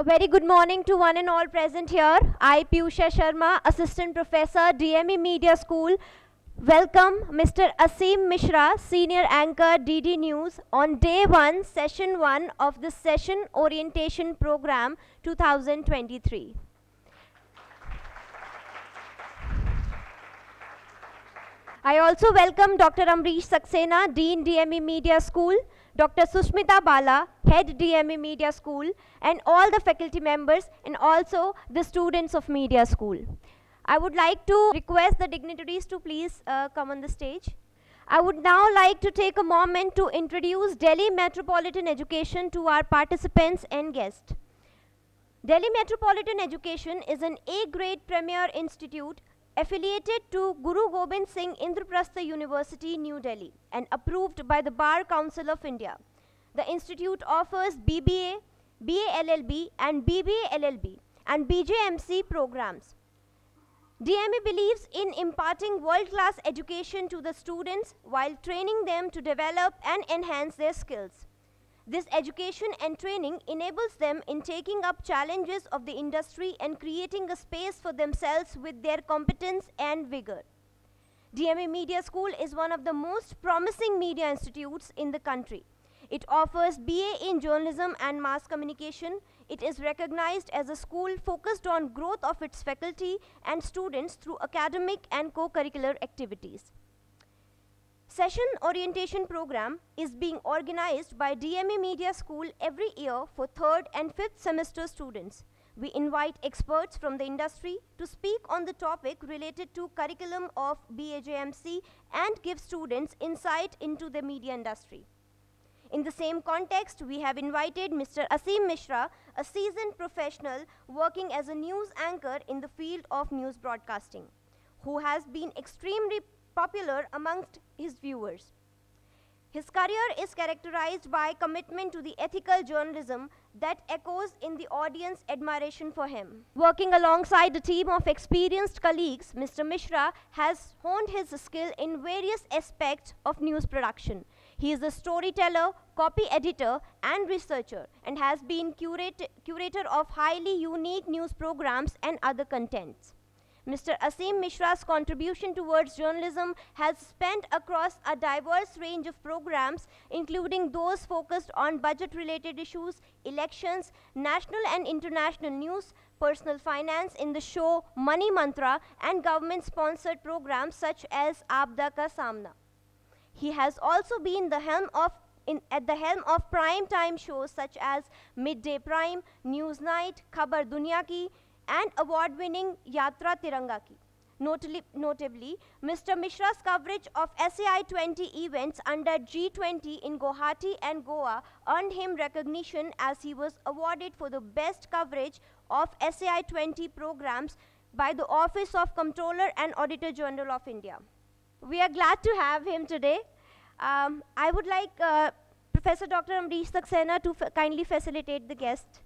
A very good morning to one and all present here. I, Piyusha Sharma, Assistant Professor, DME Media School. Welcome Mr. Asim Mishra, Senior Anchor, DD News on day one, session one of the Session Orientation Program 2023. I also welcome Dr. Amrish Saxena, Dean DME Media School, Dr. Sushmita Bala, Head DME Media School, and all the faculty members and also the students of Media School. I would like to request the dignitaries to please uh, come on the stage. I would now like to take a moment to introduce Delhi Metropolitan Education to our participants and guests. Delhi Metropolitan Education is an A-grade premier institute affiliated to Guru Gobind Singh Indraprastha University, New Delhi, and approved by the Bar Council of India. The institute offers BBA, BALLB, and BBALLB and BJMC programs. DME believes in imparting world-class education to the students while training them to develop and enhance their skills. This education and training enables them in taking up challenges of the industry and creating a space for themselves with their competence and vigor. DMA Media School is one of the most promising media institutes in the country. It offers BA in journalism and mass communication. It is recognized as a school focused on growth of its faculty and students through academic and co-curricular activities. Session Orientation Program is being organized by DME Media School every year for third and fifth semester students. We invite experts from the industry to speak on the topic related to curriculum of BAJMC and give students insight into the media industry. In the same context, we have invited Mr. Asim Mishra, a seasoned professional working as a news anchor in the field of news broadcasting, who has been extremely popular amongst his viewers. His career is characterized by commitment to the ethical journalism that echoes in the audience admiration for him. Working alongside a team of experienced colleagues, Mr. Mishra has honed his skill in various aspects of news production. He is a storyteller, copy editor, and researcher, and has been curate curator of highly unique news programs and other contents. Mr. Asim Mishra's contribution towards journalism has spanned across a diverse range of programs, including those focused on budget-related issues, elections, national and international news, personal finance in the show Money Mantra, and government-sponsored programs such as Abda Ka Samna. He has also been the helm of in, at the helm of prime time shows such as Midday Prime, Newsnight, Khabar Dunya Ki, and award-winning Yatra Tiranga ki. Notably, notably, Mr. Mishra's coverage of SAI 20 events under G20 in Guwahati and Goa earned him recognition as he was awarded for the best coverage of SAI 20 programs by the Office of Comptroller and Auditor General of India. We are glad to have him today. Um, I would like uh, Professor Dr. Amrish Saxena to kindly facilitate the guest.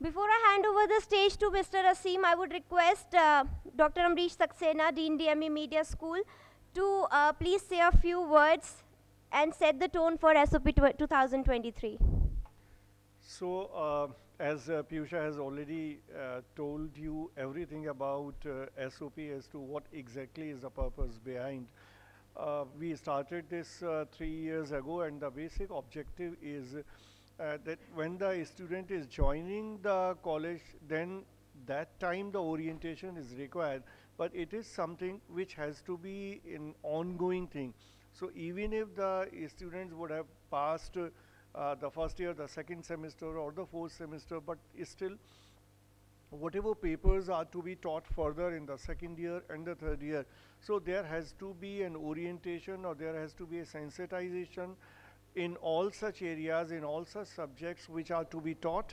Before I hand over the stage to Mr. Asim, I would request uh, Dr. Amrish Saxena, Dean DME Media School, to uh, please say a few words and set the tone for SOP 2023. So, uh, as uh, Piyusha has already uh, told you everything about uh, SOP as to what exactly is the purpose behind. Uh, we started this three years ago and the basic objective is uh, that when the student is joining the college, then that time the orientation is required but it is something which has to be an ongoing thing so even if the students would have passed uh, the first year the second semester or the fourth semester but still whatever papers are to be taught further in the second year and the third year so there has to be an orientation or there has to be a sensitization in all such areas, in all such subjects which are to be taught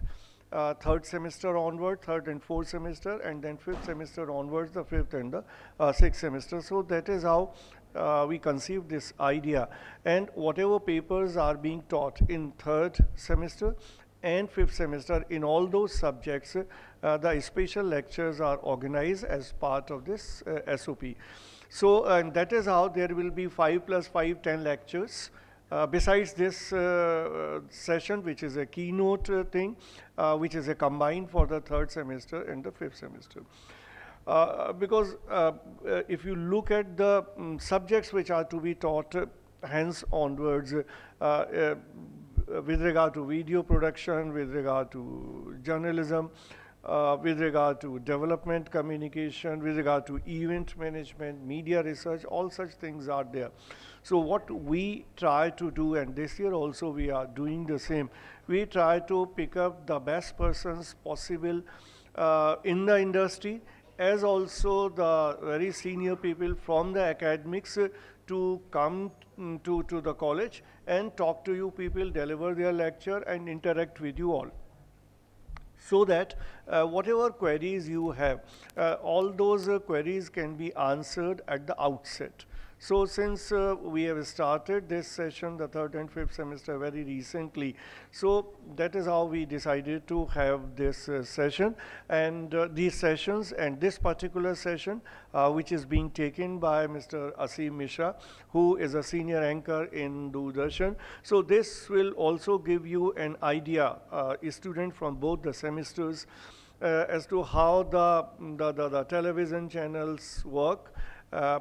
uh, third semester onward, third and fourth semester, and then fifth semester onwards, the fifth and the uh, sixth semester. So that is how uh, we conceived this idea. And whatever papers are being taught in third semester and fifth semester in all those subjects, uh, the special lectures are organized as part of this uh, SOP. So and that is how there will be 5 plus 5, 10 lectures uh, besides this uh, uh, session, which is a keynote uh, thing, uh, which is a combined for the third semester and the fifth semester. because if you look at the um, subjects which are to be taught hence onwards with regard to video production, with regard to journalism, uh, with regard to development communication, with regard to event management, media research, all such things are there. So what we try to do, and this year also we are doing the same, we try to pick up the best persons possible uh, in the industry as also the very senior people from the academics to come mm, to, to the college and talk to you people, deliver their lecture and interact with you all so that uh, whatever queries you have, uh, all those uh, queries can be answered at the outset. So since uh, we have started this session, the third and fifth semester, very recently, so that is how we decided to have this uh, session. And uh, these sessions and this particular session, uh, which is being taken by Mr. Asim Mishra, who is a senior anchor in Doordarshan. So this will also give you an idea, uh, a student from both the semesters, uh, as to how the, the, the, the, television channels work uh,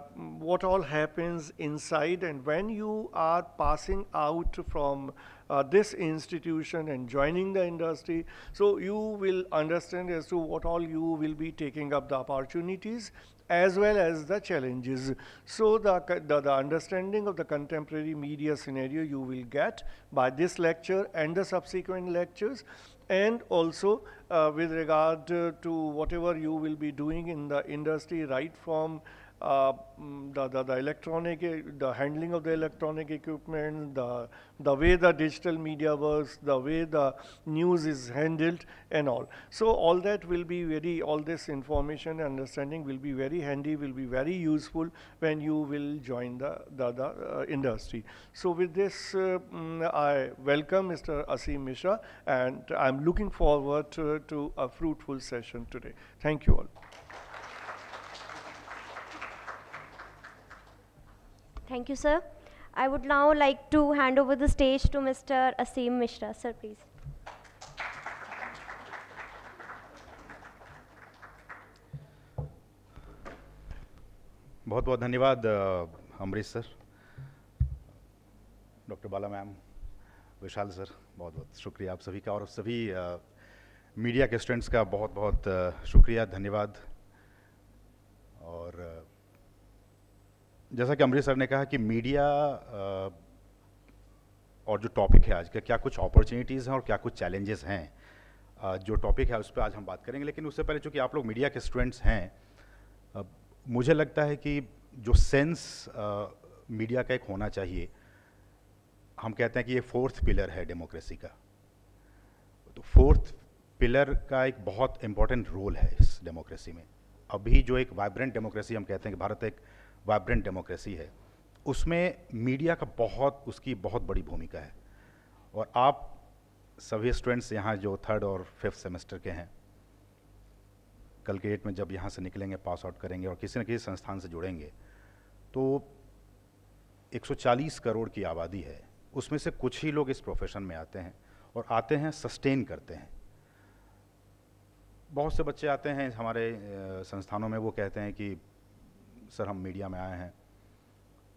what all happens inside and when you are passing out from uh, this institution and joining the industry so you will understand as to what all you will be taking up the opportunities as well as the challenges so the, the, the understanding of the contemporary media scenario you will get by this lecture and the subsequent lectures and also uh, with regard to whatever you will be doing in the industry right from uh, mm, the, the, the, electronic, the handling of the electronic equipment, the, the way the digital media works, the way the news is handled and all. So all that will be very, all this information understanding will be very handy, will be very useful when you will join the, the, the uh, industry. So with this, uh, mm, I welcome Mr. Asim Mishra and I'm looking forward to, to a fruitful session today. Thank you all. Thank you sir I would now like to hand over the stage to Mr. Asim Mishra. Sir, please. बहुत बहुत धन्यवाद Amrish sir doctor Bala ma'am Vishal sir बहुत बहुत शुक्रिया आप सभी का और सभी मीडिया के स्टूडेंट्स का बहुत बहुत शुक्रिया धन्यवाद और जैसा कि अमरीश सर ने कहा कि मीडिया और जो टॉपिक है आज का क्या कुछ अपॉर्चुनिटीज़ हैं और क्या कुछ चैलेंजेस हैं जो टॉपिक है उस पर आज हम बात करेंगे लेकिन उससे पहले चूँकि आप लोग मीडिया के स्टूडेंट्स हैं मुझे लगता है कि जो सेंस मीडिया का एक होना चाहिए हम कहते हैं कि ये फोर्थ पिलर है डेमोक्रेसी का तो फोर्थ पिलर का एक बहुत इम्पॉर्टेंट रोल है इस डेमोक्रेसी में अभी जो एक वाइब्रेंट डेमोक्रेसी हम कहते हैं कि भारत एक वाइब्रेंट डेमोक्रेसी है उसमें मीडिया का बहुत उसकी बहुत बड़ी भूमिका है और आप सभी स्टूडेंट्स यहाँ जो थर्ड और फिफ्थ सेमेस्टर के हैं कल के डेट में जब यहाँ से निकलेंगे पास आउट करेंगे और किसी न किसी संस्थान से जुड़ेंगे तो 140 करोड़ की आबादी है उसमें से कुछ ही लोग इस प्रोफेशन में आते हैं और आते हैं सस्टेन करते हैं बहुत से बच्चे आते हैं हमारे संस्थानों में वो कहते हैं कि सर हम मीडिया में आए हैं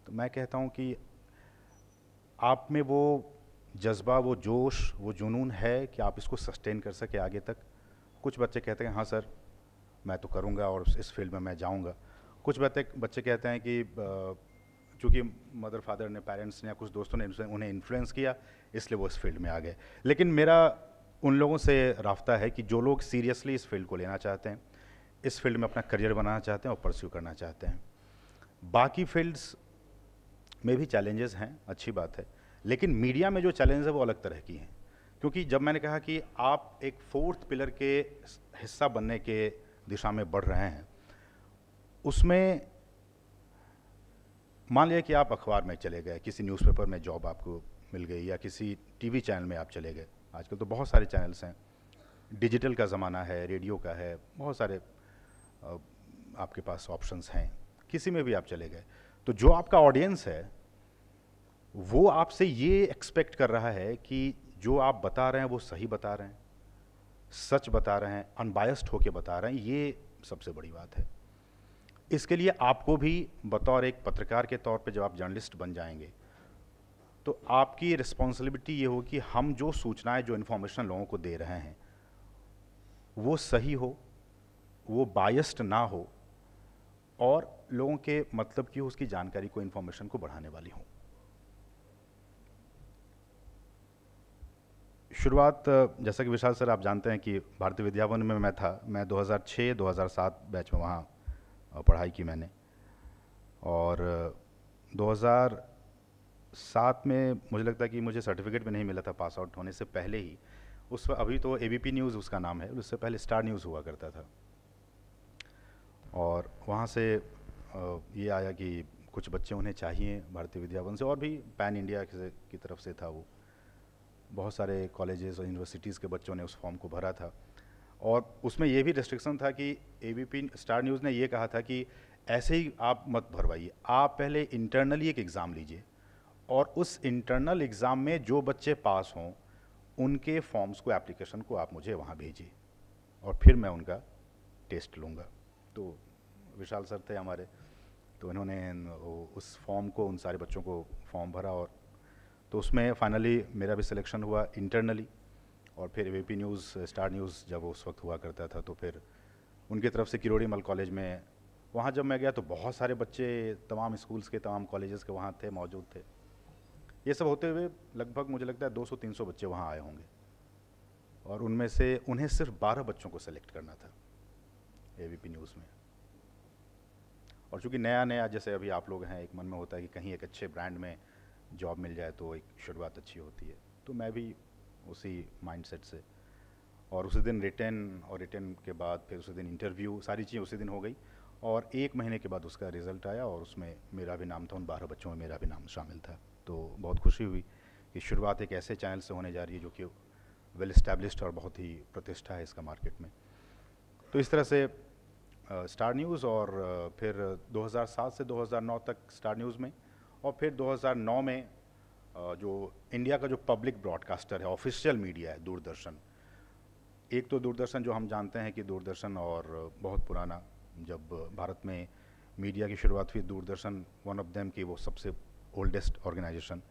तो मैं कहता हूँ कि आप में वो जज्बा वो जोश वो जुनून है कि आप इसको सस्टेन कर सके आगे तक कुछ बच्चे कहते हैं हाँ सर मैं तो करूँगा और इस फील्ड में मैं जाऊँगा कुछ बच्चे बच्चे कहते हैं कि चूँकि मदर फादर ने पेरेंट्स ने या कुछ दोस्तों ने उन्हें इन्फ्लुएंस किया इसलिए वो इस फील्ड में आ गए लेकिन मेरा उन लोगों से रास्ता है कि जो लोग सीरियसली इस फील्ड को लेना चाहते हैं इस फील्ड में अपना करियर बनाना चाहते हैं और परस्यू करना चाहते हैं बाकी फील्ड्स में भी चैलेंजेस हैं अच्छी बात है लेकिन मीडिया में जो चैलेंज है वो अलग तरह की हैं क्योंकि जब मैंने कहा कि आप एक फोर्थ पिलर के हिस्सा बनने के दिशा में बढ़ रहे हैं उसमें मान लिया कि आप अखबार में चले गए किसी न्यूज़पेपर में जॉब आपको मिल गई या किसी टीवी चैनल में आप चले गए आजकल तो बहुत सारे चैनल्स हैं डिजिटल का ज़माना है रेडियो का है बहुत सारे आपके पास ऑप्शंस हैं किसी में भी आप चले गए तो जो आपका ऑडियंस है वो आपसे ये एक्सपेक्ट कर रहा है कि जो आप बता रहे हैं वो सही बता रहे हैं सच बता रहे हैं अनबायस्ड होके बता रहे हैं ये सबसे बड़ी बात है इसके लिए आपको भी बतौर एक पत्रकार के तौर पे जब आप जर्नलिस्ट बन जाएंगे तो आपकी रिस्पॉन्सिबिलिटी ये हो कि हम जो सूचनाएं जो इन्फॉर्मेशन लोगों को दे रहे हैं वो सही हो वो बायस्ड ना हो और लोगों के मतलब की उसकी जानकारी को इन्फॉर्मेशन को बढ़ाने वाली हो शुरुआत जैसा कि विशाल सर आप जानते हैं कि भारतीय विद्यावन में मैं था मैं 2006-2007 बैच में वहाँ पढ़ाई की मैंने और 2007 में मुझे लगता है कि मुझे सर्टिफिकेट भी नहीं मिला था पास आउट होने से पहले ही उस अभी तो ए न्यूज़ उसका नाम है उससे पहले स्टार न्यूज़ हुआ करता था और वहाँ से ये आया कि कुछ बच्चे उन्हें चाहिए भारतीय विद्यावन से और भी पैन इंडिया की तरफ से था वो बहुत सारे कॉलेजेस और यूनिवर्सिटीज़ के बच्चों ने उस फॉर्म को भरा था और उसमें यह भी रेस्ट्रिक्शन था कि ए स्टार न्यूज़ ने यह कहा था कि ऐसे ही आप मत भरवाइए आप पहले इंटरनली एक एग्ज़ाम लीजिए और उस इंटरनल एग्ज़ाम में जो बच्चे पास हों उनके फॉर्म्स को एप्लीकेशन को आप मुझे वहाँ भेजिए और फिर मैं उनका टेस्ट लूँगा तो विशाल सर थे हमारे तो इन्होंने उस फॉर्म को उन सारे बच्चों को फॉर्म भरा और तो उसमें फाइनली मेरा भी सिलेक्शन हुआ इंटरनली और फिर ए न्यूज़ स्टार न्यूज़ जब उस वक्त हुआ करता था तो फिर उनकी तरफ से किरोड़ी मल कॉलेज में वहाँ जब मैं गया तो बहुत सारे बच्चे तमाम स्कूल्स के तमाम कॉलेजेस के वहाँ थे मौजूद थे ये सब होते हुए लगभग मुझे लगता है 200-300 बच्चे वहाँ आए होंगे और उनमें से उन्हें सिर्फ 12 बच्चों को सेलेक्ट करना था ए न्यूज़ में और चूँकि नया नया जैसे अभी आप लोग हैं एक मन में होता है कि कहीं एक अच्छे ब्रांड में जॉब मिल जाए तो एक शुरुआत अच्छी होती है तो मैं भी उसी माइंडसेट से और उसी दिन रिटर्न और रिटर्न के बाद फिर उसी दिन इंटरव्यू सारी चीज़ें उसी दिन हो गई और एक महीने के बाद उसका रिज़ल्ट आया और उसमें मेरा भी नाम था उन बारह बच्चों में मेरा भी नाम शामिल था तो बहुत खुशी हुई कि शुरुआत एक ऐसे चैनल से होने जा रही है जो कि वेल स्टैब्लिश और बहुत ही प्रतिष्ठा है इसका मार्केट में तो इस तरह से स्टार न्यूज़ और फिर 2007 से 2009 तक स्टार न्यूज़ में और फिर 2009 में जो इंडिया का जो पब्लिक ब्रॉडकास्टर है ऑफिशियल मीडिया है दूरदर्शन एक तो दूरदर्शन जो हम जानते हैं कि दूरदर्शन और बहुत पुराना जब भारत में मीडिया की शुरुआत हुई दूरदर्शन वन ऑफ देम की वो सबसे ओल्डेस्ट ऑर्गेनाइजेशन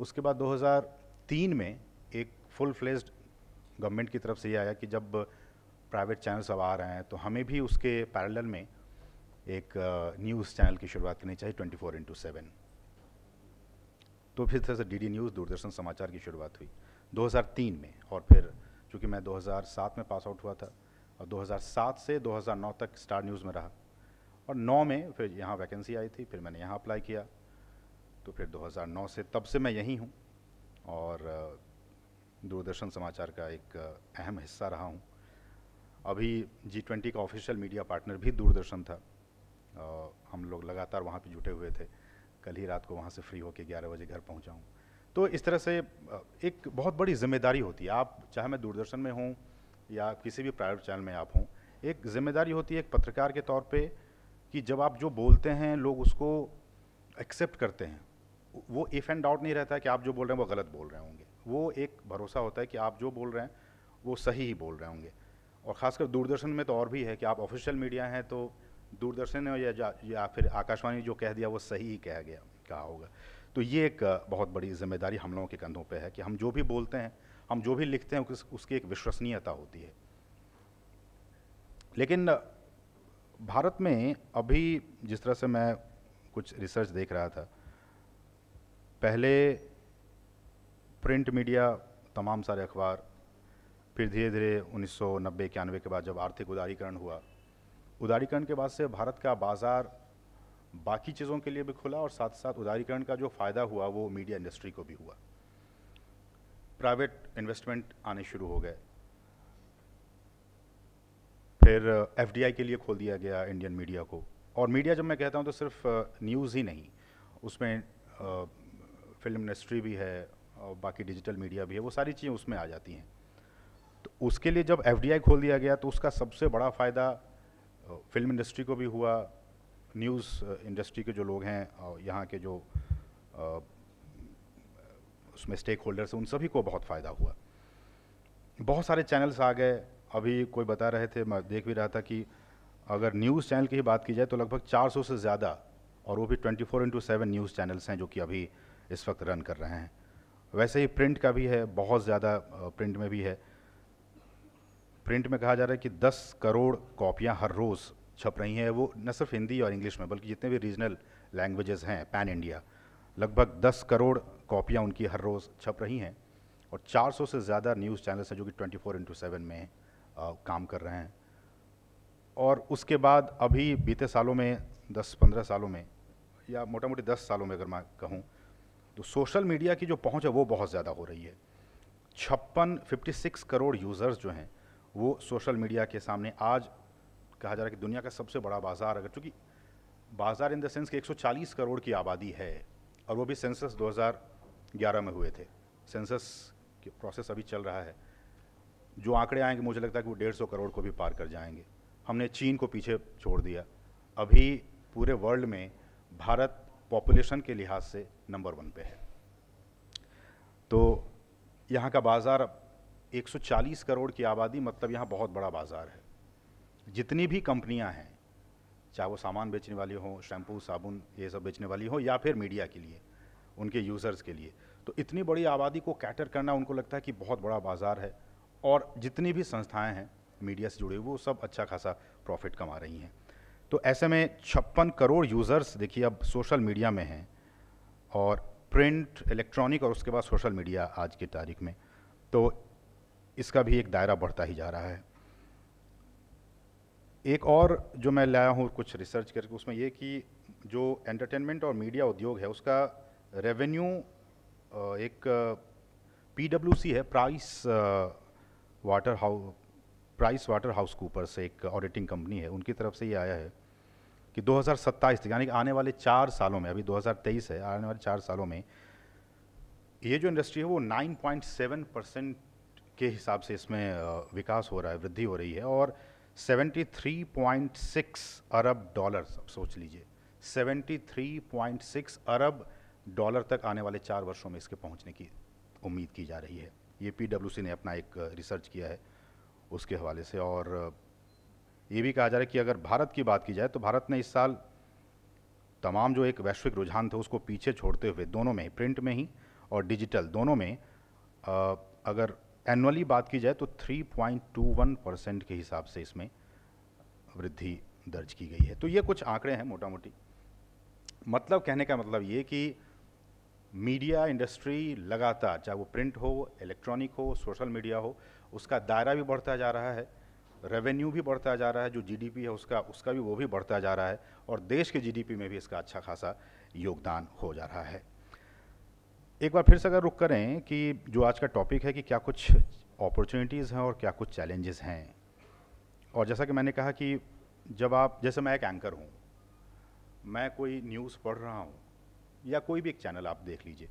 उसके बाद 2003 में एक फुल फ्लेज्ड गवर्नमेंट की तरफ से ये आया कि जब प्राइवेट चैनल्स अब आ रहे हैं तो हमें भी उसके पैरेलल में एक न्यूज़ चैनल की शुरुआत करनी चाहिए ट्वेंटी फोर इंटू सेवन तो फिर तरह से डी न्यूज़ दूरदर्शन समाचार की शुरुआत हुई 2003 में और फिर चूँकि मैं 2007 में पास आउट हुआ था और 2007 से 2009 तक स्टार न्यूज़ में रहा और 9 में फिर यहाँ वैकेंसी आई थी फिर मैंने यहाँ अप्लाई किया तो फिर 2009 से तब से मैं यहीं हूँ और दूरदर्शन समाचार का एक अहम हिस्सा रहा हूँ अभी जी ट्वेंटी का ऑफिशियल मीडिया पार्टनर भी दूरदर्शन था आ, हम लोग लगातार वहाँ पे जुटे हुए थे कल ही रात को वहाँ से फ्री होकर ग्यारह बजे घर पहुँचा हूँ तो इस तरह से एक बहुत बड़ी जिम्मेदारी होती है आप चाहे मैं दूरदर्शन में हूँ या किसी भी प्राइवेट चैनल में आप हों एक जिम्मेदारी होती है एक पत्रकार के तौर पर कि जब आप जो बोलते हैं लोग उसको एक्सेप्ट करते हैं वो इफ़ एंड डाउट नहीं रहता कि आप जो बोल रहे हैं वो गलत बोल रहे होंगे वो एक भरोसा होता है कि आप जो बोल रहे हैं वो सही ही बोल रहे होंगे और ख़ासकर दूरदर्शन में तो और भी है कि आप ऑफिशियल मीडिया हैं तो दूरदर्शन है या, या फिर आकाशवाणी जो कह दिया वो सही ही कह गया कहा होगा तो ये एक बहुत बड़ी जिम्मेदारी हम लोगों के कंधों पे है कि हम जो भी बोलते हैं हम जो भी लिखते हैं उस, उसकी एक विश्वसनीयता होती है लेकिन भारत में अभी जिस तरह से मैं कुछ रिसर्च देख रहा था पहले प्रिंट मीडिया तमाम सारे अखबार फिर धीरे धीरे उन्नीस सौ नब्बे इक्यानवे के बाद जब आर्थिक उदारीकरण हुआ उदारीकरण के बाद से भारत का बाज़ार बाकी चीज़ों के लिए भी खुला और साथ साथ उदारीकरण का जो फ़ायदा हुआ वो मीडिया इंडस्ट्री को भी हुआ प्राइवेट इन्वेस्टमेंट आने शुरू हो गए फिर एफ के लिए खोल दिया गया इंडियन मीडिया को और मीडिया जब मैं कहता हूँ तो सिर्फ न्यूज़ ही नहीं उसमें फिल्म इंडस्ट्री भी है और बाकी डिजिटल मीडिया भी है वो सारी चीज़ें उसमें आ जाती हैं तो उसके लिए जब एफ खोल दिया गया तो उसका सबसे बड़ा फ़ायदा फिल्म इंडस्ट्री को भी हुआ न्यूज़ इंडस्ट्री के जो लोग हैं और यहाँ के जो आ, उसमें स्टेक होल्डर्स उन सभी को बहुत फ़ायदा हुआ बहुत सारे चैनल्स आ गए अभी कोई बता रहे थे मैं देख भी रहा था कि अगर न्यूज़ चैनल की ही बात की जाए तो लगभग 400 से ज़्यादा और वो भी 24 four into seven news channels हैं जो कि अभी इस वक्त रन कर रहे हैं वैसे ही प्रिंट का भी है बहुत ज़्यादा प्रिंट में भी है प्रिंट में कहा जा रहा है कि 10 करोड़ कॉपियां हर रोज़ छप रही हैं वो न सिर्फ हिंदी और इंग्लिश में बल्कि जितने भी रीजनल लैंग्वेजेस हैं पैन इंडिया लगभग 10 करोड़ कॉपियां उनकी हर रोज़ छप रही हैं और 400 से ज़्यादा न्यूज़ चैनल्स हैं जो कि 24 फोर इंटू सेवन में आ, काम कर रहे हैं और उसके बाद अभी बीते सालों में 10-15 सालों में या मोटा मोटी 10 सालों में अगर मैं कहूँ तो सोशल मीडिया की जो पहुँच है वो बहुत ज़्यादा हो रही है छप्पन 56 करोड़ यूज़र्स जो हैं वो सोशल मीडिया के सामने आज कहा जा रहा है कि दुनिया का सबसे बड़ा बाज़ार अगर चूँकि बाज़ार इन द सेंस कि 140 करोड़ की आबादी है और वो भी सेंसस 2011 में हुए थे सेंसस के प्रोसेस अभी चल रहा है जो आंकड़े आएंगे मुझे लगता है कि वो डेढ़ सौ करोड़ को भी पार कर जाएंगे हमने चीन को पीछे छोड़ दिया अभी पूरे वर्ल्ड में भारत पॉपुलेशन के लिहाज से नंबर वन पे है तो यहाँ का बाज़ार 140 करोड़ की आबादी मतलब यहाँ बहुत बड़ा बाज़ार है जितनी भी कंपनियाँ हैं चाहे वो सामान बेचने वाली हों शैम्पू साबुन ये सब बेचने वाली हों या फिर मीडिया के लिए उनके यूज़र्स के लिए तो इतनी बड़ी आबादी को कैटर करना उनको लगता है कि बहुत बड़ा बाज़ार है और जितनी भी संस्थाएँ हैं मीडिया से जुड़े वो सब अच्छा खासा प्रॉफिट कमा रही हैं तो ऐसे में छप्पन करोड़ यूज़र्स देखिए अब सोशल मीडिया में हैं और प्रिंट इलेक्ट्रॉनिक और उसके बाद सोशल मीडिया आज की तारीख में तो इसका भी एक दायरा बढ़ता ही जा रहा है एक और जो मैं लाया हूँ कुछ रिसर्च करके उसमें ये कि जो एंटरटेनमेंट और मीडिया उद्योग है उसका रेवेन्यू एक पीडब्ल्यूसी है प्राइस वाटर हाउ प्राइस वाटर हाउस कूपर से एक ऑडिटिंग कंपनी है उनकी तरफ से ये आया है कि 2027 तक यानी कि आने वाले चार सालों में अभी 2023 है आने वाले चार सालों में ये जो इंडस्ट्री है वो 9.7 परसेंट के हिसाब से इसमें विकास हो रहा है वृद्धि हो रही है और 73.6 अरब डॉलर अब सोच लीजिए 73.6 अरब डॉलर तक आने वाले चार वर्षों में इसके पहुंचने की उम्मीद की जा रही है ये पीडब्ल्यूसी ने अपना एक रिसर्च किया है उसके हवाले से और ये भी कहा जा रहा है कि अगर भारत की बात की जाए तो भारत ने इस साल तमाम जो एक वैश्विक रुझान थे उसको पीछे छोड़ते हुए दोनों में ही प्रिंट में ही और डिजिटल दोनों में आ, अगर एनुअली बात की जाए तो 3.21 परसेंट के हिसाब से इसमें वृद्धि दर्ज की गई है तो ये कुछ आंकड़े हैं मोटा मोटी मतलब कहने का मतलब ये कि मीडिया इंडस्ट्री लगातार चाहे वो प्रिंट हो इलेक्ट्रॉनिक हो सोशल मीडिया हो उसका दायरा भी बढ़ता जा रहा है रेवेन्यू भी बढ़ता जा रहा है जो जीडीपी है उसका उसका भी वो भी बढ़ता जा रहा है और देश के जीडीपी में भी इसका अच्छा खासा योगदान हो जा रहा है एक बार फिर से अगर रुक करें कि जो आज का टॉपिक है कि क्या कुछ अपॉर्चुनिटीज़ हैं और क्या कुछ चैलेंजेस हैं और जैसा कि मैंने कहा कि जब आप जैसे मैं एक एंकर हूँ मैं कोई न्यूज़ पढ़ रहा हूँ या कोई भी एक चैनल आप देख लीजिए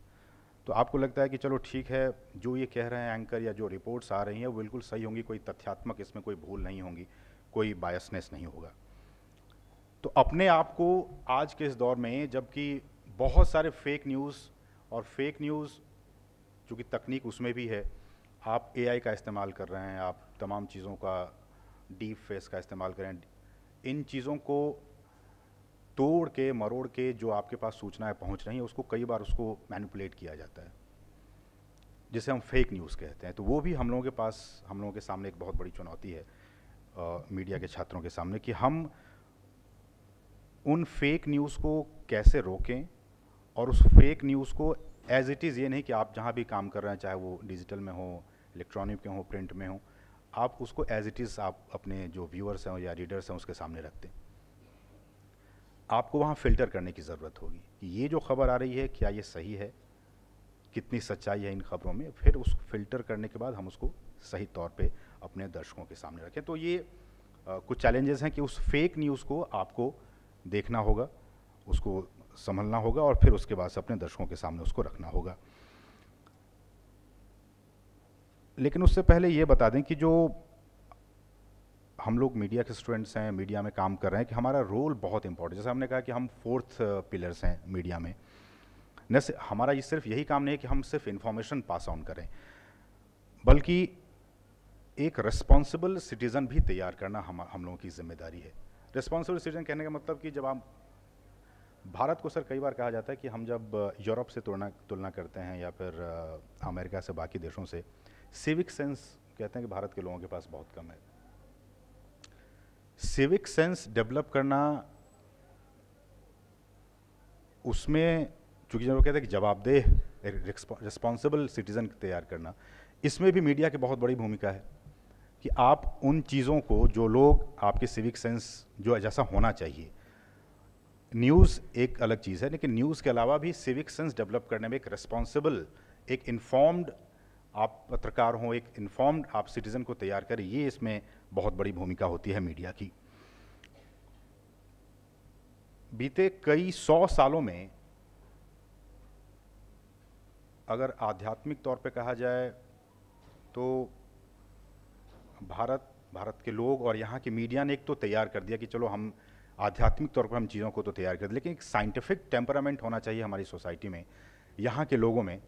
तो आपको लगता है कि चलो ठीक है जो ये कह रहे हैं एंकर या जो रिपोर्ट्स आ रही हैं वो बिल्कुल सही होंगी कोई तथ्यात्मक इसमें कोई भूल नहीं होंगी कोई बायसनेस नहीं होगा तो अपने आप को आज के इस दौर में जबकि बहुत सारे फेक न्यूज़ और फेक न्यूज़ जो कि तकनीक उसमें भी है आप एआई का इस्तेमाल कर रहे हैं आप तमाम चीज़ों का डीप फेस का इस्तेमाल करें इन चीज़ों को तोड़ के मरोड़ के जो आपके पास है पहुँच रही हैं उसको कई बार उसको मैनिपुलेट किया जाता है जिसे हम फेक न्यूज़ कहते हैं तो वो भी हम लोगों के पास हम लोगों के सामने एक बहुत बड़ी चुनौती है आ, मीडिया के छात्रों के सामने कि हम उन फेक न्यूज़ को कैसे रोकें और उस फेक न्यूज़ को एज इट इज़ ये नहीं कि आप जहाँ भी काम कर रहे हैं चाहे वो डिजिटल में हो इलेक्ट्रॉनिक में हो प्रिंट में हो आप उसको एज इट इज़ आप अपने जो व्यूअर्स हैं या रीडर्स हैं उसके सामने रखते हैं आपको वहाँ फ़िल्टर करने की ज़रूरत होगी कि ये जो खबर आ रही है क्या ये सही है कितनी सच्चाई है इन खबरों में फिर उस फिल्टर करने के बाद हम उसको सही तौर पे अपने दर्शकों के सामने रखें तो ये आ, कुछ चैलेंजेस हैं कि उस फेक न्यूज़ को आपको देखना होगा उसको संभलना होगा और फिर उसके बाद अपने दर्शकों के सामने उसको रखना होगा लेकिन उससे पहले ये बता दें कि जो हम लोग मीडिया के स्टूडेंट्स हैं मीडिया में काम कर रहे हैं कि हमारा रोल बहुत इंपॉर्टेंट जैसे हमने कहा कि हम फोर्थ पिलर्स uh, हैं मीडिया में न हमारा ये सिर्फ यही काम नहीं है कि हम सिर्फ इन्फॉर्मेशन पास ऑन करें बल्कि एक रिस्पॉन्सिबल सिटीज़न भी तैयार करना हम हम लोगों की जिम्मेदारी है रिस्पॉन्सिबल सिटीज़न कहने का मतलब कि जब आप भारत को सर कई बार कहा जाता है कि हम जब यूरोप से तुलना तुलना करते हैं या फिर अमेरिका से बाकी देशों से सिविक सेंस कहते हैं कि भारत के लोगों के पास बहुत कम है सिविक सेंस डेवलप करना उसमें चूँकि जब कहते हैं कि जवाबदेह रिस्पॉन्सिबल सिटीज़न तैयार करना इसमें भी मीडिया की बहुत बड़ी भूमिका है कि आप उन चीज़ों को जो लोग आपके सिविक सेंस जो जैसा होना चाहिए न्यूज़ एक अलग चीज़ है लेकिन न्यूज़ के अलावा भी सिविक सेंस डेवलप करने में एक रिस्पॉन्सिबल एक इन्फॉर्म्ड आप पत्रकार हों एक इन्फॉर्म्ड आप सिटीज़न को तैयार करें ये इसमें बहुत बड़ी भूमिका होती है मीडिया की बीते कई सौ सालों में अगर आध्यात्मिक तौर पे कहा जाए तो भारत भारत के लोग और यहाँ की मीडिया ने एक तो तैयार कर दिया कि चलो हम आध्यात्मिक तौर पर हम चीज़ों को तो तैयार करते लेकिन एक साइंटिफिक टेम्परामेंट होना चाहिए हमारी सोसाइटी में यहाँ के लोगों में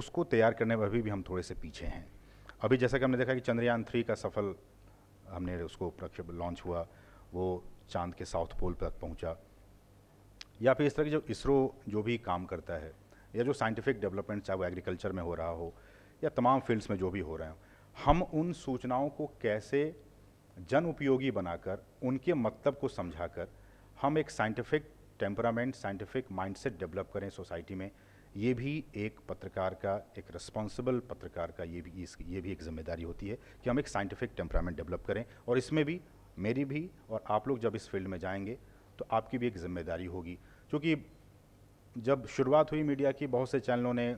उसको तैयार करने में अभी भी हम थोड़े से पीछे हैं अभी जैसा कि हमने देखा कि चंद्रयान थ्री का सफल हमने उसको प्रक्षेप लॉन्च हुआ वो चांद के साउथ पोल तक पहुँचा या फिर इस तरह की जो इसरो जो भी काम करता है या जो साइंटिफिक डेवलपमेंट चाहे वो एग्रीकल्चर में हो रहा हो या तमाम फील्ड्स में जो भी हो रहे हैं हम उन सूचनाओं को कैसे जन उपयोगी बनाकर उनके मतलब को समझाकर हम एक scientific temperament scientific mindset develop करें सोसाइटी में ये भी एक पत्रकार का एक रिस्पॉन्सिबल पत्रकार का ये भी इस ये भी एक जिम्मेदारी होती है कि हम एक साइंटिफिक टेम्परामेंट डेवलप करें और इसमें भी मेरी भी और आप लोग जब इस फील्ड में जाएंगे तो आपकी भी एक जिम्मेदारी होगी क्योंकि जब शुरुआत हुई मीडिया की बहुत से चैनलों ने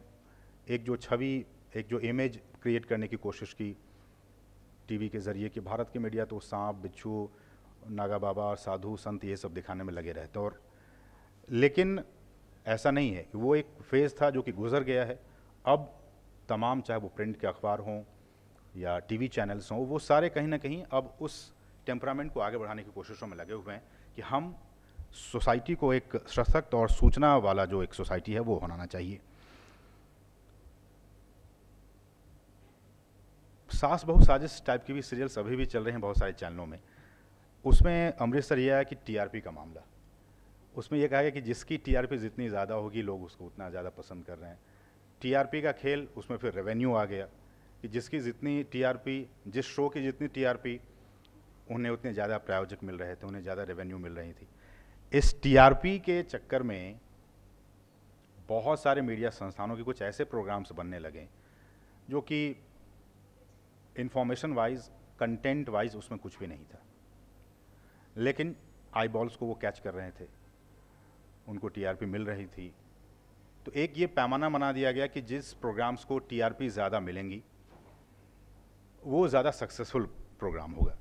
एक जो छवि एक जो इमेज क्रिएट करने की कोशिश की टीवी के ज़रिए कि भारत के मीडिया तो सांप बिच्छू नागा बाबा और साधु संत ये सब दिखाने में लगे रहते और लेकिन ऐसा नहीं है कि वो एक फेज़ था जो कि गुजर गया है अब तमाम चाहे वो प्रिंट के अखबार हों या टीवी चैनल्स हों वो सारे कहीं ना कहीं अब उस टेम्परामेंट को आगे बढ़ाने की कोशिशों में लगे हुए हैं कि हम सोसाइटी को एक सशक्त और सूचना वाला जो एक सोसाइटी है वो होना चाहिए सास बहु साजिश टाइप की भी सीरियल्स अभी भी चल रहे हैं बहुत सारे चैनलों में उसमें अमृतसर यह है कि टीआरपी का मामला उसमें यह कहा गया कि जिसकी टीआरपी जितनी ज़्यादा होगी लोग उसको उतना ज़्यादा पसंद कर रहे हैं टीआरपी का खेल उसमें फिर रेवेन्यू आ गया कि जिसकी जितनी टीआरपी जिस शो की जितनी टीआरपी उन्हें उतने ज़्यादा प्रायोजक मिल रहे थे उन्हें ज़्यादा रेवेन्यू मिल रही थी इस टीआरपी के चक्कर में बहुत सारे मीडिया संस्थानों के कुछ ऐसे प्रोग्राम्स बनने लगे जो कि इन्फॉर्मेशन वाइज कंटेंट वाइज उसमें कुछ भी नहीं था लेकिन आई बॉल्स को वो कैच कर रहे थे उनको टीआरपी मिल रही थी तो एक ये पैमाना बना दिया गया कि जिस प्रोग्राम्स को टीआरपी ज़्यादा मिलेंगी वो ज़्यादा सक्सेसफुल प्रोग्राम होगा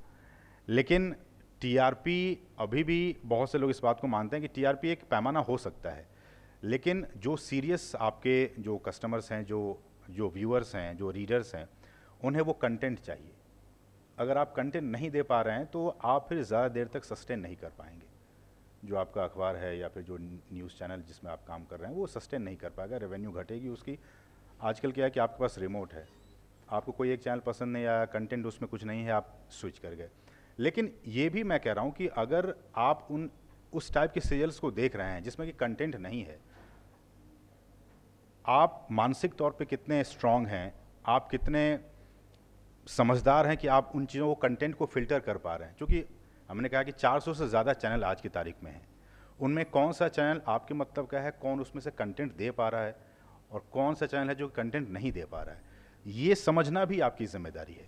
लेकिन टीआरपी अभी भी बहुत से लोग इस बात को मानते हैं कि टीआरपी एक पैमाना हो सकता है लेकिन जो सीरियस आपके जो कस्टमर्स हैं जो जो व्यूअर्स हैं जो रीडर्स हैं उन्हें वो कंटेंट चाहिए अगर आप कंटेंट नहीं दे पा रहे हैं तो आप फिर ज़्यादा देर तक सस्टेन नहीं कर पाएंगे जो आपका अखबार है या फिर जो न्यूज़ चैनल जिसमें आप काम कर रहे हैं वो सस्टेन नहीं कर पाएगा रेवेन्यू घटेगी उसकी आजकल क्या है कि आपके पास रिमोट है आपको कोई एक चैनल पसंद नहीं आया कंटेंट उसमें कुछ नहीं है आप स्विच कर गए लेकिन ये भी मैं कह रहा हूँ कि अगर आप उन उस टाइप के सीरियल्स को देख रहे हैं जिसमें कि कंटेंट नहीं है आप मानसिक तौर पे कितने स्ट्रांग हैं आप कितने समझदार हैं कि आप उन चीज़ों को कंटेंट को फिल्टर कर पा रहे हैं क्योंकि हमने कहा कि 400 से ज़्यादा चैनल आज की तारीख में हैं उनमें कौन सा चैनल आपके मतलब का है कौन उसमें से कंटेंट दे पा रहा है और कौन सा चैनल है जो कंटेंट नहीं दे पा रहा है ये समझना भी आपकी जिम्मेदारी है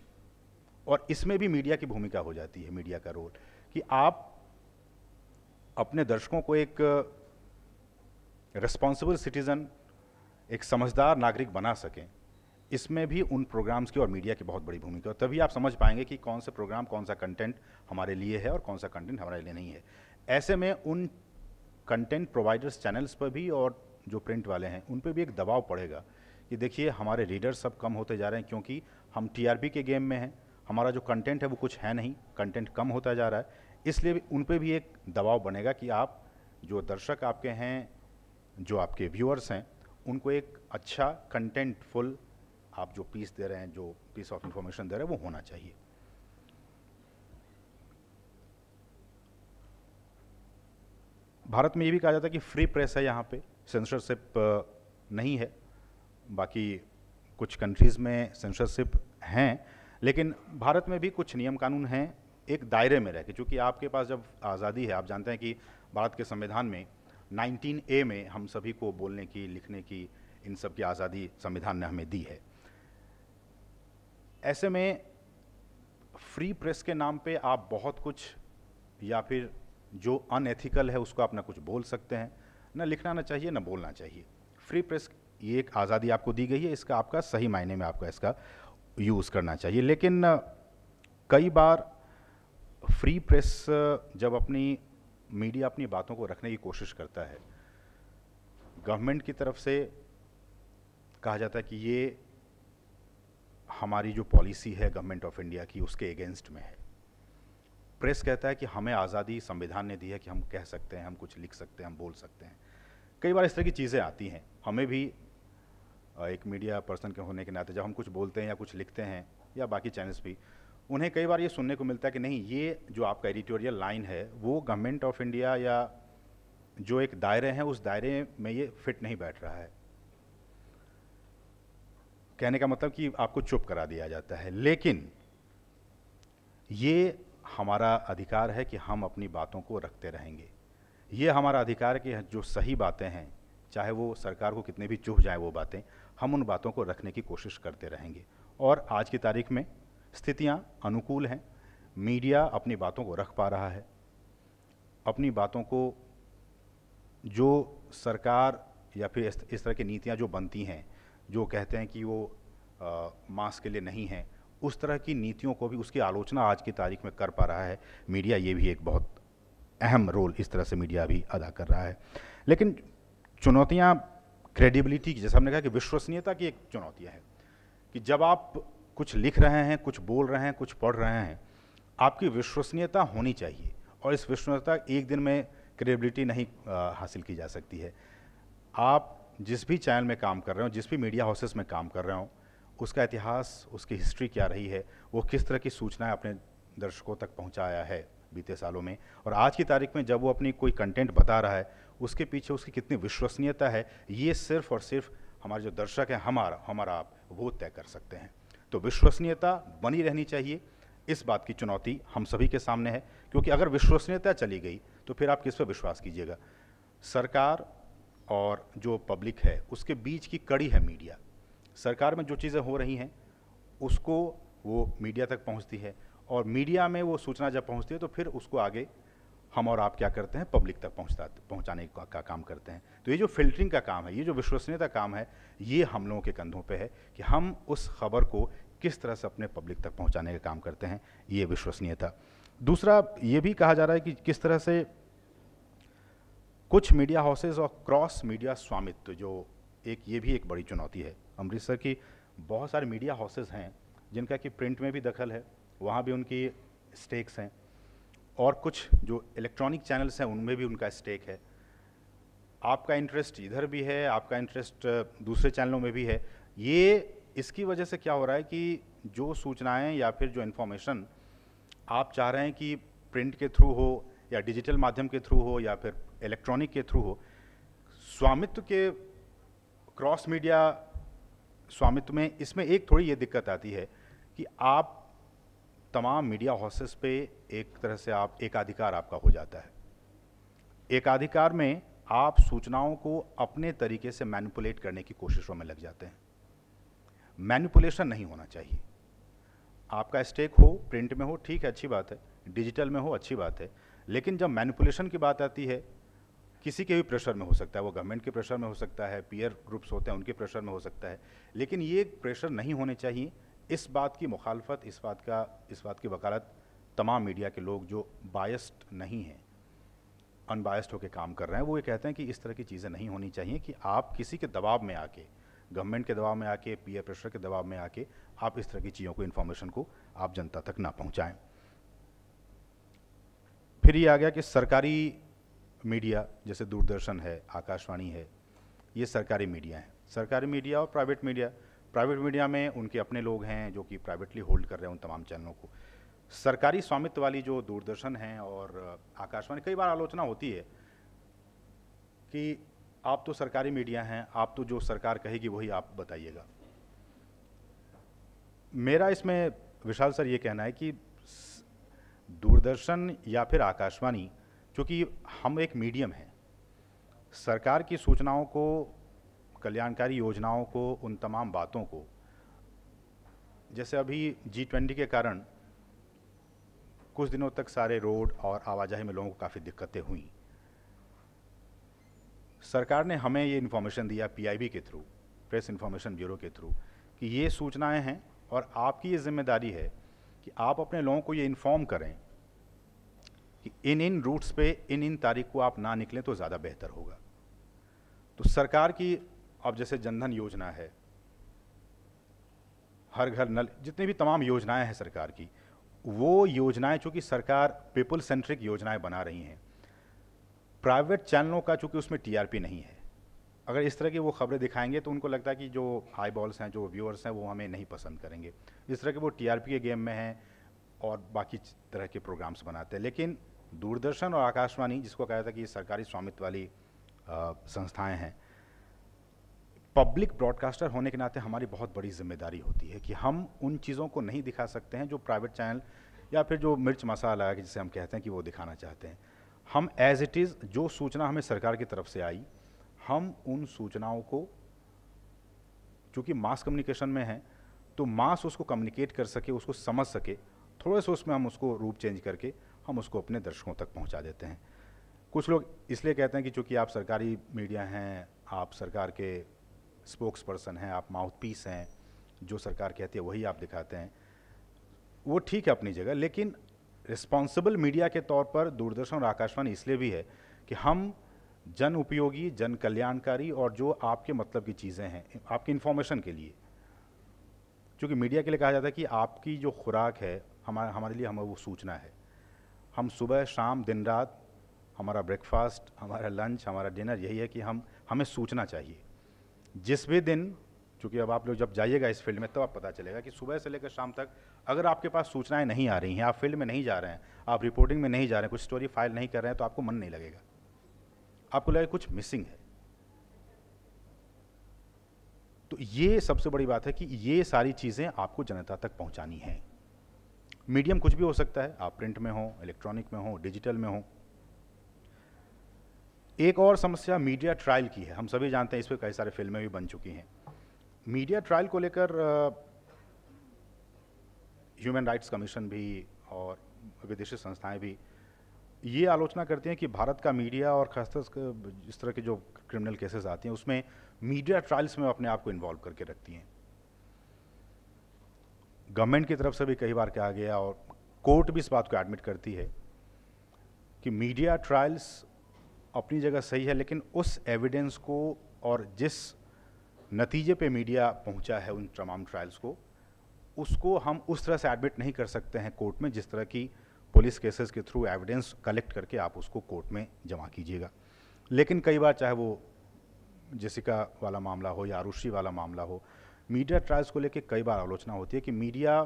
और इसमें भी मीडिया की भूमिका हो जाती है मीडिया का रोल कि आप अपने दर्शकों को एक रिस्पॉन्सिबल सिटीज़न एक समझदार नागरिक बना सकें इसमें भी उन प्रोग्राम्स की और मीडिया की बहुत बड़ी भूमिका है तभी आप समझ पाएंगे कि कौन सा प्रोग्राम कौन सा कंटेंट हमारे लिए है और कौन सा कंटेंट हमारे लिए नहीं है ऐसे में उन कंटेंट प्रोवाइडर्स चैनल्स पर भी और जो प्रिंट वाले हैं उन पर भी एक दबाव पड़ेगा कि देखिए हमारे रीडर्स सब कम होते जा रहे हैं क्योंकि हम टी के गेम में हैं हमारा जो कंटेंट है वो कुछ है नहीं कंटेंट कम होता जा रहा है इसलिए उन पर भी एक दबाव बनेगा कि आप जो दर्शक आपके हैं जो आपके व्यूअर्स हैं उनको एक अच्छा कंटेंटफुल आप जो पीस दे रहे हैं जो पीस ऑफ इंफॉर्मेशन दे रहे हैं वो होना चाहिए भारत में ये भी कहा जाता है कि फ्री प्रेस है यहाँ पे सेंसरशिप नहीं है बाकी कुछ कंट्रीज़ में सेंसरशिप हैं लेकिन भारत में भी कुछ नियम कानून हैं एक दायरे में रह के क्योंकि आपके पास जब आज़ादी है आप जानते हैं कि भारत के संविधान में 19 ए में हम सभी को बोलने की लिखने की इन सब की आज़ादी संविधान ने हमें दी है ऐसे में फ्री प्रेस के नाम पे आप बहुत कुछ या फिर जो अनएथिकल है उसको आप ना कुछ बोल सकते हैं ना लिखना ना चाहिए ना बोलना चाहिए फ्री प्रेस ये एक आज़ादी आपको दी गई है इसका आपका सही मायने में आपका इसका यूज़ करना चाहिए लेकिन कई बार फ्री प्रेस जब अपनी मीडिया अपनी बातों को रखने की कोशिश करता है गवर्नमेंट की तरफ से कहा जाता है कि ये हमारी जो पॉलिसी है गवर्नमेंट ऑफ इंडिया की उसके अगेंस्ट में है प्रेस कहता है कि हमें आज़ादी संविधान ने दी है कि हम कह सकते हैं हम कुछ लिख सकते हैं हम बोल सकते हैं कई बार इस तरह की चीज़ें आती हैं हमें भी एक मीडिया पर्सन के होने के नाते जब हम कुछ बोलते हैं या कुछ लिखते हैं या बाकी चैनल्स भी उन्हें कई बार ये सुनने को मिलता है कि नहीं ये जो आपका एडिटोरियल लाइन है वो गवर्नमेंट ऑफ इंडिया या जो एक दायरे हैं उस दायरे में ये फिट नहीं बैठ रहा है कहने का मतलब कि आपको चुप करा दिया जाता है लेकिन ये हमारा अधिकार है कि हम अपनी बातों को रखते रहेंगे ये हमारा अधिकार है कि जो सही बातें हैं चाहे वो सरकार को कितने भी चुभ जाए वो बातें हम उन बातों को रखने की कोशिश करते रहेंगे और आज की तारीख में स्थितियाँ अनुकूल हैं मीडिया अपनी बातों को रख पा रहा है अपनी बातों को जो सरकार या फिर इस तरह की नीतियाँ जो बनती हैं जो कहते हैं कि वो मास्क मास के लिए नहीं है उस तरह की नीतियों को भी उसकी आलोचना आज की तारीख में कर पा रहा है मीडिया ये भी एक बहुत अहम रोल इस तरह से मीडिया भी अदा कर रहा है लेकिन चुनौतियाँ क्रेडिबिलिटी की जैसे हमने कहा कि विश्वसनीयता की एक चुनौतियाँ हैं कि जब आप कुछ लिख रहे हैं कुछ बोल रहे हैं कुछ पढ़ रहे हैं आपकी विश्वसनीयता होनी चाहिए और इस विश्वसनीयता एक दिन में क्रेडिबिलिटी नहीं आ, हासिल की जा सकती है आप जिस भी चैनल में काम कर रहे हो जिस भी मीडिया हाउसेस में काम कर रहे हो उसका इतिहास उसकी हिस्ट्री क्या रही है वो किस तरह की सूचनाएं अपने दर्शकों तक पहुंचाया है बीते सालों में और आज की तारीख में जब वो अपनी कोई कंटेंट बता रहा है उसके पीछे उसकी कितनी विश्वसनीयता है ये सिर्फ और सिर्फ हमारे जो दर्शक हैं हमारा हमारा आप वो तय कर सकते हैं तो विश्वसनीयता बनी रहनी चाहिए इस बात की चुनौती हम सभी के सामने है क्योंकि अगर विश्वसनीयता चली गई तो फिर आप किस पर विश्वास कीजिएगा सरकार और जो पब्लिक है उसके बीच की कड़ी है मीडिया सरकार में जो चीज़ें हो रही हैं उसको वो मीडिया तक पहुंचती है और मीडिया में वो सूचना जब पहुंचती है तो फिर उसको आगे हम और आप क्या करते हैं पब्लिक तक पहुंचता पहुंचाने का, का काम करते हैं तो ये जो फिल्टरिंग का काम है ये जो विश्वसनीयता काम है ये हम लोगों के कंधों पे है कि हम उस खबर को किस तरह से अपने पब्लिक तक पहुंचाने का काम करते हैं ये विश्वसनीयता दूसरा ये भी कहा जा रहा है कि किस तरह से कुछ मीडिया हाउसेज और क्रॉस मीडिया स्वामित्व जो एक ये भी एक बड़ी चुनौती है अमृतसर की बहुत सारे मीडिया हाउसेज हैं जिनका कि प्रिंट में भी दखल है वहाँ भी उनकी स्टेक्स हैं और कुछ जो इलेक्ट्रॉनिक चैनल्स हैं उनमें भी उनका स्टेक है आपका इंटरेस्ट इधर भी है आपका इंटरेस्ट दूसरे चैनलों में भी है ये इसकी वजह से क्या हो रहा है कि जो सूचनाएं या फिर जो इन्फॉर्मेशन आप चाह रहे हैं कि प्रिंट के थ्रू हो या डिजिटल माध्यम के थ्रू हो या फिर इलेक्ट्रॉनिक के थ्रू हो स्वामित्व के क्रॉस मीडिया स्वामित्व में इसमें एक थोड़ी ये दिक्कत आती है कि आप तमाम मीडिया हाउसेस पे एक तरह से आप एकाधिकार आपका हो जाता है एकाधिकार में आप सूचनाओं को अपने तरीके से मैनिपुलेट करने की कोशिशों में लग जाते हैं मैनिपुलेशन नहीं होना चाहिए आपका स्टेक हो प्रिंट में हो ठीक है अच्छी बात है डिजिटल में हो अच्छी बात है लेकिन जब मैनिपुलेशन की बात आती है किसी के भी प्रेशर में हो सकता है वो गवर्नमेंट के प्रेशर में हो सकता है पीयर ग्रुप्स होते हैं उनके प्रेशर में हो सकता है लेकिन ये प्रेशर नहीं होने चाहिए इस बात की मुखालफत इस बात का इस बात की वकालत तमाम मीडिया के लोग जो बायस्ड नहीं हैं अनबायस्ड होकर काम कर रहे हैं वो ये कहते हैं कि इस तरह की चीज़ें नहीं होनी चाहिए कि आप किसी के दबाव में आके गवर्नमेंट के दबाव में आके पीयर प्रेशर के दबाव में आके आप इस तरह की चीज़ों को इन्फॉर्मेशन को आप जनता तक ना पहुँचाएँ फिर ये आ गया कि सरकारी मीडिया जैसे दूरदर्शन है आकाशवाणी है ये सरकारी मीडिया हैं सरकारी मीडिया और प्राइवेट मीडिया प्राइवेट मीडिया में उनके अपने लोग हैं जो कि प्राइवेटली होल्ड कर रहे हैं उन तमाम चैनलों को सरकारी स्वामित्व वाली जो दूरदर्शन हैं और आकाशवाणी कई बार आलोचना होती है कि आप तो सरकारी मीडिया हैं आप तो जो सरकार कहेगी वही आप बताइएगा मेरा इसमें विशाल सर ये कहना है कि दूरदर्शन या फिर आकाशवाणी क्योंकि हम एक मीडियम हैं सरकार की सूचनाओं को कल्याणकारी योजनाओं को उन तमाम बातों को जैसे अभी जी ट्वेंटी के कारण कुछ दिनों तक सारे रोड और आवाजाही में लोगों को काफ़ी दिक्कतें हुई सरकार ने हमें ये इन्फॉर्मेशन दिया पीआईबी के थ्रू प्रेस इन्फॉर्मेशन ब्यूरो के थ्रू कि ये सूचनाएं हैं और आपकी ये जिम्मेदारी है कि आप अपने लोगों को ये इन्फॉर्म करें कि इन इन रूट्स पे इन इन तारीख को आप ना निकलें तो ज़्यादा बेहतर होगा तो सरकार की अब जैसे जनधन योजना है हर घर नल जितनी भी तमाम योजनाएं हैं सरकार की वो योजनाएं चूँकि सरकार पीपल सेंट्रिक योजनाएं बना रही हैं प्राइवेट चैनलों का चूँकि उसमें टीआरपी नहीं है अगर इस तरह की वो खबरें दिखाएंगे तो उनको लगता है कि जो हाई बॉल्स हैं जो व्यूअर्स हैं वो हमें नहीं पसंद करेंगे इस तरह के वो टीआरपी के गेम में हैं और बाकी तरह के प्रोग्राम्स बनाते हैं लेकिन दूरदर्शन और आकाशवाणी जिसको कहा था कि ये सरकारी स्वामित्व वाली संस्थाएं हैं पब्लिक ब्रॉडकास्टर होने के नाते हमारी बहुत बड़ी जिम्मेदारी होती है कि हम उन चीज़ों को नहीं दिखा सकते हैं जो प्राइवेट चैनल या फिर जो मिर्च मसाला है जिसे हम कहते हैं कि वो दिखाना चाहते हैं हम एज इट इज़ जो सूचना हमें सरकार की तरफ से आई हम उन सूचनाओं को चूँकि मास कम्युनिकेशन में है तो मास उसको कम्युनिकेट कर सके उसको समझ सके थोड़े से उसमें हम उसको रूप चेंज करके हम उसको अपने दर्शकों तक पहुँचा देते हैं कुछ लोग इसलिए कहते हैं कि चूँकि आप सरकारी मीडिया हैं आप सरकार के स्पोक्स पर्सन हैं आप माउथ पीस हैं जो सरकार कहती है वही आप दिखाते हैं वो ठीक है अपनी जगह लेकिन रिस्पॉन्सिबल मीडिया के तौर पर दूरदर्शन और आकाशवाणी इसलिए भी है कि हम जन उपयोगी जन कल्याणकारी और जो आपके मतलब की चीज़ें हैं आपकी इन्फॉर्मेशन के लिए क्योंकि मीडिया के लिए कहा जाता है कि आपकी जो खुराक है हमारे हमारे लिए हमें वो सूचना है हम सुबह शाम दिन रात हमारा ब्रेकफास्ट हमारा लंच हमारा डिनर यही है कि हम हमें सोचना चाहिए जिस भी दिन चूँकि अब आप लोग जब जाइएगा इस फील्ड में तब तो आप पता चलेगा कि सुबह से लेकर शाम तक अगर आपके पास सूचनाएं नहीं आ रही हैं आप फील्ड में नहीं जा रहे हैं आप रिपोर्टिंग में नहीं जा रहे हैं कुछ स्टोरी फाइल नहीं कर रहे हैं तो आपको मन नहीं लगेगा आपको लगेगा कुछ मिसिंग है तो ये सबसे बड़ी बात है कि ये सारी चीज़ें आपको जनता तक पहुंचानी हैं मीडियम कुछ भी हो सकता है आप प्रिंट में हो इलेक्ट्रॉनिक में हो डिजिटल में हो एक और समस्या मीडिया ट्रायल की है हम सभी जानते हैं इस पर कई सारे फिल्में भी बन चुकी हैं मीडिया ट्रायल को लेकर ह्यूमन राइट्स कमीशन भी और विदेशी संस्थाएं भी ये आलोचना करती हैं कि भारत का मीडिया और खास इस तरह के जो क्रिमिनल केसेस आते हैं उसमें मीडिया ट्रायल्स में अपने आप को इन्वॉल्व करके रखती हैं गवर्नमेंट की तरफ से भी कई बार कहा गया और कोर्ट भी इस बात को एडमिट करती है कि मीडिया ट्रायल्स अपनी जगह सही है लेकिन उस एविडेंस को और जिस नतीजे पे मीडिया पहुंचा है उन तमाम ट्रायल्स को उसको हम उस तरह से एडमिट नहीं कर सकते हैं कोर्ट में जिस तरह की पुलिस केसेस के थ्रू एविडेंस कलेक्ट करके आप उसको कोर्ट में जमा कीजिएगा लेकिन कई बार चाहे वो जेसिका वाला मामला हो या आरुषि वाला मामला हो मीडिया ट्रायल्स को लेकर कई बार आलोचना होती है कि मीडिया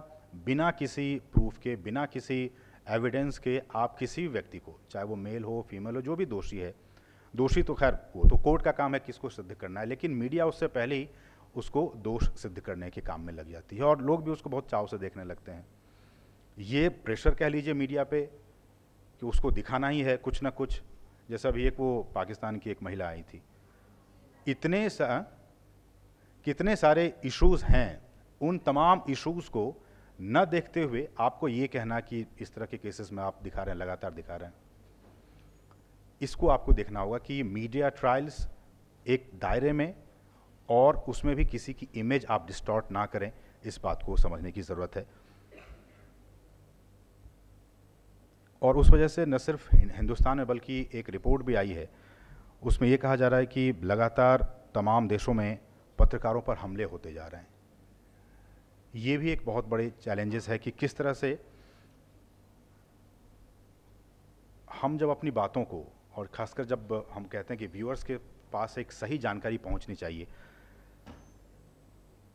बिना किसी प्रूफ के बिना किसी एविडेंस के आप किसी भी व्यक्ति को चाहे वो मेल हो फीमेल हो जो भी दोषी है दोषी तो खैर वो तो कोर्ट का काम है किसको सिद्ध करना है लेकिन मीडिया उससे पहले ही उसको दोष सिद्ध करने के काम में लग जाती है और लोग भी उसको बहुत चाव से देखने लगते हैं ये प्रेशर कह लीजिए मीडिया पे कि उसको दिखाना ही है कुछ ना कुछ जैसा भी एक वो पाकिस्तान की एक महिला आई थी इतने सा कितने सारे इश्यूज़ हैं उन तमाम इश्यूज़ को न देखते हुए आपको ये कहना कि इस तरह के केसेस में आप दिखा रहे हैं लगातार दिखा रहे हैं इसको आपको देखना होगा कि मीडिया ट्रायल्स एक दायरे में और उसमें भी किसी की इमेज आप डिस्टॉर्ट ना करें इस बात को समझने की ज़रूरत है और उस वजह से न सिर्फ हिंदुस्तान में बल्कि एक रिपोर्ट भी आई है उसमें यह कहा जा रहा है कि लगातार तमाम देशों में पत्रकारों पर हमले होते जा रहे हैं ये भी एक बहुत बड़े चैलेंजेस है कि किस तरह से हम जब अपनी बातों को और खासकर जब हम कहते हैं कि व्यूअर्स के पास एक सही जानकारी पहुंचनी चाहिए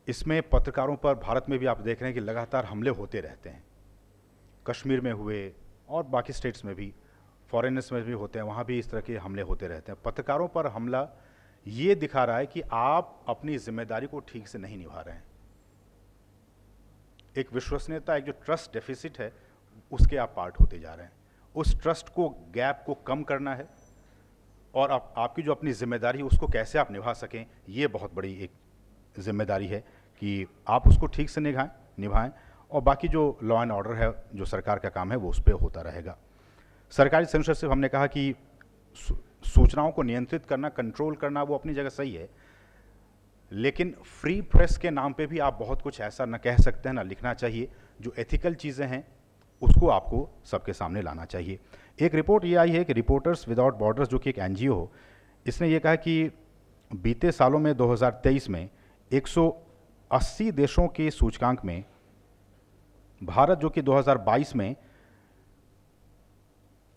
इसमें पत्रकारों पर भारत में भी आप देख रहे हैं कि लगातार हमले होते रहते हैं कश्मीर में हुए और बाकी स्टेट्स में भी फॉरेनर्स में भी होते हैं वहाँ भी इस तरह के हमले होते रहते हैं पत्रकारों पर हमला ये दिखा रहा है कि आप अपनी जिम्मेदारी को ठीक से नहीं निभा रहे हैं एक विश्वसनीयता एक जो ट्रस्ट डेफिसिट है उसके आप पार्ट होते जा रहे हैं उस ट्रस्ट को गैप को कम करना है और आप आपकी जो अपनी जिम्मेदारी है उसको कैसे आप निभा सकें ये बहुत बड़ी एक जिम्मेदारी है कि आप उसको ठीक से निभाएं निभाएं और बाकी जो लॉ एंड ऑर्डर है जो सरकार का काम है वो उस पर होता रहेगा सरकारी सेंसरशिप हमने कहा कि सूचनाओं को नियंत्रित करना कंट्रोल करना वो अपनी जगह सही है लेकिन फ्री प्रेस के नाम पे भी आप बहुत कुछ ऐसा ना कह सकते हैं ना लिखना चाहिए जो एथिकल चीज़ें हैं उसको आपको सबके सामने लाना चाहिए एक रिपोर्ट ये आई है कि रिपोर्टर्स विदाउट बॉर्डर्स जो कि एक एन हो इसने ये कहा कि बीते सालों में 2023 में 180 देशों के सूचकांक में भारत जो कि 2022 में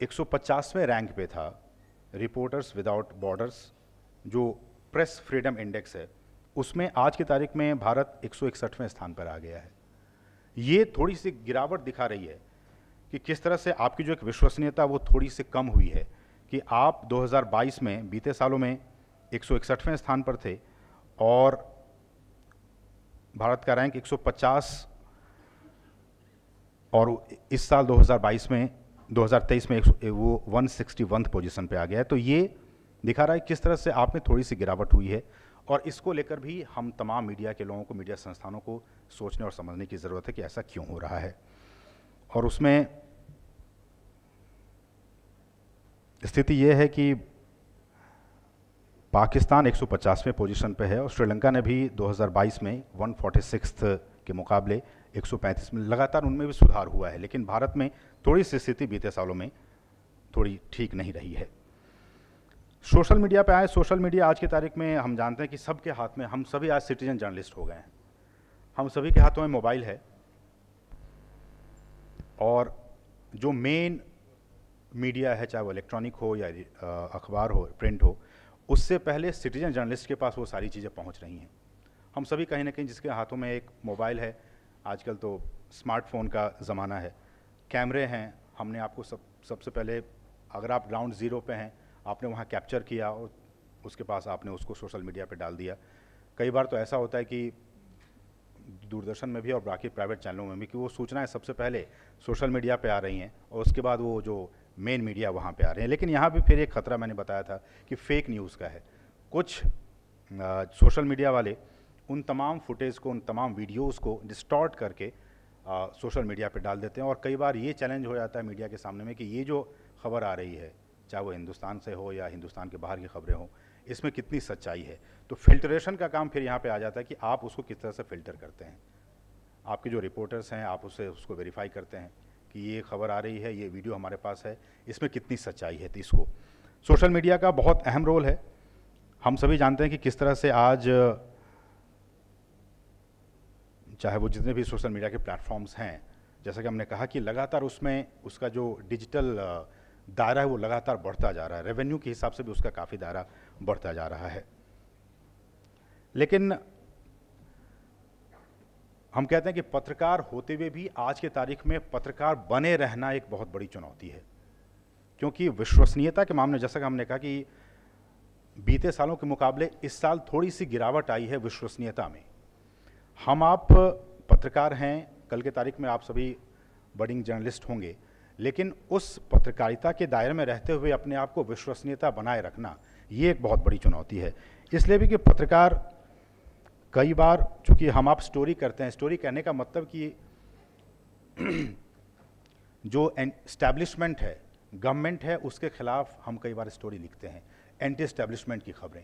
150वें रैंक पे था रिपोर्टर्स विदाउट बॉर्डर्स जो प्रेस फ्रीडम इंडेक्स है उसमें आज की तारीख में भारत एक स्थान पर आ गया है ये थोड़ी सी गिरावट दिखा रही है कि किस तरह से आपकी जो एक विश्वसनीयता वो थोड़ी सी कम हुई है कि आप 2022 में बीते सालों में एक स्थान पर थे और भारत का रैंक 150 और इस साल 2022 में 2023 में वो 161 पोजीशन पे आ गया है तो ये दिखा रहा है किस तरह से आप में थोड़ी सी गिरावट हुई है और इसको लेकर भी हम तमाम मीडिया के लोगों को मीडिया संस्थानों को सोचने और समझने की ज़रूरत है कि ऐसा क्यों हो रहा है और उसमें स्थिति यह है कि पाकिस्तान 150वें पोजीशन पे है और श्रीलंका ने भी 2022 में 146 के मुकाबले 135 में लगातार उनमें भी सुधार हुआ है लेकिन भारत में थोड़ी सी स्थिति बीते सालों में थोड़ी ठीक नहीं रही है सोशल मीडिया पे आए सोशल मीडिया आज की तारीख में हम जानते हैं कि सबके हाथ में हम सभी आज सिटीजन जर्नलिस्ट हो गए हैं हम सभी के हाथों में मोबाइल है और जो मेन मीडिया है चाहे वो इलेक्ट्रॉनिक हो या अखबार हो प्रिंट हो उससे पहले सिटीजन जर्नलिस्ट के पास वो सारी चीज़ें पहुंच रही हैं हम सभी कहीं ना कहीं जिसके हाथों में एक मोबाइल है आजकल तो स्मार्टफोन का ज़माना है कैमरे हैं हमने आपको सब सबसे पहले अगर आप ग्राउंड ज़ीरो पे हैं आपने वहाँ कैप्चर किया और उसके पास आपने उसको सोशल मीडिया पे डाल दिया कई बार तो ऐसा होता है कि दूरदर्शन में भी और बाकी प्राइवेट चैनलों में भी कि वो सूचनाएं सबसे पहले सोशल मीडिया पे आ रही हैं और उसके बाद वो जो मेन मीडिया वहाँ पे आ रहे हैं लेकिन यहाँ भी फिर एक ख़तरा मैंने बताया था कि फेक न्यूज़ का है कुछ सोशल मीडिया वाले उन तमाम फुटेज को उन तमाम वीडियोज़ को डिस्टॉर्ट करके सोशल मीडिया पर डाल देते हैं और कई बार ये चैलेंज हो जाता है मीडिया के सामने में कि ये जो खबर आ रही है चाहे वो हिंदुस्तान से हो या हिंदुस्तान के बाहर की खबरें हों इसमें कितनी सच्चाई है तो फिल्ट्रेशन का काम फिर यहाँ पे आ जाता है कि आप उसको किस तरह से फिल्टर करते हैं आपके जो रिपोर्टर्स हैं आप उससे उसको वेरीफाई करते हैं कि ये खबर आ रही है ये वीडियो हमारे पास है इसमें कितनी सच्चाई है तो इसको सोशल मीडिया का बहुत अहम रोल है हम सभी जानते हैं कि किस तरह से आज चाहे वो जितने भी सोशल मीडिया के प्लेटफॉर्म्स हैं जैसा कि हमने कहा कि लगातार उसमें उसका जो डिजिटल दायरा है वो लगातार बढ़ता जा रहा है रेवेन्यू के हिसाब से भी उसका काफ़ी दायरा बढ़ता जा रहा है लेकिन हम कहते हैं कि पत्रकार होते हुए भी आज के तारीख में पत्रकार बने रहना एक बहुत बड़ी चुनौती है क्योंकि विश्वसनीयता के मामले जैसा कि हमने कहा कि बीते सालों के मुकाबले इस साल थोड़ी सी गिरावट आई है विश्वसनीयता में हम आप पत्रकार हैं कल के तारीख में आप सभी बडिंग जर्नलिस्ट होंगे लेकिन उस पत्रकारिता के दायरे में रहते हुए अपने आप को विश्वसनीयता बनाए रखना ये एक बहुत बड़ी चुनौती है इसलिए भी कि पत्रकार कई बार चूँकि हम आप स्टोरी करते हैं स्टोरी कहने का मतलब कि जो एस्टैब्लिशमेंट है गवर्नमेंट है उसके खिलाफ हम कई बार स्टोरी लिखते हैं एंटी एस्टैब्लिशमेंट की खबरें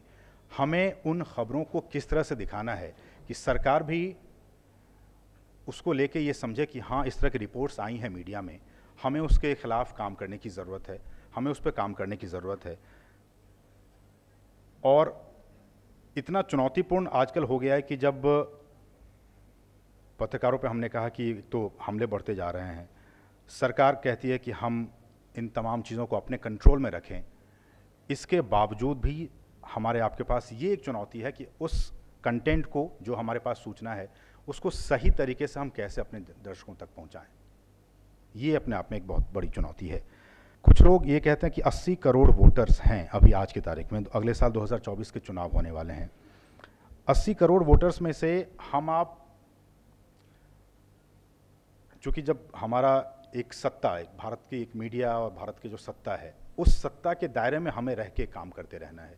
हमें उन खबरों को किस तरह से दिखाना है कि सरकार भी उसको लेके ये समझे कि हाँ इस तरह की रिपोर्ट्स आई हैं मीडिया में हमें उसके खिलाफ काम करने की ज़रूरत है हमें उस पर काम करने की ज़रूरत है और इतना चुनौतीपूर्ण आजकल हो गया है कि जब पत्रकारों पे हमने कहा कि तो हमले बढ़ते जा रहे हैं सरकार कहती है कि हम इन तमाम चीज़ों को अपने कंट्रोल में रखें इसके बावजूद भी हमारे आपके पास ये एक चुनौती है कि उस कंटेंट को जो हमारे पास सूचना है उसको सही तरीके से हम कैसे अपने दर्शकों तक पहुंचाएं ये अपने आप में एक बहुत बड़ी चुनौती है कुछ लोग ये कहते हैं कि 80 करोड़ वोटर्स हैं अभी आज की तारीख में तो अगले साल 2024 के चुनाव होने वाले हैं 80 करोड़ वोटर्स में से हम आप चूँकि जब हमारा एक सत्ता है भारत की एक मीडिया और भारत की जो सत्ता है उस सत्ता के दायरे में हमें रह के काम करते रहना है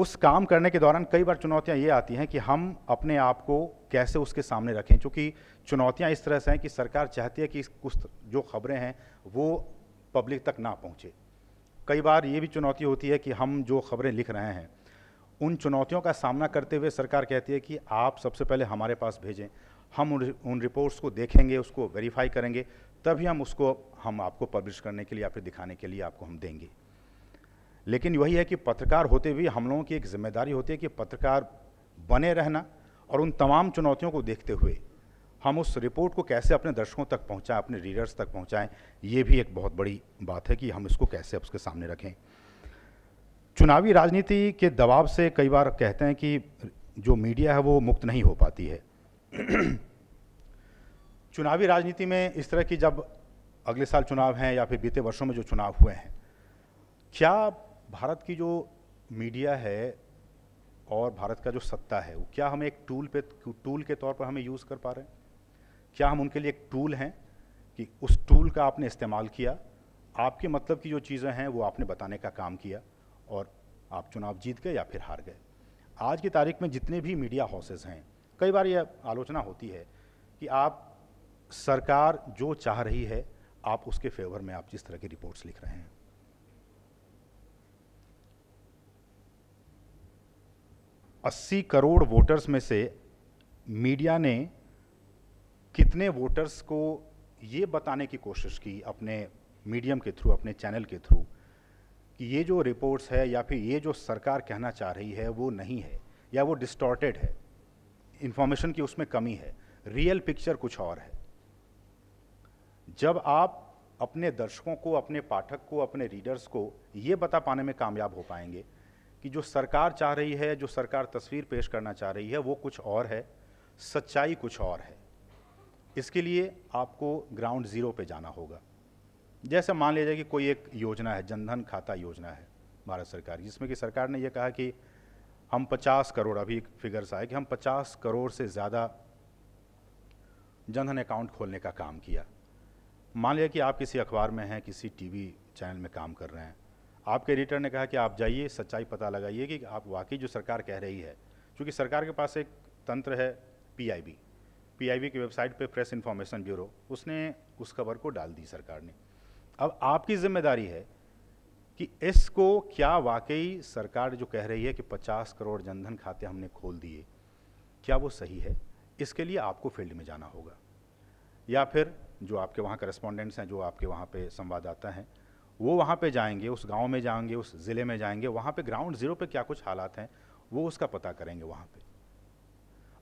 उस काम करने के दौरान कई बार चुनौतियां ये आती हैं कि हम अपने आप को कैसे उसके सामने रखें क्योंकि चुनौतियां इस तरह से हैं कि सरकार चाहती है कि कुछ जो खबरें हैं वो पब्लिक तक ना पहुंचे कई बार ये भी चुनौती होती है कि हम जो खबरें लिख रहे हैं उन चुनौतियों का सामना करते हुए सरकार कहती है कि आप सबसे पहले हमारे पास भेजें हम उन रिपोर्ट्स को देखेंगे उसको वेरीफाई करेंगे तभी हम उसको हम आपको पब्लिश करने के लिए या फिर दिखाने के लिए आपको हम देंगे लेकिन वही है कि पत्रकार होते हुए हम लोगों की एक जिम्मेदारी होती है कि पत्रकार बने रहना और उन तमाम चुनौतियों को देखते हुए हम उस रिपोर्ट को कैसे अपने दर्शकों तक पहुंचाएं अपने रीडर्स तक पहुंचाएं ये भी एक बहुत बड़ी बात है कि हम इसको कैसे उसके सामने रखें चुनावी राजनीति के दबाव से कई बार कहते हैं कि जो मीडिया है वो मुक्त नहीं हो पाती है चुनावी राजनीति में इस तरह की जब अगले साल चुनाव हैं या फिर बीते वर्षों में जो चुनाव हुए हैं क्या भारत की जो मीडिया है और भारत का जो सत्ता है वो क्या हम एक टूल पे टूल के तौर पर हमें यूज़ कर पा रहे हैं क्या हम उनके लिए एक टूल हैं कि उस टूल का आपने इस्तेमाल किया आपके मतलब की जो चीज़ें हैं वो आपने बताने का काम किया और आप चुनाव जीत गए या फिर हार गए आज की तारीख में जितने भी मीडिया हाउसेज हैं कई बार यह आलोचना होती है कि आप सरकार जो चाह रही है आप उसके फेवर में आप जिस तरह की रिपोर्ट्स लिख रहे हैं 80 करोड़ वोटर्स में से मीडिया ने कितने वोटर्स को ये बताने की कोशिश की अपने मीडियम के थ्रू अपने चैनल के थ्रू कि ये जो रिपोर्ट्स है या फिर ये जो सरकार कहना चाह रही है वो नहीं है या वो डिस्टॉर्टेड है इन्फॉर्मेशन की उसमें कमी है रियल पिक्चर कुछ और है जब आप अपने दर्शकों को अपने पाठक को अपने रीडर्स को ये बता पाने में कामयाब हो पाएंगे कि जो सरकार चाह रही है जो सरकार तस्वीर पेश करना चाह रही है वो कुछ और है सच्चाई कुछ और है इसके लिए आपको ग्राउंड ज़ीरो पे जाना होगा जैसे मान लिया जाए कि कोई एक योजना है जनधन खाता योजना है भारत सरकार जिसमें कि सरकार ने यह कहा कि हम 50 करोड़ अभी फिगर्स आए कि हम 50 करोड़ से ज़्यादा जनधन अकाउंट खोलने का काम किया मान लिया कि आप किसी अखबार में हैं किसी टीवी चैनल में काम कर रहे हैं आपके एडिटर ने कहा कि आप जाइए सच्चाई पता लगाइए कि आप वाकई जो सरकार कह रही है क्योंकि सरकार के पास एक तंत्र है पीआईबी पीआईबी की वेबसाइट पे प्रेस इन्फॉर्मेशन ब्यूरो उसने उस खबर को डाल दी सरकार ने अब आपकी जिम्मेदारी है कि इसको क्या वाकई सरकार जो कह रही है कि 50 करोड़ जनधन खाते हमने खोल दिए क्या वो सही है इसके लिए आपको फील्ड में जाना होगा या फिर जो आपके वहाँ करस्पॉन्डेंट्स हैं जो आपके वहाँ पे संवाददाता हैं वो वहाँ पे जाएंगे उस गांव में जाएंगे उस ज़िले में जाएंगे वहाँ पे ग्राउंड ज़ीरो पे क्या कुछ हालात हैं वो उसका पता करेंगे वहाँ पे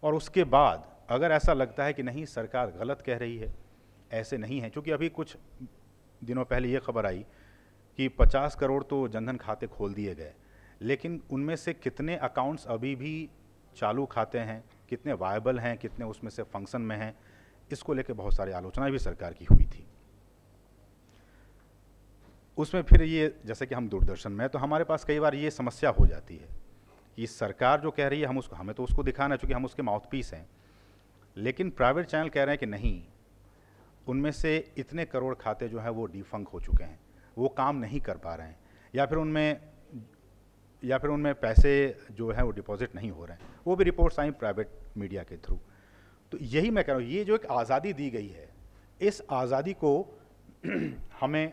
और उसके बाद अगर ऐसा लगता है कि नहीं सरकार गलत कह रही है ऐसे नहीं है क्योंकि अभी कुछ दिनों पहले ये खबर आई कि 50 करोड़ तो जनधन खाते खोल दिए गए लेकिन उनमें से कितने अकाउंट्स अभी भी चालू खाते हैं कितने वायबल हैं कितने उसमें से फंक्शन में हैं इसको लेकर बहुत सारी आलोचना भी सरकार की हुई थी उसमें फिर ये जैसे कि हम दूरदर्शन में तो हमारे पास कई बार ये समस्या हो जाती है कि सरकार जो कह रही है हम उसको हमें तो उसको दिखाना है चूँकि हम उसके माउथ पीस हैं लेकिन प्राइवेट चैनल कह रहे हैं कि नहीं उनमें से इतने करोड़ खाते जो हैं वो डिफंक हो चुके हैं वो काम नहीं कर पा रहे हैं या फिर उनमें या फिर उनमें पैसे जो हैं वो डिपॉजिट नहीं हो रहे हैं वो भी रिपोर्ट्स आई प्राइवेट मीडिया के थ्रू तो यही मैं कह रहा हूँ ये जो एक आज़ादी दी गई है इस आज़ादी को हमें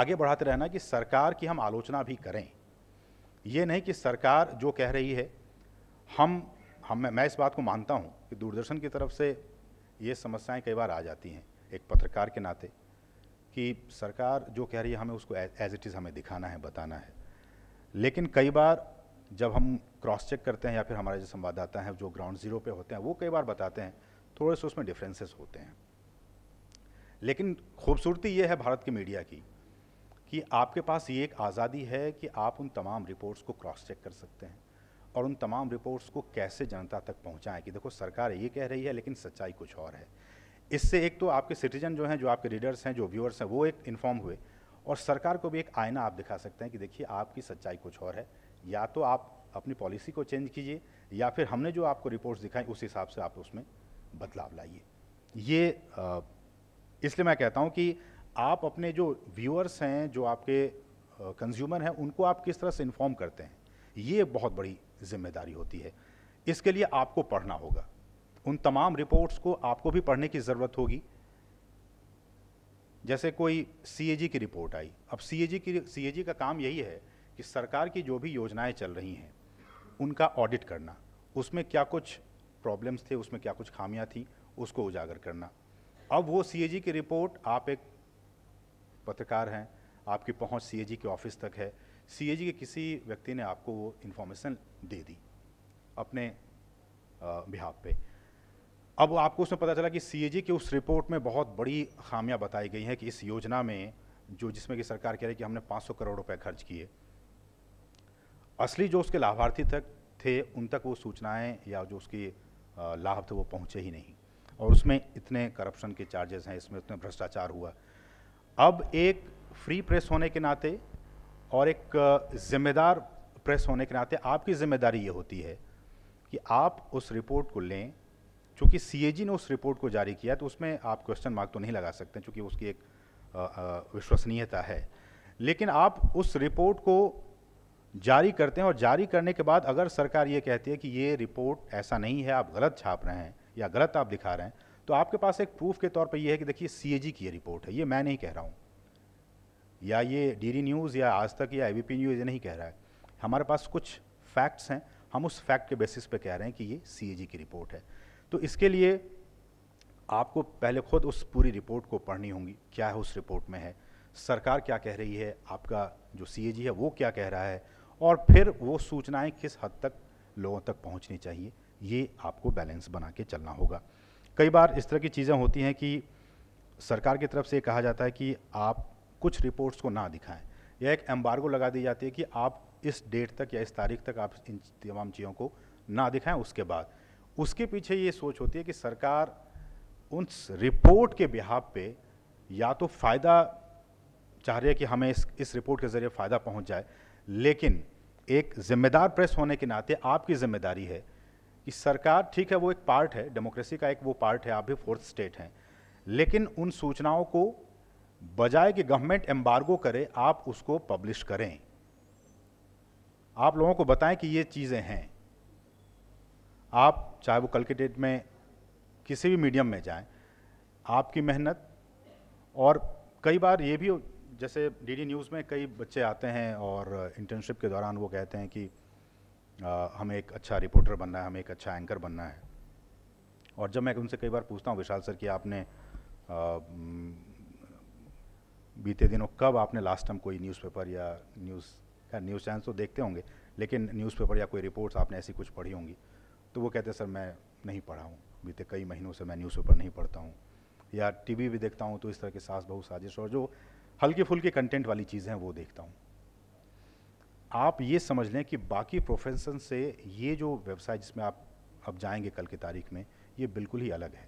आगे बढ़ाते रहना कि सरकार की हम आलोचना भी करें ये नहीं कि सरकार जो कह रही है हम हम मैं इस बात को मानता हूँ कि दूरदर्शन की तरफ से ये समस्याएं कई बार आ जाती हैं एक पत्रकार के नाते कि सरकार जो कह रही है हमें उसको एज इट इज़ हमें दिखाना है बताना है लेकिन कई बार जब हम क्रॉस चेक करते हैं या फिर हमारे जो संवाददाता हैं जो ग्राउंड ज़ीरो पे होते हैं वो कई बार बताते हैं थोड़े से उसमें डिफरेंसेस होते हैं लेकिन खूबसूरती ये है भारत की मीडिया की कि आपके पास ये एक आज़ादी है कि आप उन तमाम रिपोर्ट्स को क्रॉस चेक कर सकते हैं और उन तमाम रिपोर्ट्स को कैसे जनता तक पहुंचाएं कि देखो सरकार ये कह रही है लेकिन सच्चाई कुछ और है इससे एक तो आपके सिटीजन जो हैं जो आपके रीडर्स हैं जो व्यूअर्स हैं वो एक इन्फॉर्म हुए और सरकार को भी एक आईना आप दिखा सकते हैं कि देखिए आपकी सच्चाई कुछ और है या तो आप अपनी पॉलिसी को चेंज कीजिए या फिर हमने जो आपको रिपोर्ट्स दिखाई उस हिसाब से आप उसमें बदलाव लाइए ये इसलिए मैं कहता हूँ कि आप अपने जो व्यूअर्स हैं जो आपके कंज्यूमर हैं उनको आप किस तरह से इन्फॉर्म करते हैं ये बहुत बड़ी जिम्मेदारी होती है इसके लिए आपको पढ़ना होगा उन तमाम रिपोर्ट्स को आपको भी पढ़ने की ज़रूरत होगी जैसे कोई सी की रिपोर्ट आई अब सी की सी का काम यही है कि सरकार की जो भी योजनाएं चल रही हैं उनका ऑडिट करना उसमें क्या कुछ प्रॉब्लम्स थे उसमें क्या कुछ खामियां थी उसको उजागर करना अब वो सी की रिपोर्ट आप एक पत्रकार हैं आपकी पहुंच सीएजी के ऑफिस तक है सीएजी के किसी व्यक्ति ने आपको वो इन्फॉर्मेशन दे दी अपने बिहाब पे अब आपको उसमें पता चला कि सीएजी की उस रिपोर्ट में बहुत बड़ी खामियां बताई गई हैं कि इस योजना में जो जिसमें कि सरकार कह रही है कि हमने 500 करोड़ रुपए खर्च किए असली जो उसके लाभार्थी तक थे उन तक वो सूचनाएं या जो उसकी लाभ थे वो पहुंचे ही नहीं और उसमें इतने करप्शन के चार्जेस हैं इसमें इतने भ्रष्टाचार हुआ अब एक फ्री प्रेस होने के नाते और एक जिम्मेदार प्रेस होने के नाते आपकी जिम्मेदारी ये होती है कि आप उस रिपोर्ट को लें चूँकि सी ने उस रिपोर्ट को जारी किया तो उसमें आप क्वेश्चन मार्क तो नहीं लगा सकते चूँकि उसकी एक विश्वसनीयता है लेकिन आप उस रिपोर्ट को जारी करते हैं और जारी करने के बाद अगर सरकार ये कहती है कि ये रिपोर्ट ऐसा नहीं है आप गलत छाप रहे हैं या गलत आप दिखा रहे हैं तो आपके पास एक प्रूफ के तौर पर यह है कि देखिए सी की रिपोर्ट है ये मैं नहीं कह रहा हूँ या ये डी न्यूज़ या आज तक या आई न्यूज़ ये नहीं कह रहा है हमारे पास कुछ फैक्ट्स हैं हम उस फैक्ट के बेसिस पे कह रहे हैं कि ये सी की रिपोर्ट है तो इसके लिए आपको पहले खुद उस पूरी रिपोर्ट को पढ़नी होगी क्या है उस रिपोर्ट में है सरकार क्या कह रही है आपका जो सी है वो क्या कह रहा है और फिर वो सूचनाएं किस हद तक लोगों तक पहुंचनी चाहिए ये आपको बैलेंस बना के चलना होगा कई बार इस तरह की चीज़ें होती हैं कि सरकार की तरफ से कहा जाता है कि आप कुछ रिपोर्ट्स को ना दिखाएं या एक एम्बार्गो लगा दी जाती है कि आप इस डेट तक या इस तारीख तक आप इन तमाम चीज़ों को ना दिखाएं उसके बाद उसके पीछे ये सोच होती है कि सरकार उन रिपोर्ट के बिहाब पे या तो फ़ायदा चाह रही है कि हमें इस इस रिपोर्ट के ज़रिए फ़ायदा पहुंच जाए लेकिन एक ज़िम्मेदार प्रेस होने के नाते आपकी ज़िम्मेदारी है कि सरकार ठीक है वो एक पार्ट है डेमोक्रेसी का एक वो पार्ट है आप भी फोर्थ स्टेट हैं लेकिन उन सूचनाओं को बजाय कि गवर्नमेंट एम्बार्गो करे आप उसको पब्लिश करें आप लोगों को बताएं कि ये चीज़ें हैं आप चाहे वो कल के डेट में किसी भी मीडियम में जाएं आपकी मेहनत और कई बार ये भी जैसे डीडी न्यूज़ में कई बच्चे आते हैं और इंटर्नशिप के दौरान वो कहते हैं कि आ, हमें एक अच्छा रिपोर्टर बनना है हमें एक अच्छा एंकर बनना है और जब मैं उनसे कई बार पूछता हूँ विशाल सर कि आपने आ, बीते दिनों कब आपने लास्ट टाइम कोई न्यूज़पेपर या न्यूज़ खैर न्यूज़ चैनल तो देखते होंगे लेकिन न्यूज़पेपर या कोई रिपोर्ट्स आपने ऐसी कुछ पढ़ी होंगी तो वो कहते सर मैं नहीं पढ़ा हूँ बीते कई महीनों से मैं न्यूज़पेपर नहीं पढ़ता हूँ या टीवी भी देखता हूँ तो इस तरह के सास बहू साजिश और जो हल्की फुल्की कंटेंट वाली चीज़ें हैं वो देखता हूँ आप ये समझ लें कि बाकी प्रोफेशन से ये जो व्यवसाय जिसमें आप अब जाएंगे कल की तारीख में ये बिल्कुल ही अलग है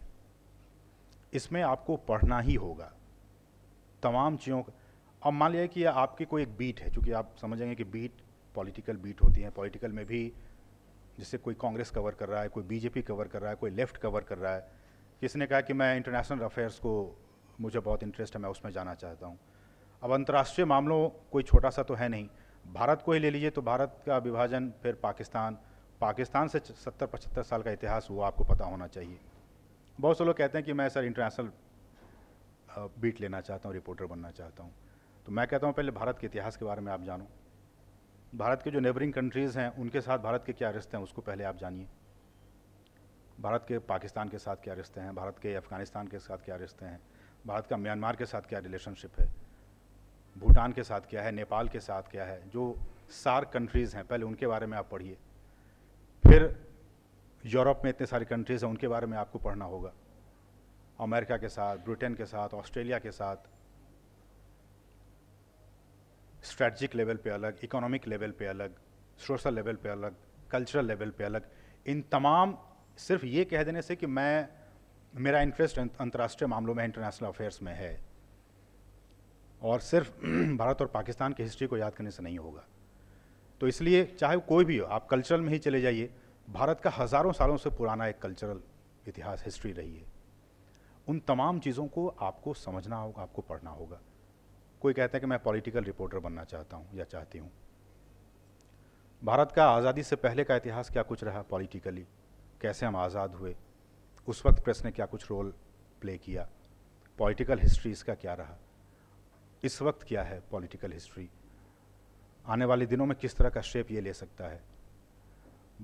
इसमें आपको पढ़ना ही होगा तमाम चीज़ों अब मान लिया कि आपकी कोई एक बीट है क्योंकि आप समझेंगे कि बीट पॉलिटिकल बीट होती है पॉलिटिकल में भी जैसे कोई कांग्रेस कवर कर रहा है कोई बीजेपी कवर कर रहा है कोई लेफ्ट कवर कर रहा है किसी ने कहा कि मैं इंटरनेशनल अफेयर्स को मुझे बहुत इंटरेस्ट है मैं उसमें जाना चाहता हूँ अब अंतर्राष्ट्रीय मामलों कोई छोटा सा तो है नहीं भारत को ही ले लीजिए तो भारत का विभाजन फिर पाकिस्तान पाकिस्तान से सत्तर पचहत्तर साल का इतिहास हुआ आपको पता होना चाहिए बहुत से लोग कहते हैं कि मैं सर इंटरनेशनल बीट लेना चाहता हूँ रिपोर्टर बनना चाहता हूँ तो मैं कहता हूँ पहले भारत के इतिहास के बारे में आप जानो भारत के जो नेबरिंग कंट्रीज़ हैं उनके साथ भारत के क्या रिश्ते हैं उसको पहले आप जानिए भारत के पाकिस्तान के साथ क्या रिश्ते हैं भारत के अफ़गानिस्तान के साथ क्या रिश्ते हैं भारत का म्यांमार के साथ क्या रिलेशनशिप है भूटान के साथ क्या है नेपाल के साथ क्या है जो सार कंट्रीज़ हैं पहले उनके बारे में आप पढ़िए फिर यूरोप में इतने सारी कंट्रीज़ हैं उनके बारे में आपको पढ़ना होगा अमेरिका के साथ ब्रिटेन के साथ ऑस्ट्रेलिया के साथ स्ट्रेटजिक लेवल पे अलग इकोनॉमिक लेवल पे अलग सोशल लेवल पे अलग कल्चरल लेवल पे अलग इन तमाम सिर्फ ये कह देने से कि मैं मेरा इंटरेस्ट अंतर्राष्ट्रीय मामलों में इंटरनेशनल अफेयर्स में है और सिर्फ भारत और पाकिस्तान की हिस्ट्री को याद करने से नहीं होगा तो इसलिए चाहे कोई भी हो आप कल्चरल में ही चले जाइए भारत का हज़ारों सालों से पुराना एक कल्चरल इतिहास हिस्ट्री रही है उन तमाम चीज़ों को आपको समझना होगा आपको पढ़ना होगा कोई कहते हैं कि मैं पॉलिटिकल रिपोर्टर बनना चाहता हूँ या चाहती हूँ भारत का आज़ादी से पहले का इतिहास क्या कुछ रहा पॉलिटिकली कैसे हम आज़ाद हुए उस वक्त प्रेस ने क्या कुछ रोल प्ले किया पॉलिटिकल हिस्ट्री इसका क्या रहा इस वक्त क्या है पॉलिटिकल हिस्ट्री आने वाले दिनों में किस तरह का शेप ये ले सकता है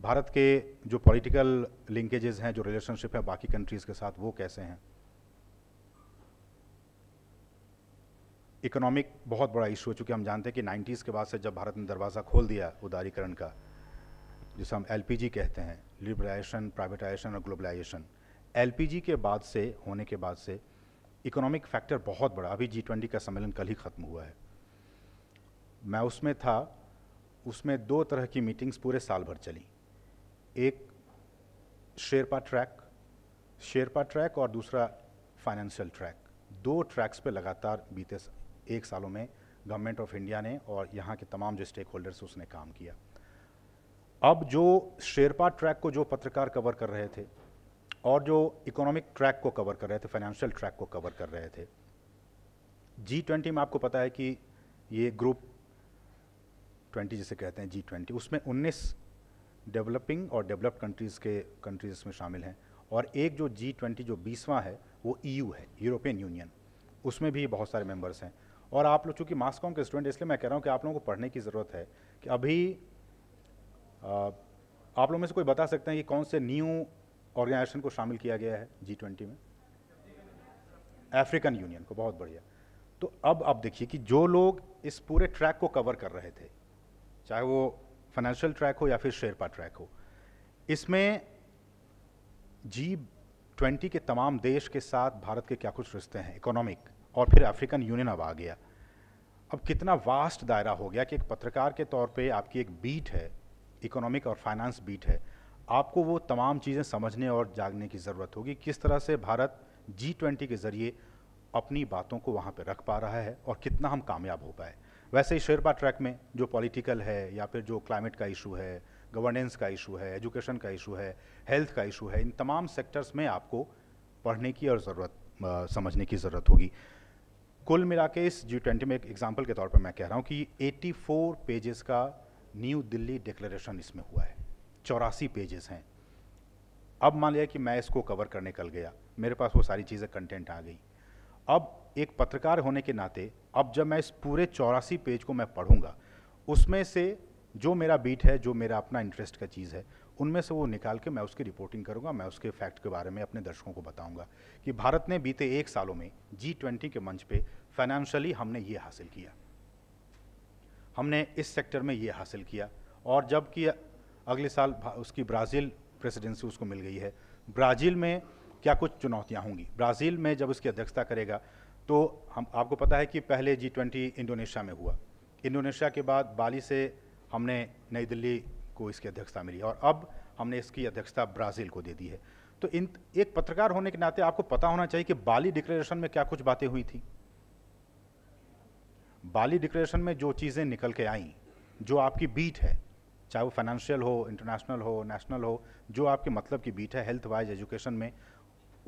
भारत के जो पॉलिटिकल लिंकेजेस हैं जो रिलेशनशिप है बाकी कंट्रीज़ के साथ वो कैसे हैं इकोनॉमिक बहुत बड़ा इशू है चूँकि हम जानते हैं कि नाइन्टीज़ के बाद से जब भारत ने दरवाज़ा खोल दिया उदारीकरण का जिसे हम एल कहते हैं लिबराइजेशन प्राइवेटाइजेशन और ग्लोबलाइजेशन एल के बाद से होने के बाद से इकोनॉमिक फैक्टर बहुत बड़ा अभी जी ट्वेंटी का सम्मेलन कल ही ख़त्म हुआ है मैं उसमें था उसमें दो तरह की मीटिंग्स पूरे साल भर चली एक शेरपा ट्रैक शेरपा ट्रैक और दूसरा फाइनेंशियल ट्रैक दो ट्रैक्स पे लगातार बीते एक सालों में गवर्नमेंट ऑफ इंडिया ने और यहाँ के तमाम जो स्टेक होल्डर्स उसने काम किया अब जो शेरपा ट्रैक को जो पत्रकार कवर कर रहे थे और जो इकोनॉमिक ट्रैक को कवर कर रहे थे फाइनेंशियल ट्रैक को कवर कर रहे थे जी ट्वेंटी में आपको पता है कि ये ग्रुप ट्वेंटी जिसे कहते हैं जी ट्वेंटी उसमें उन्नीस डेवलपिंग और डेवलप्ड कंट्रीज़ के कंट्रीज़ इसमें शामिल हैं और एक जो जी ट्वेंटी जो बीसवा है वो यू e है यूरोपियन यूनियन उसमें भी बहुत सारे मेंबर्स हैं और आप लोग चूँकि मास्कॉम के स्टूडेंट इसलिए मैं कह रहा हूँ कि आप लोगों को पढ़ने की ज़रूरत है कि अभी आ, आप लोग में से कोई बता सकते हैं कि कौन से न्यू ऑर्गेनाइजेशन को शामिल किया गया है जी ट्वेंटी में अफ्रीकन यूनियन को बहुत बढ़िया तो अब आप देखिए कि जो लोग इस पूरे ट्रैक को कवर कर रहे थे चाहे वो फाइनेंशियल ट्रैक हो या फिर शेरपा ट्रैक हो इसमें जी ट्वेंटी के तमाम देश के साथ भारत के क्या कुछ रिश्ते हैं इकोनॉमिक और फिर अफ्रीकन यूनियन अब आ गया अब कितना वास्ट दायरा हो गया कि एक पत्रकार के तौर पे आपकी एक बीट है इकोनॉमिक और फाइनेंस बीट है आपको वो तमाम चीज़ें समझने और जागने की ज़रूरत होगी किस तरह से भारत जी ट्वेंटी के ज़रिए अपनी बातों को वहाँ पर रख पा रहा है और कितना हम कामयाब हो पाए वैसे ही शेरपा ट्रैक में जो पॉलिटिकल है या फिर जो क्लाइमेट का इशू है गवर्नेंस का इशू है एजुकेशन का इशू है हेल्थ का इशू है इन तमाम सेक्टर्स में आपको पढ़ने की और ज़रूरत समझने की ज़रूरत होगी कुल मिला के इस जी ट्वेंटी में एक एग्जाम्पल के तौर पर मैं कह रहा हूँ कि 84 पेजेस का न्यू दिल्ली डिक्लेरेशन इसमें हुआ है चौरासी पेजेस हैं अब मान लिया कि मैं इसको कवर करने कल गया मेरे पास वो सारी चीज़ें कंटेंट आ गई अब एक पत्रकार होने के नाते अब जब मैं इस पूरे चौरासी पेज को मैं पढ़ूँगा उसमें से जो मेरा बीट है जो मेरा अपना इंटरेस्ट का चीज़ है उनमें से वो निकाल के मैं उसकी रिपोर्टिंग करूँगा मैं उसके फैक्ट के बारे में अपने दर्शकों को बताऊँगा कि भारत ने बीते एक सालों में जी ट्वेंटी के मंच पे फाइनेंशियली हमने ये हासिल किया हमने इस सेक्टर में ये हासिल किया और जबकि अगले साल उसकी ब्राज़ील प्रेसिडेंसी उसको मिल गई है ब्राज़ील में क्या कुछ चुनौतियाँ होंगी ब्राज़ील में जब उसकी अध्यक्षता करेगा तो हम आपको पता है कि पहले जी ट्वेंटी इंडोनेशिया में हुआ इंडोनेशिया के बाद बाली से हमने नई दिल्ली को इसकी अध्यक्षता मिली और अब हमने इसकी अध्यक्षता ब्राज़ील को दे दी है तो इन एक पत्रकार होने के नाते आपको पता होना चाहिए कि बाली डिक्लेरेशन में क्या कुछ बातें हुई थी बाली डिक्लेरेशन में जो चीज़ें निकल के आईं जो आपकी बीट है चाहे वो फाइनेंशियल हो इंटरनेशनल हो नेशनल हो जो आपके मतलब की बीट है हेल्थ वाइज एजुकेशन में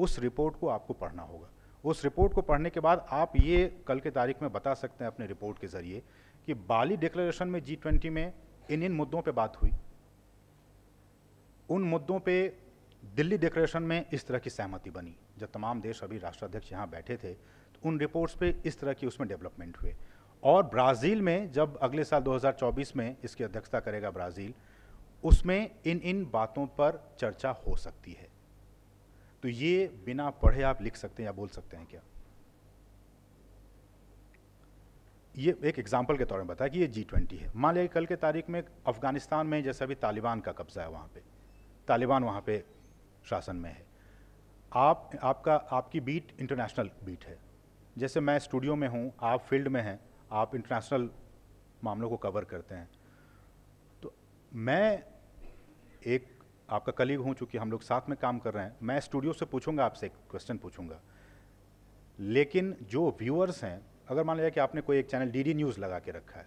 उस रिपोर्ट को आपको पढ़ना होगा उस रिपोर्ट को पढ़ने के बाद आप ये कल के तारीख में बता सकते हैं अपने रिपोर्ट के ज़रिए कि बाली डिक्लेरेशन में जी ट्वेंटी में इन इन मुद्दों पे बात हुई उन मुद्दों पे दिल्ली डिक्लेरेशन में इस तरह की सहमति बनी जब तमाम देश अभी राष्ट्राध्यक्ष यहाँ बैठे थे तो उन रिपोर्ट्स पे इस तरह की उसमें डेवलपमेंट हुए और ब्राज़ील में जब अगले साल 2024 में इसकी अध्यक्षता करेगा ब्राज़ील उसमें इन इन बातों पर चर्चा हो सकती है तो ये बिना पढ़े आप लिख सकते हैं या बोल सकते हैं क्या ये एक एग्जाम्पल के तौर में बताया कि ये जी ट्वेंटी है मान लिया कल के तारीख में अफ़गानिस्तान में जैसा भी तालिबान का कब्ज़ा है वहाँ पे तालिबान वहाँ पे शासन में है आप आपका आपकी बीट इंटरनेशनल बीट है जैसे मैं स्टूडियो में हूँ आप फील्ड में हैं आप इंटरनेशनल मामलों को कवर करते हैं तो मैं एक आपका कलीग हूँ चूंकि हम लोग साथ में काम कर रहे हैं मैं स्टूडियो से पूछूंगा आपसे एक क्वेश्चन पूछूंगा लेकिन जो व्यूअर्स हैं अगर मान लिया कि आपने कोई एक चैनल डीडी न्यूज़ लगा के रखा है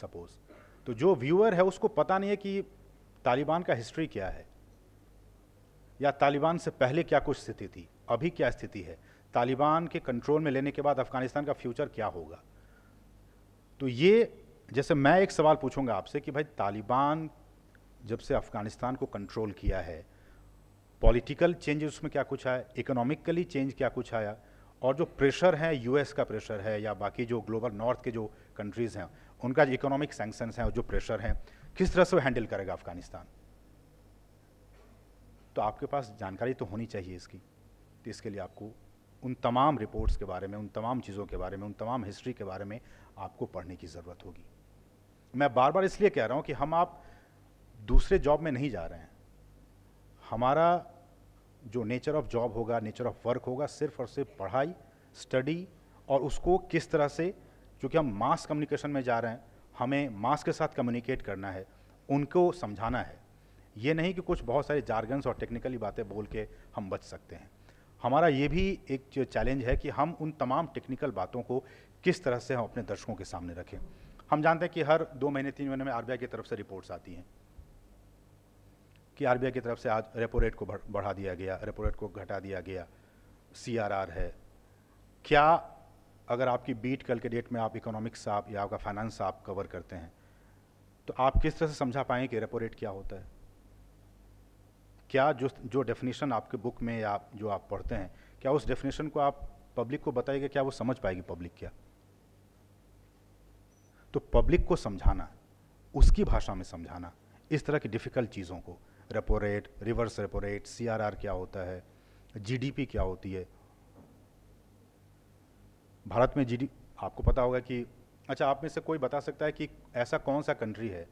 सपोज़ तो जो व्यूअर है उसको पता नहीं है कि तालिबान का हिस्ट्री क्या है या तालिबान से पहले क्या कुछ स्थिति थी अभी क्या स्थिति है तालिबान के कंट्रोल में लेने के बाद अफ़गानिस्तान का फ्यूचर क्या होगा तो ये जैसे मैं एक सवाल पूछूंगा आपसे कि भाई तालिबान जब से अफ़गानिस्तान को कंट्रोल किया है पॉलिटिकल चेंज उसमें क्या कुछ आया इकोनॉमिकली चेंज क्या कुछ आया और जो प्रेशर है यूएस का प्रेशर है या बाकी जो ग्लोबल नॉर्थ के जो कंट्रीज़ हैं उनका जो इकोनॉमिक सेंक्शन हैं और जो प्रेशर हैं किस तरह से हैंडल करेगा अफ़गानिस्तान तो आपके पास जानकारी तो होनी चाहिए इसकी तो इसके लिए आपको उन तमाम रिपोर्ट्स के बारे में उन तमाम चीज़ों के बारे में उन तमाम हिस्ट्री के बारे में आपको पढ़ने की ज़रूरत होगी मैं बार बार इसलिए कह रहा हूँ कि हम आप दूसरे जॉब में नहीं जा रहे हैं हमारा जो नेचर ऑफ जॉब होगा नेचर ऑफ वर्क होगा सिर्फ और सिर्फ पढ़ाई स्टडी और उसको किस तरह से क्योंकि हम मास कम्युनिकेशन में जा रहे हैं हमें मास के साथ कम्युनिकेट करना है उनको समझाना है ये नहीं कि कुछ बहुत सारे जार्गन्स और टेक्निकली बातें बोल के हम बच सकते हैं हमारा ये भी एक चैलेंज है कि हम उन तमाम टेक्निकल बातों को किस तरह से हम अपने दर्शकों के सामने रखें हम जानते हैं कि हर दो महीने तीन महीने में आर की तरफ से रिपोर्ट्स आती हैं कि आर की तरफ से आज रेपो रेट को बढ़ा दिया गया रेपो रेट को घटा दिया गया सी है क्या अगर आपकी बीट कल के डेट में आप इकोनॉमिक्स आप या आपका फाइनेंस आप कवर करते हैं तो आप किस तरह से समझा पाएंगे कि रेपो रेट क्या होता है क्या जो जो डेफिनेशन आपके बुक में या जो आप पढ़ते हैं क्या उस डेफिनेशन को आप पब्लिक को बताएंगे क्या वो समझ पाएगी पब्लिक क्या तो पब्लिक को समझाना उसकी भाषा में समझाना इस तरह की डिफ़िकल्ट चीज़ों को repo rate reverse repo rate सी क्या होता है जीडीपी क्या होती है भारत में जीडी आपको पता होगा कि अच्छा आप में से कोई बता सकता है कि ऐसा कौन सा कंट्री है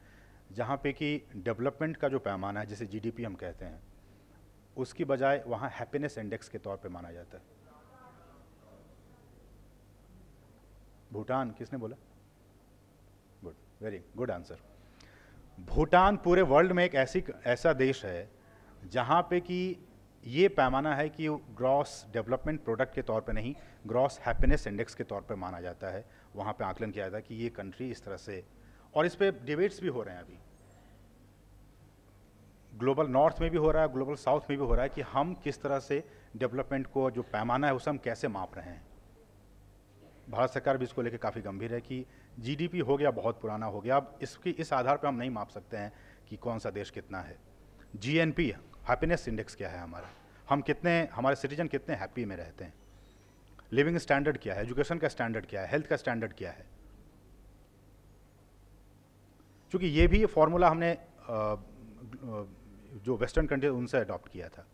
जहाँ पे कि डेवलपमेंट का जो पैमाना है जिसे जीडीपी हम कहते हैं उसकी बजाय वहाँ हैप्पीनेस इंडेक्स के तौर पे माना जाता है भूटान किसने बोला वेरी गुड आंसर भूटान पूरे वर्ल्ड में एक ऐसी ऐसा देश है जहाँ पे कि ये पैमाना है कि ग्रॉस डेवलपमेंट प्रोडक्ट के तौर पे नहीं ग्रॉस हैप्पीनेस इंडेक्स के तौर पे माना जाता है वहाँ पे आकलन किया जाता है कि ये कंट्री इस तरह से और इस पर डिबेट्स भी हो रहे हैं अभी ग्लोबल नॉर्थ में भी हो रहा है ग्लोबल साउथ में भी हो रहा है कि हम किस तरह से डेवलपमेंट को जो पैमाना है उसे हम कैसे माप रहे हैं भारत सरकार भी इसको लेकर काफ़ी गंभीर है कि जीडीपी हो गया बहुत पुराना हो गया अब इसकी इस आधार पर हम नहीं माप सकते हैं कि कौन सा देश कितना है जीएनपी हैप्पीनेस इंडेक्स क्या है हमारा हम कितने हमारे सिटीजन कितने हैप्पी में रहते हैं लिविंग स्टैंडर्ड क्या है एजुकेशन का स्टैंडर्ड क्या है हेल्थ का स्टैंडर्ड क्या है क्योंकि ये भी फॉर्मूला हमने जो वेस्टर्न कंट्री उनसे अडॉप्ट किया था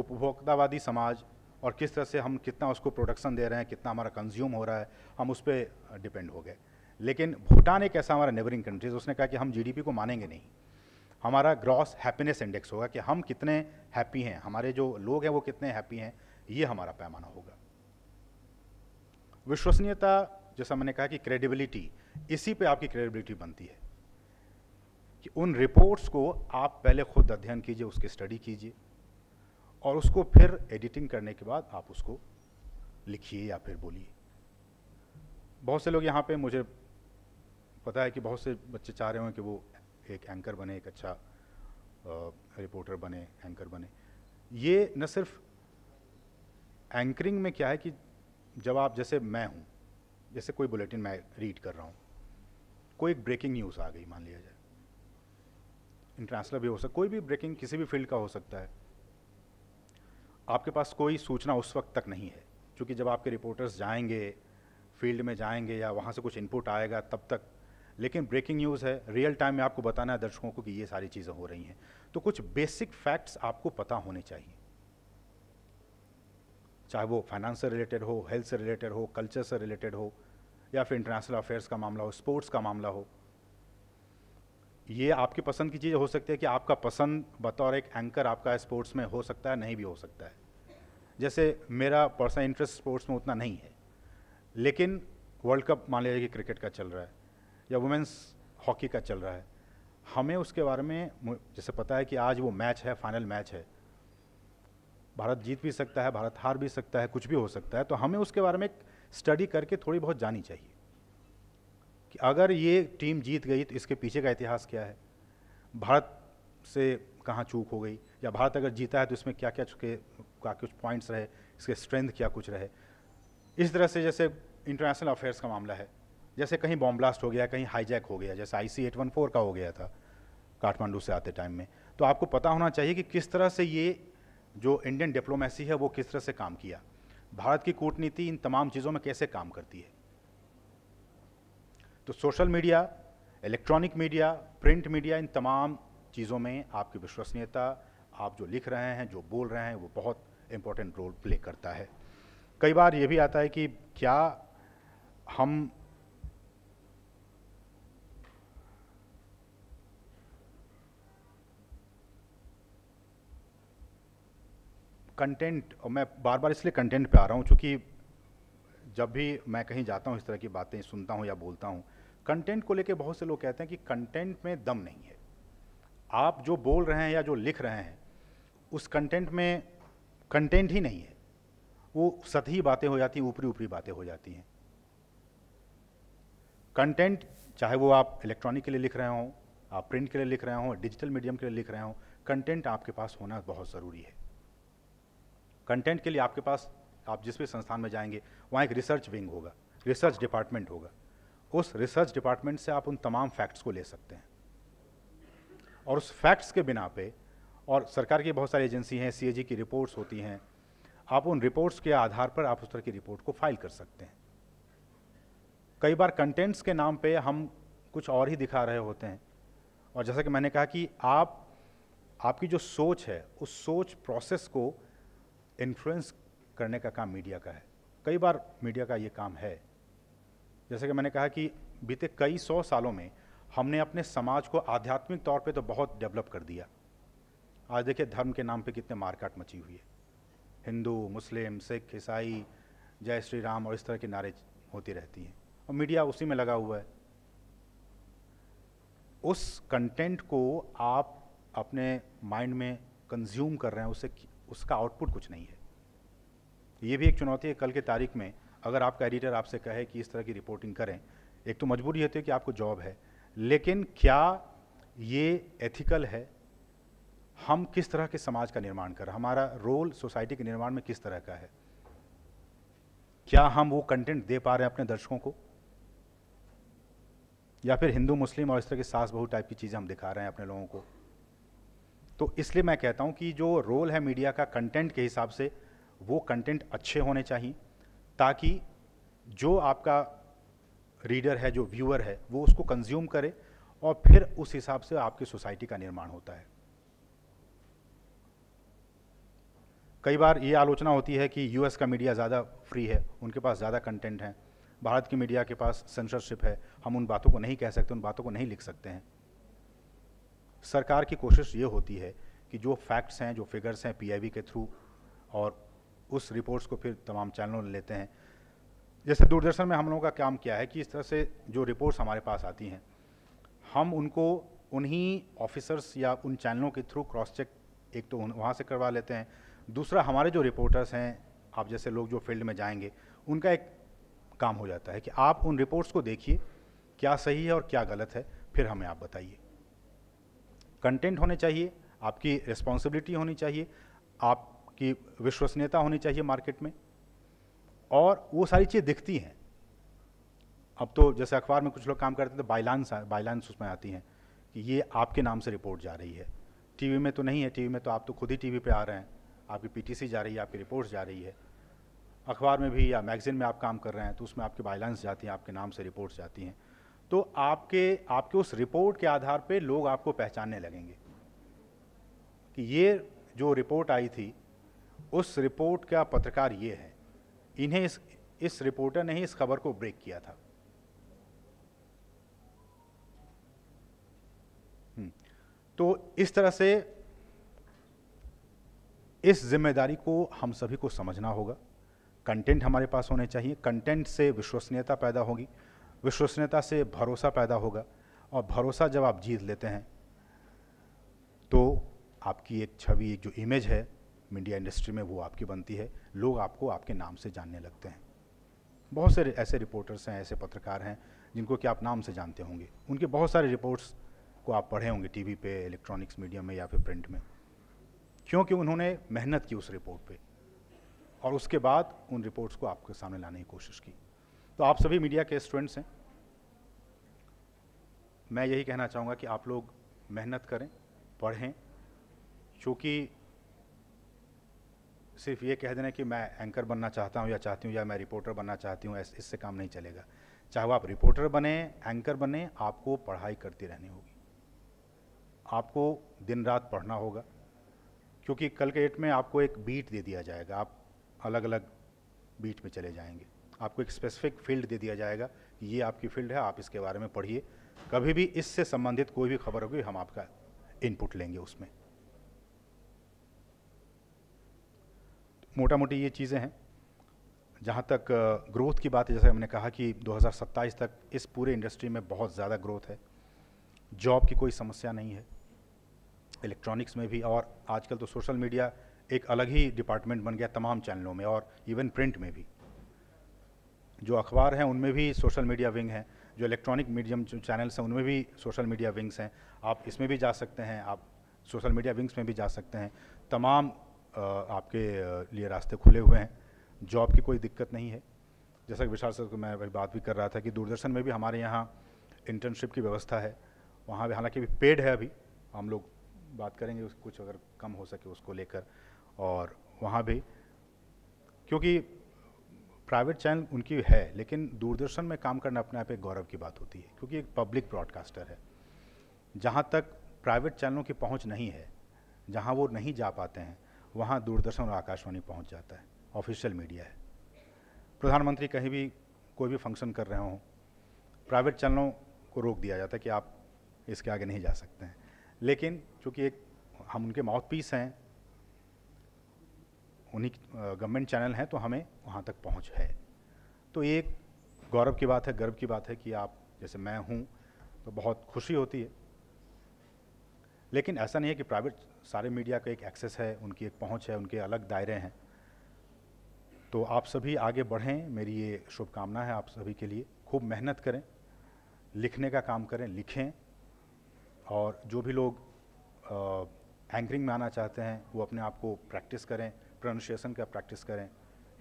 उपभोक्तावादी समाज और किस तरह से हम कितना उसको प्रोडक्शन दे रहे हैं कितना हमारा कंज्यूम हो रहा है हम उस पर डिपेंड हो गए लेकिन भूटान एक ऐसा हमारा नेबरिंग कंट्रीज उसने कहा कि हम जीडीपी को मानेंगे नहीं हमारा ग्रॉस हैप्पीनेस इंडेक्स होगा कि हम कितने हैप्पी हैं हमारे जो लोग हैं वो कितने हैप्पी हैं ये हमारा पैमाना होगा विश्वसनीयता जैसा मैंने कहा कि क्रेडिबिलिटी इसी पे आपकी क्रेडिबिलिटी बनती है कि उन रिपोर्ट्स को आप पहले खुद अध्ययन कीजिए उसकी स्टडी कीजिए और उसको फिर एडिटिंग करने के बाद आप उसको लिखिए या फिर बोलिए बहुत से लोग यहाँ पे मुझे पता है कि बहुत से बच्चे चाह रहे हों कि वो एक एंकर बने एक अच्छा रिपोर्टर बने एंकर बने ये न सिर्फ एंकरिंग में क्या है कि जब आप जैसे मैं हूँ जैसे कोई बुलेटिन मैं रीड कर रहा हूँ कोई एक ब्रेकिंग न्यूज़ आ गई मान लिया जाए इंटरनेशनल भी हो सकता कोई भी ब्रेकिंग किसी भी फील्ड का हो सकता है आपके पास कोई सूचना उस वक्त तक नहीं है क्योंकि जब आपके रिपोर्टर्स जाएंगे फील्ड में जाएंगे या वहाँ से कुछ इनपुट आएगा तब तक लेकिन ब्रेकिंग न्यूज़ है रियल टाइम में आपको बताना है दर्शकों को कि ये सारी चीज़ें हो रही हैं तो कुछ बेसिक फैक्ट्स आपको पता होने चाहिए चाहे वो फाइनेंस से रिलेटेड हो हेल्थ से रिलेटेड हो कल्चर से रिलेटेड हो या फिर इंटरनेशनल अफेयर्स का मामला हो स्पोर्ट्स का मामला हो ये आपकी पसंद की चीज़ हो सकती है कि आपका पसंद बतौर एक एंकर आपका स्पोर्ट्स में हो सकता है नहीं भी हो सकता है जैसे मेरा पर्सनल इंटरेस्ट स्पोर्ट्स में उतना नहीं है लेकिन वर्ल्ड कप मान लीजिए कि क्रिकेट का चल रहा है या वुमेंस हॉकी का चल रहा है हमें उसके बारे में जैसे पता है कि आज वो मैच है फाइनल मैच है भारत जीत भी सकता है भारत हार भी सकता है कुछ भी हो सकता है तो हमें उसके बारे में स्टडी करके थोड़ी बहुत जानी चाहिए कि अगर ये टीम जीत गई तो इसके पीछे का इतिहास क्या है भारत से कहाँ चूक हो गई या भारत अगर जीता है तो इसमें क्या क्या चुके क्या कुछ पॉइंट्स रहे इसके स्ट्रेंथ क्या कुछ रहे इस तरह से जैसे इंटरनेशनल अफेयर्स का मामला है जैसे कहीं बॉम्ब ब्लास्ट हो गया कहीं हाईजैक हो गया जैसे आई सी का हो गया था काठमांडू से आते टाइम में तो आपको पता होना चाहिए कि किस तरह से ये जो इंडियन डिप्लोमेसी है वो किस तरह से काम किया भारत की कूटनीति इन तमाम चीज़ों में कैसे काम करती है तो social media electronic media print media इन तमाम चीज़ों में आपकी विश्वसनीयता आप जो लिख रहे हैं जो बोल रहे हैं वो बहुत इम्पोर्टेंट रोल प्ले करता है कई बार ये भी आता है कि क्या हम कंटेंट मैं बार बार इसलिए कंटेंट पे आ रहा हूँ क्योंकि जब भी मैं कहीं जाता हूँ इस तरह की बातें सुनता हूँ या बोलता हूँ कंटेंट को लेकर बहुत से लोग कहते हैं कि कंटेंट में दम नहीं है आप जो बोल रहे हैं या जो लिख रहे हैं उस कंटेंट में कंटेंट ही नहीं है वो सतही बातें हो जाती हैं ऊपरी ऊपरी बातें हो जाती हैं कंटेंट चाहे वो आप इलेक्ट्रॉनिक के लिए लिख रहे हों आप प्रिंट के लिए लिख रहे हों डिजिटल मीडियम के लिए लिख रहे हों कंटेंट आपके पास होना बहुत ज़रूरी है कंटेंट के लिए आपके पास आप जिस भी संस्थान में जाएंगे वहाँ एक रिसर्च विंग होगा रिसर्च डिपार्टमेंट होगा उस रिसर्च डिपार्टमेंट से आप उन तमाम फैक्ट्स को ले सकते हैं और उस फैक्ट्स के बिना पे और सरकार की बहुत सारी एजेंसी हैं सी की रिपोर्ट्स होती हैं आप उन रिपोर्ट्स के आधार पर आप उस तरह की रिपोर्ट को फाइल कर सकते हैं कई बार कंटेंट्स के नाम पे हम कुछ और ही दिखा रहे होते हैं और जैसा कि मैंने कहा कि आप आपकी जो सोच है उस सोच प्रोसेस को इन्फ्लुएंस करने का काम मीडिया का है कई बार मीडिया का ये काम है जैसे कि मैंने कहा कि बीते कई सौ सालों में हमने अपने समाज को आध्यात्मिक तौर पे तो बहुत डेवलप कर दिया आज देखिए धर्म के नाम पे कितने मारकाट मची हुई है हिंदू मुस्लिम सिख ईसाई जय श्री राम और इस तरह के नारे होती रहती हैं और मीडिया उसी में लगा हुआ है उस कंटेंट को आप अपने माइंड में कंज्यूम कर रहे हैं उसे उसका आउटपुट कुछ नहीं है ये भी एक चुनौती है कल के तारीख में अगर आपका एडिटर आपसे कहे कि इस तरह की रिपोर्टिंग करें एक तो मजबूरी होती है कि आपको जॉब है लेकिन क्या ये एथिकल है हम किस तरह के समाज का निर्माण कर हमारा रोल सोसाइटी के निर्माण में किस तरह का है क्या हम वो कंटेंट दे पा रहे हैं अपने दर्शकों को या फिर हिंदू मुस्लिम और इस तरह की सास बहू टाइप की चीज़ें हम दिखा रहे हैं अपने लोगों को तो इसलिए मैं कहता हूं कि जो रोल है मीडिया का कंटेंट के हिसाब से वो कंटेंट अच्छे होने चाहिए ताकि जो आपका रीडर है जो व्यूअर है वो उसको कंज्यूम करे और फिर उस हिसाब से आपकी सोसाइटी का निर्माण होता है कई बार ये आलोचना होती है कि यूएस का मीडिया ज़्यादा फ्री है उनके पास ज़्यादा कंटेंट है भारत की मीडिया के पास सेंसरशिप है हम उन बातों को नहीं कह सकते उन बातों को नहीं लिख सकते हैं सरकार की कोशिश ये होती है कि जो फैक्ट्स हैं जो फिगर्स हैं पीआईबी के थ्रू और उस रिपोर्ट्स को फिर तमाम चैनलों ने लेते हैं जैसे दूरदर्शन में हम लोगों का काम किया है कि इस तरह से जो रिपोर्ट्स हमारे पास आती हैं हम उनको उन्हीं ऑफिसर्स या उन चैनलों के थ्रू क्रॉस चेक एक तो वहाँ से करवा लेते हैं दूसरा हमारे जो रिपोर्टर्स हैं आप जैसे लोग जो फील्ड में जाएंगे उनका एक काम हो जाता है कि आप उन रिपोर्ट्स को देखिए क्या सही है और क्या गलत है फिर हमें आप बताइए कंटेंट होने चाहिए आपकी रिस्पॉन्सिबिलिटी होनी चाहिए आप कि विश्वसनीयता होनी चाहिए मार्केट में और वो सारी चीज़ें दिखती हैं अब तो जैसे अखबार में कुछ लोग काम करते थे बाइलांस बाइलांस उसमें आती हैं कि ये आपके नाम से रिपोर्ट जा रही है टीवी में तो नहीं है टीवी में तो आप तो खुद ही टीवी पे आ रहे हैं आपकी पीटीसी जा रही है आपकी रिपोर्ट्स जा रही है अखबार में भी या मैगज़ीन में आप काम कर रहे हैं तो उसमें आपकी बाइलांस जाती हैं आपके नाम से रिपोर्ट्स जाती हैं तो आपके आपके उस रिपोर्ट के आधार पर लोग आपको पहचानने लगेंगे कि ये जो रिपोर्ट आई थी उस रिपोर्ट का पत्रकार ये है इन्हें इस इस रिपोर्टर ने ही इस खबर को ब्रेक किया था हम्म। तो इस तरह से इस जिम्मेदारी को हम सभी को समझना होगा कंटेंट हमारे पास होने चाहिए कंटेंट से विश्वसनीयता पैदा होगी विश्वसनीयता से भरोसा पैदा होगा और भरोसा जब आप जीत लेते हैं तो आपकी एक छवि एक जो इमेज है मीडिया इंडस्ट्री में वो आपकी बनती है लोग आपको आपके नाम से जानने लगते हैं बहुत से ऐसे रिपोर्टर्स हैं ऐसे पत्रकार हैं जिनको कि आप नाम से जानते होंगे उनके बहुत सारे रिपोर्ट्स को आप पढ़े होंगे टीवी पे इलेक्ट्रॉनिक्स मीडिया में या फिर प्रिंट में क्योंकि उन्होंने मेहनत की उस रिपोर्ट पे और उसके बाद उन रिपोर्ट्स को आपके सामने लाने की कोशिश की तो आप सभी मीडिया के स्टूडेंट्स हैं मैं यही कहना चाहूँगा कि आप लोग मेहनत करें पढ़ें क्योंकि सिर्फ ये कह देना कि मैं एंकर बनना चाहता हूँ या चाहती हूँ या मैं रिपोर्टर बनना चाहती हूँ इससे काम नहीं चलेगा चाहे आप रिपोर्टर बने एंकर बने आपको पढ़ाई करती रहनी होगी आपको दिन रात पढ़ना होगा क्योंकि कल के डेट में आपको एक बीट दे दिया जाएगा आप अलग अलग बीट में चले जाएंगे आपको एक स्पेसिफिक फील्ड दे दिया जाएगा कि ये आपकी फील्ड है आप इसके बारे में पढ़िए कभी भी इससे संबंधित कोई भी खबर होगी हम आपका इनपुट लेंगे उसमें मोटा मोटी ये चीज़ें हैं जहाँ तक ग्रोथ की बात है जैसे हमने कहा कि 2027 तक इस पूरे इंडस्ट्री में बहुत ज़्यादा ग्रोथ है जॉब की कोई समस्या नहीं है इलेक्ट्रॉनिक्स में भी और आजकल तो सोशल मीडिया एक अलग ही डिपार्टमेंट बन गया तमाम चैनलों में और इवन प्रिंट में भी जो अखबार हैं उनमें भी सोशल मीडिया विंग हैं जो इलेक्ट्रॉनिक मीडियम चैनल्स हैं उनमें भी सोशल मीडिया विंग्स हैं आप इसमें भी जा सकते हैं आप सोशल मीडिया विंग्स में भी जा सकते हैं तमाम आपके लिए रास्ते खुले हुए हैं जॉब की कोई दिक्कत नहीं है जैसा कि विशाल सर को मैं बात भी कर रहा था कि दूरदर्शन में भी हमारे यहाँ इंटर्नशिप की व्यवस्था है वहाँ भी हालांकि अभी पेड है अभी हम लोग बात करेंगे उस कुछ अगर कम हो सके उसको लेकर और वहाँ भी क्योंकि प्राइवेट चैनल उनकी है लेकिन दूरदर्शन में काम करना अपने आप एक गौरव की बात होती है क्योंकि एक पब्लिक ब्रॉडकास्टर है जहाँ तक प्राइवेट चैनलों की पहुँच नहीं है जहाँ वो नहीं जा पाते हैं वहाँ दूरदर्शन और आकाशवाणी पहुँच जाता है ऑफिशियल मीडिया है प्रधानमंत्री कहीं भी कोई भी फंक्शन कर रहे हों प्राइवेट चैनलों को रोक दिया जाता है कि आप इसके आगे नहीं जा सकते हैं लेकिन चूँकि एक हम उनके माउथ पीस हैं उन्हीं गवर्नमेंट चैनल हैं तो हमें वहाँ तक पहुँच है तो ये एक गौरव की बात है गर्व की बात है कि आप जैसे मैं हूँ तो बहुत खुशी होती है लेकिन ऐसा नहीं है कि प्राइवेट सारे मीडिया का एक एक्सेस है उनकी एक पहुंच है उनके अलग दायरे हैं तो आप सभी आगे बढ़ें मेरी ये शुभकामना है आप सभी के लिए खूब मेहनत करें लिखने का काम करें लिखें और जो भी लोग आ, एंकरिंग में आना चाहते हैं वो अपने आप को प्रैक्टिस करें प्रोनाउंसिएशन का प्रैक्टिस करें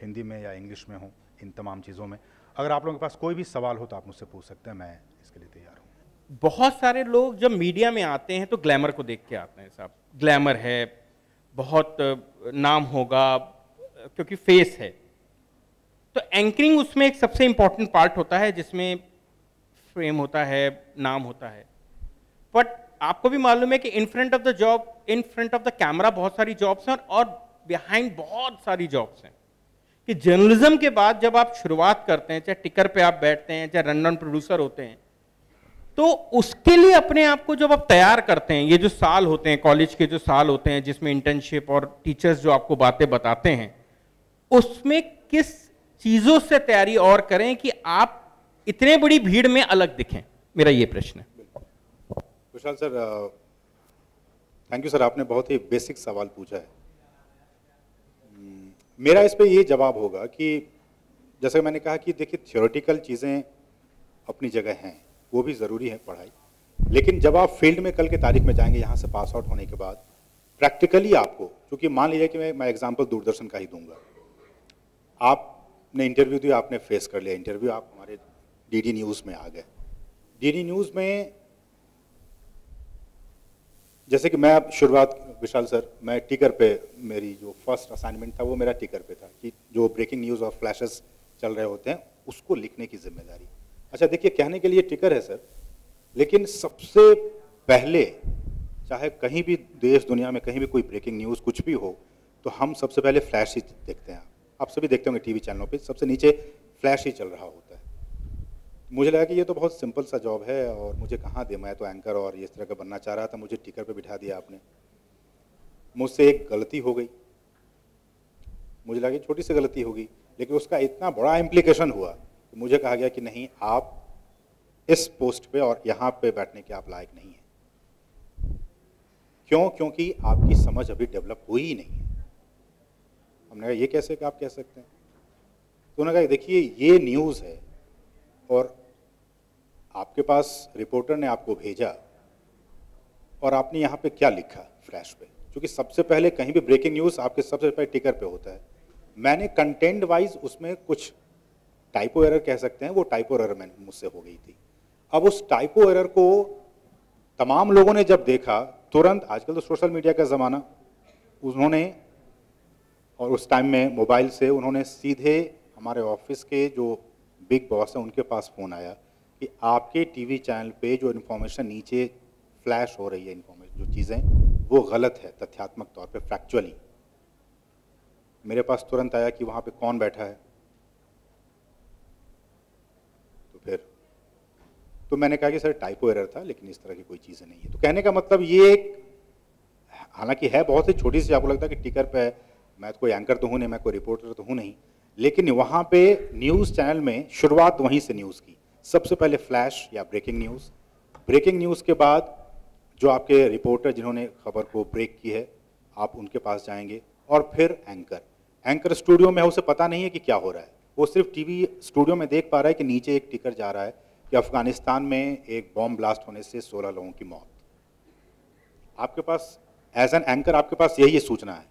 हिंदी में या इंग्लिश में हो इन तमाम चीज़ों में अगर आप लोगों के पास कोई भी सवाल हो तो आप मुझसे पूछ सकते हैं मैं इसके लिए तैयार हूँ बहुत सारे लोग जब मीडिया में आते हैं तो ग्लैमर को देख के आते हैं साहब ग्लैमर है बहुत नाम होगा क्योंकि फेस है तो एंकरिंग उसमें एक सबसे इम्पॉर्टेंट पार्ट होता है जिसमें फ्रेम होता है नाम होता है बट आपको भी मालूम है कि in front of the job in front of the camera बहुत सारी जॉब्स हैं और बिहाइंड बहुत सारी जॉब्स हैं कि जर्नलिज्म के बाद जब आप शुरुआत करते हैं चाहे टिकर पे आप बैठते हैं चाहे रन रन प्रोड्यूसर होते हैं तो उसके लिए अपने आप को जब आप तैयार करते हैं ये जो साल होते हैं कॉलेज के जो साल होते हैं जिसमें इंटर्नशिप और टीचर्स जो आपको बातें बताते हैं उसमें किस चीज़ों से तैयारी और करें कि आप इतने बड़ी भीड़ में अलग दिखें मेरा ये प्रश्न है Kushal sir thank you sir आपने बहुत ही बेसिक सवाल पूछा है हम्म, मेरा इस पर ये जवाब होगा कि जैसे मैंने कहा कि देखिए थियोरेटिकल चीज़ें अपनी जगह हैं वो भी ज़रूरी है पढ़ाई लेकिन जब आप फील्ड में कल के तारीख में जाएंगे यहाँ से पास आउट होने के बाद प्रैक्टिकली आपको क्योंकि मान लीजिए कि मैं मैं एग्जाम्पल दूरदर्शन का ही दूंगा आपने इंटरव्यू दिया आपने फेस कर लिया इंटरव्यू आप हमारे डीडी न्यूज़ में आ गए डीडी न्यूज़ में जैसे कि मैं अब शुरुआत विशाल सर मैं टिकर पे मेरी जो फर्स्ट असाइनमेंट था वो मेरा टिकर पे था कि जो ब्रेकिंग न्यूज़ और फ्लैशेस चल रहे होते हैं उसको लिखने की जिम्मेदारी अच्छा देखिए कहने के लिए टिकर है सर लेकिन सबसे पहले चाहे कहीं भी देश दुनिया में कहीं भी कोई ब्रेकिंग न्यूज़ कुछ भी हो तो हम सबसे पहले फ्लैश ही देखते हैं आप सभी देखते होंगे टीवी चैनलों पे सबसे नीचे फ्लैश ही चल रहा होता है मुझे लगा कि ये तो बहुत सिंपल सा जॉब है और मुझे कहाँ दे मैं तो एंकर और इस तरह का बनना चाह रहा था मुझे टिकर पर बिठा दिया आपने मुझसे एक गलती हो गई मुझे लगा कि छोटी सी गलती होगी लेकिन उसका इतना बड़ा इम्प्लीकेशन हुआ तो मुझे कहा गया कि नहीं आप इस पोस्ट पे और यहाँ पे बैठने के आप लायक नहीं हैं क्यों क्योंकि आपकी समझ अभी डेवलप हुई ही नहीं है हमने कहा ये कैसे कि आप कह सकते हैं तो उन्होंने कहा देखिए ये न्यूज़ है और आपके पास रिपोर्टर ने आपको भेजा और आपने यहाँ पे क्या लिखा फ्लैश पे क्योंकि सबसे पहले कहीं भी ब्रेकिंग न्यूज़ आपके सबसे पहले टिकर पे होता है मैंने कंटेंट वाइज उसमें कुछ टाइपो एरर कह सकते हैं वो टाइपो एरर मैंने मुझसे हो गई थी अब उस टाइपो एरर को तमाम लोगों ने जब देखा तुरंत आजकल तो सोशल मीडिया का ज़माना उन्होंने और उस टाइम में मोबाइल से उन्होंने सीधे हमारे ऑफिस के जो बिग बॉस हैं उनके पास फ़ोन आया कि आपके टीवी चैनल पे जो इन्फॉर्मेशन नीचे फ्लैश हो रही है इन्फॉर्मेशन जो चीज़ें वो गलत है तथ्यात्मक तौर पे फैक्चुअली मेरे पास तुरंत आया कि वहाँ पे कौन बैठा है फिर तो मैंने कहा कि सर टाइपो एरर था लेकिन इस तरह की कोई चीज़ें नहीं है तो कहने का मतलब ये एक हालांकि है बहुत ही छोटी सी आपको लगता है कि टिकर पे मैं तो कोई एंकर तो हूँ नहीं मैं कोई रिपोर्टर तो हूँ नहीं लेकिन वहाँ पे न्यूज़ चैनल में शुरुआत वहीं से न्यूज़ की सबसे पहले फ्लैश या ब्रेकिंग न्यूज़ ब्रेकिंग न्यूज़ के बाद जो आपके रिपोर्टर जिन्होंने खबर को ब्रेक की है आप उनके पास जाएंगे और फिर एंकर एंकर स्टूडियो में उसे पता नहीं है कि क्या हो रहा है वो सिर्फ टीवी स्टूडियो में देख पा रहा है कि नीचे एक टिकर जा रहा है कि अफगानिस्तान में एक बॉम्ब ब्लास्ट होने से 16 लोगों की मौत आपके पास एज एन एंकर आपके पास यही सूचना है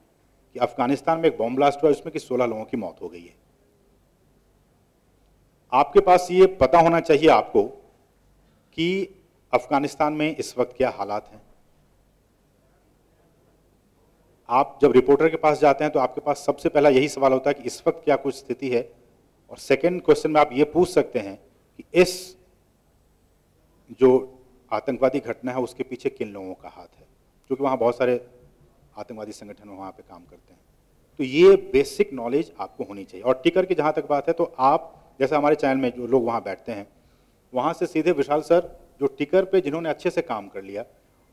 कि अफगानिस्तान में एक बॉम्ब ब्लास्ट हुआ उसमें कि 16 लोगों की मौत हो गई है आपके पास ये पता होना चाहिए आपको कि अफगानिस्तान में इस वक्त क्या हालात हैं आप जब रिपोर्टर के पास जाते हैं तो आपके पास सबसे पहला यही सवाल होता है कि इस वक्त क्या कुछ स्थिति है और सेकंड क्वेश्चन में आप ये पूछ सकते हैं कि इस जो आतंकवादी घटना है उसके पीछे किन लोगों का हाथ है क्योंकि वहाँ बहुत सारे आतंकवादी संगठन वहाँ पे काम करते हैं तो ये बेसिक नॉलेज आपको होनी चाहिए और टिकर की जहाँ तक बात है तो आप जैसे हमारे चैनल में जो लोग वहाँ बैठते हैं वहाँ से सीधे विशाल सर जो टिकर पे जिन्होंने अच्छे से काम कर लिया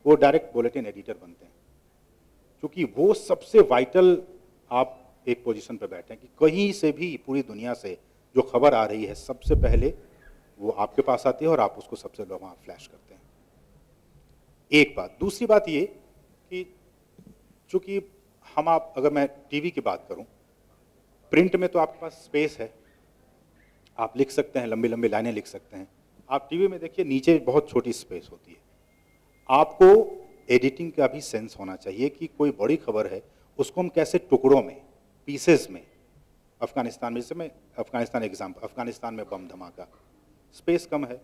वो डायरेक्ट बुलेटिन एडिटर बनते हैं क्योंकि वो सबसे वाइटल आप एक पोजीशन पर बैठे हैं कि कहीं से भी पूरी दुनिया से जो खबर आ रही है सबसे पहले वो आपके पास आती है और आप उसको सबसे वहाँ फ्लैश करते हैं एक बात दूसरी बात ये कि चूंकि हम आप अगर मैं टीवी की बात करूँ प्रिंट में तो आपके पास स्पेस है आप लिख सकते हैं लंबी लंबी लाइनें लिख सकते हैं आप टीवी में देखिए नीचे बहुत छोटी स्पेस होती है आपको एडिटिंग का भी सेंस होना चाहिए कि कोई बड़ी खबर है उसको हम कैसे टुकड़ों में पीसेस में अफगानिस्तान में जैसे मैं अफगानिस्तान एग्जाम्पल अफगानिस्तान में बम धमाका स्पेस कम है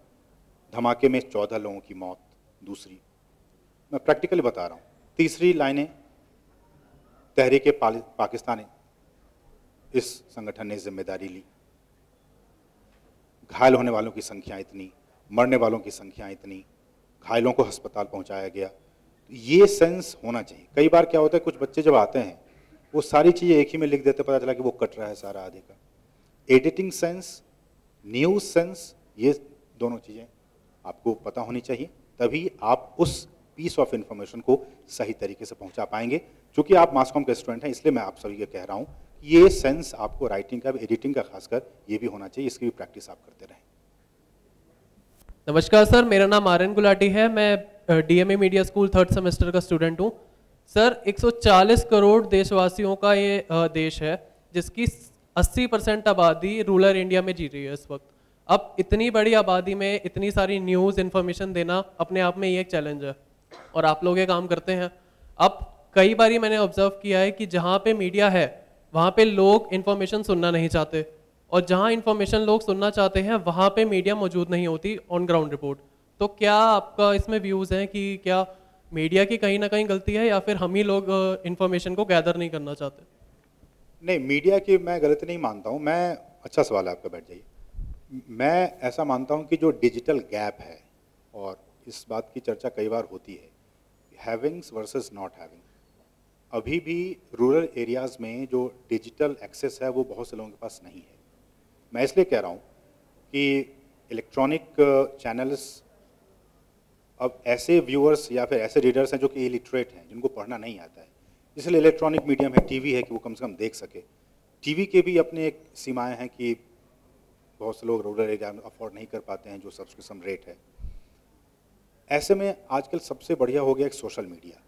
धमाके में चौदह लोगों की मौत दूसरी मैं प्रैक्टिकली बता रहा हूँ तीसरी लाइनें तहरीक पाकिस्तान इस संगठन ने जिम्मेदारी ली घायल होने वालों की संख्या इतनी मरने वालों की संख्या इतनी घायलों को अस्पताल पहुंचाया गया ये सेंस होना चाहिए कई बार क्या होता है कुछ बच्चे जब आते हैं वो सारी चीज़ें एक ही में लिख देते पता चला कि वो कट रहा है सारा आधे का एडिटिंग सेंस न्यूज सेंस ये दोनों चीज़ें आपको पता होनी चाहिए तभी आप उस पीस ऑफ इन्फॉर्मेशन को सही तरीके से पहुंचा पाएंगे क्योंकि आप मास्कॉम के स्टूडेंट हैं इसलिए मैं आप सभी को कह रहा हूं ये सेंस आपको राइटिंग का एडिटिंग का खासकर ये भी होना चाहिए इसकी भी प्रैक्टिस आप करते रहें नमस्कार सर मेरा नाम आर्यन गुलाटी है मैं DMA media school third semester का स्टूडेंट हूँ सर 140 करोड़ देशवासियों का ये देश है जिसकी 80 परसेंट आबादी रूरल इंडिया में जी रही है इस वक्त अब इतनी बड़ी आबादी में इतनी सारी न्यूज़ इन्फॉर्मेशन देना अपने आप में ये एक चैलेंज है और आप लोग ये काम करते हैं अब कई बार मैंने ऑब्जर्व किया है कि जहाँ पे मीडिया है वहाँ पे लोग इन्फॉर्मेशन सुनना नहीं चाहते और जहाँ इन्फॉर्मेशन लोग सुनना चाहते हैं वहाँ पे मीडिया मौजूद नहीं होती ऑन ग्राउंड रिपोर्ट तो क्या आपका इसमें व्यूज़ हैं कि क्या मीडिया की कहीं ना कहीं गलती है या फिर हम ही लोग इन्फॉर्मेशन को गैदर नहीं करना चाहते नहीं मीडिया की मैं गलत नहीं मानता हूँ मैं अच्छा सवाल है आपका बैठ जाइए मैं ऐसा मानता हूँ कि जो डिजिटल गैप है और इस बात की चर्चा कई बार होती है हैविंग्स वर्सेस नॉट हैविंग अभी भी रूरल एरियाज़ में जो डिजिटल एक्सेस है वो बहुत से लोगों के पास नहीं है मैं इसलिए कह रहा हूँ कि इलेक्ट्रॉनिक चैनल्स अब ऐसे व्यूअर्स या फिर ऐसे रीडर्स हैं जो कि इलिटरेट हैं जिनको पढ़ना नहीं आता है इसलिए इलेक्ट्रॉनिक मीडियम है टीवी है कि वो कम से कम देख सके टीवी के भी अपने एक सीमाएं हैं कि बहुत से लोग रूरल एरिया में अफोर्ड नहीं कर पाते हैं जो सब्सक्रिप्शन रेट है ऐसे में आजकल सबसे बढ़िया हो गया एक सोशल मीडिया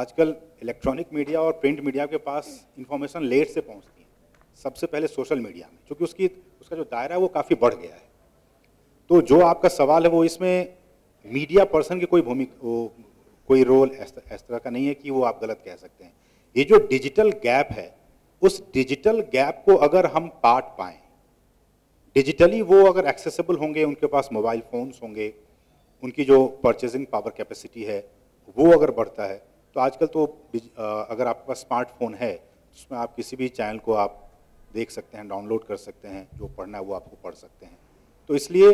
आजकल इलेक्ट्रॉनिक मीडिया और प्रिंट मीडिया के पास इंफॉर्मेशन लेट से पहुँचती है सबसे पहले सोशल मीडिया में क्योंकि उसकी उसका जो दायरा है वो काफ़ी बढ़ गया है तो जो आपका सवाल है वो इसमें मीडिया पर्सन की कोई भूमिका कोई रोल इस तरह का नहीं है कि वो आप गलत कह सकते हैं ये जो डिजिटल गैप है उस डिजिटल गैप को अगर हम पाट पाएँ डिजिटली वो अगर एक्सेसिबल होंगे उनके पास मोबाइल फ़ोन्स होंगे उनकी जो परचेजिंग पावर कैपेसिटी है वो अगर बढ़ता है तो आजकल तो अगर आपके पास स्मार्टफोन है तो उसमें आप किसी भी चैनल को आप देख सकते हैं डाउनलोड कर सकते हैं जो पढ़ना है वो आपको पढ़ सकते हैं तो इसलिए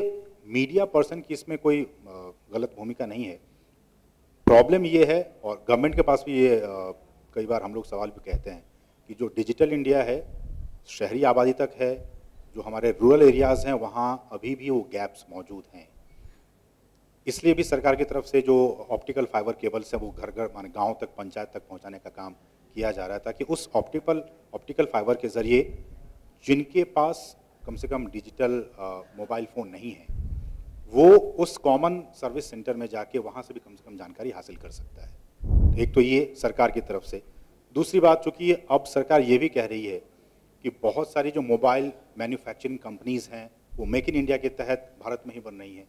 मीडिया पर्सन की इसमें कोई गलत भूमिका नहीं है प्रॉब्लम ये है और गवर्नमेंट के पास भी ये कई बार हम लोग सवाल भी कहते हैं कि जो डिजिटल इंडिया है शहरी आबादी तक है जो हमारे रूरल एरियाज़ हैं वहाँ अभी भी वो गैप्स मौजूद हैं इसलिए भी सरकार की तरफ से जो ऑप्टिकल फाइबर केबल्स हैं वो घर घर माने गांव तक पंचायत तक पहुंचाने का काम किया जा रहा है ताकि उस ऑप्टिकल ऑप्टिकल फाइबर के ज़रिए जिनके पास कम से कम डिजिटल मोबाइल फ़ोन नहीं है वो उस कॉमन सर्विस सेंटर में जाके वहाँ से भी कम से कम जानकारी हासिल कर सकता है एक तो ये सरकार की तरफ से दूसरी बात चूँकि अब सरकार ये भी कह रही है कि बहुत सारी जो मोबाइल मैन्युफैक्चरिंग कंपनीज़ हैं वो मेक इन इंडिया के तहत भारत में ही बन रही हैं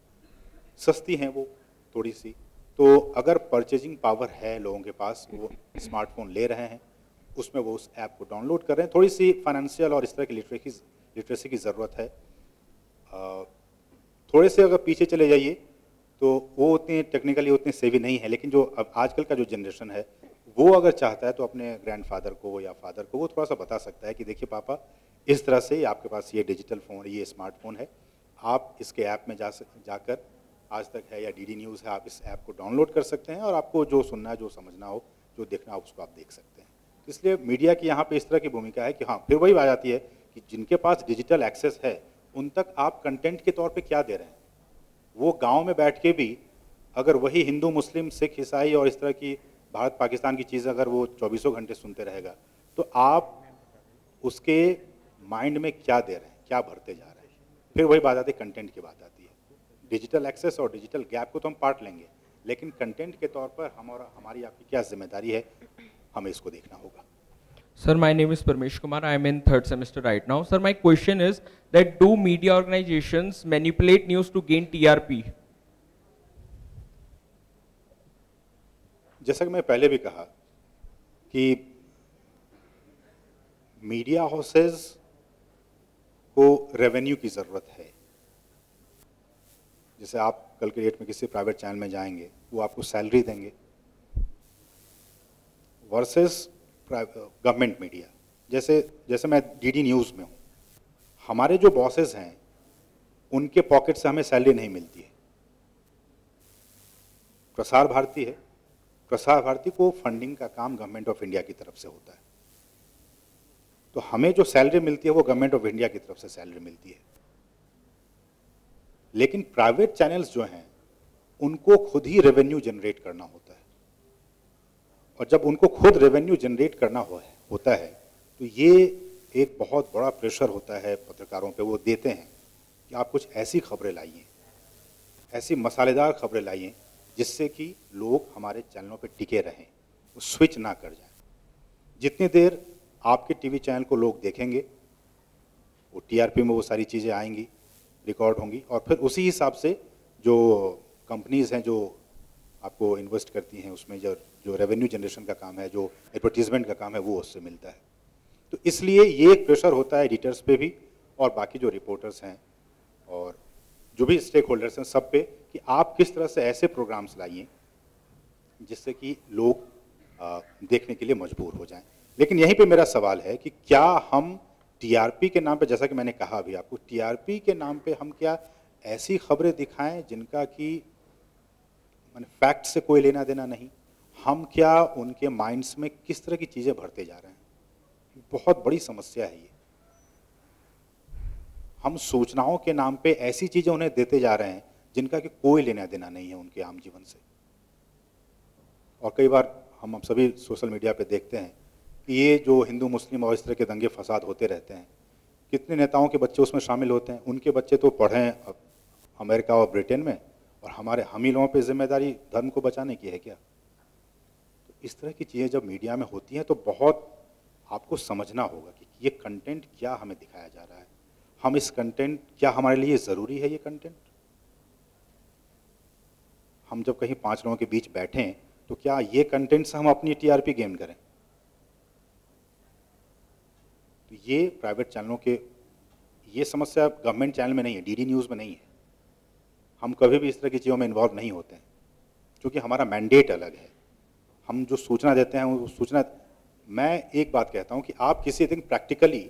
सस्ती हैं वो थोड़ी सी तो अगर परचेजिंग पावर है लोगों के पास वो स्मार्टफोन ले रहे हैं उसमें वो उस ऐप को डाउनलोड कर रहे हैं थोड़ी सी फाइनेंशियल और इस तरह की लिटरेसी लिटरेसी की ज़रूरत है थोड़े से अगर पीछे चले जाइए तो वो उतने टेक्निकली उतने सेवी नहीं है लेकिन जो अब आजकल का जो जनरेशन है वो अगर चाहता है तो अपने ग्रैंडफादर को या फादर को वो थोड़ा सा बता सकता है कि देखिए पापा इस तरह से आपके पास ये डिजिटल फ़ोन ये स्मार्टफोन है आप इसके ऐप में जा जाकर आज तक है या डी न्यूज़ है आप इस ऐप को डाउनलोड कर सकते हैं और आपको जो सुनना जो समझना हो जो देखना हो उसको आप देख सकते हैं तो इसलिए मीडिया की यहाँ पे इस तरह की भूमिका है कि हाँ फिर वही आ जाती है कि जिनके पास डिजिटल एक्सेस है उन तक आप कंटेंट के तौर पे क्या दे रहे हैं वो गांव में बैठ के भी अगर वही हिंदू मुस्लिम सिख ईसाई और इस तरह की भारत पाकिस्तान की चीज़ अगर वो चौबीसों घंटे सुनते रहेगा तो आप उसके माइंड में क्या दे रहे हैं क्या भरते जा रहे हैं फिर वही बात आती है कंटेंट की बात आती है डिजिटल एक्सेस और डिजिटल गैप को तो हम पार्ट लेंगे लेकिन कंटेंट के तौर पर हमारा हमारी आपकी क्या जिम्मेदारी है हमें इसको देखना होगा sir my name is Paramesh Kumar I am in third semester right now sir my question is that do media organisation manipulate news to gain TRP जैसा कि मैं पहले भी कहा कि मीडिया हाउसेज को रेवेन्यू की जरूरत है जैसे आप कल के डेट में किसी प्राइवेट चैनल में जाएंगे वो आपको सैलरी देंगे वर्सेस गवर्नमेंट मीडिया जैसे जैसे मैं डीडी न्यूज़ में हूँ हमारे जो बॉसेस हैं उनके पॉकेट से हमें सैलरी नहीं मिलती है प्रसार भारती है प्रसार भारती को फंडिंग का काम गवर्नमेंट ऑफ इंडिया की तरफ से होता है तो हमें जो सैलरी मिलती है वो गवर्नमेंट ऑफ इंडिया की तरफ से सैलरी मिलती है लेकिन प्राइवेट चैनल्स जो हैं उनको खुद ही रेवेन्यू जनरेट करना होता है और जब उनको खुद रेवेन्यू जनरेट करना हो, होता है तो ये एक बहुत बड़ा प्रेशर होता है पत्रकारों पे वो देते हैं कि आप कुछ ऐसी खबरें लाइए ऐसी मसालेदार खबरें लाइए जिससे कि लोग हमारे चैनलों पे टिके रहें वो स्विच ना कर जाए जितनी देर आपके टीवी चैनल को लोग देखेंगे वो टीआरपी में वो सारी चीज़ें आएंगी रिकॉर्ड होंगी और फिर उसी हिसाब से जो कंपनीज़ हैं जो आपको इन्वेस्ट करती हैं उसमें जो जो रेवेन्यू जनरेशन का काम है जो एडवर्टीजमेंट का काम है वो उससे मिलता है तो इसलिए ये एक प्रेशर होता है एडिटर्स पे भी और बाकी जो रिपोर्टर्स हैं और जो भी स्टेक होल्डर्स हैं सब पे कि आप किस तरह से ऐसे प्रोग्राम्स लाइए जिससे कि लोग आ, देखने के लिए मजबूर हो जाएं लेकिन यहीं पे मेरा सवाल है कि क्या हम टीआरपी के नाम पे जैसा कि मैंने कहा अभी आपको टीआरपी के नाम पे हम क्या ऐसी खबरें दिखाएं जिनका कि मैंने फैक्ट से कोई लेना देना नहीं हम क्या उनके माइंड्स में किस तरह की चीज़ें भरते जा रहे हैं बहुत बड़ी समस्या है ये हम सूचनाओं के नाम पे ऐसी चीज़ें उन्हें देते जा रहे हैं जिनका कि कोई लेना देना नहीं है उनके आम जीवन से और कई बार हम सभी सोशल मीडिया पे देखते हैं कि ये जो हिंदू मुस्लिम और इस तरह के दंगे फसाद होते रहते हैं कितने नेताओं के बच्चे उसमें शामिल होते हैं उनके बच्चे तो पढ़े हैं अमेरिका और ब्रिटेन में और हमारे हम ही लोगों पर जिम्मेदारी धर्म को बचाने की है क्या इस तरह की चीज़ें जब मीडिया में होती हैं तो बहुत आपको समझना होगा कि ये कंटेंट क्या हमें दिखाया जा रहा है हम इस कंटेंट क्या हमारे लिए ज़रूरी है ये कंटेंट हम जब कहीं पांच लोगों के बीच बैठें तो क्या ये कंटेंट से हम अपनी टीआरपी गेन करें तो ये प्राइवेट चैनलों के ये समस्या गवर्नमेंट चैनल में नहीं है डीडी न्यूज़ में नहीं है हम कभी भी इस तरह की चीज़ों में इन्वॉल्व नहीं होते हैं क्योंकि हमारा मैंडेट अलग है हम जो सूचना देते हैं वो सूचना मैं एक बात कहता हूँ कि आप किसी दिन प्रैक्टिकली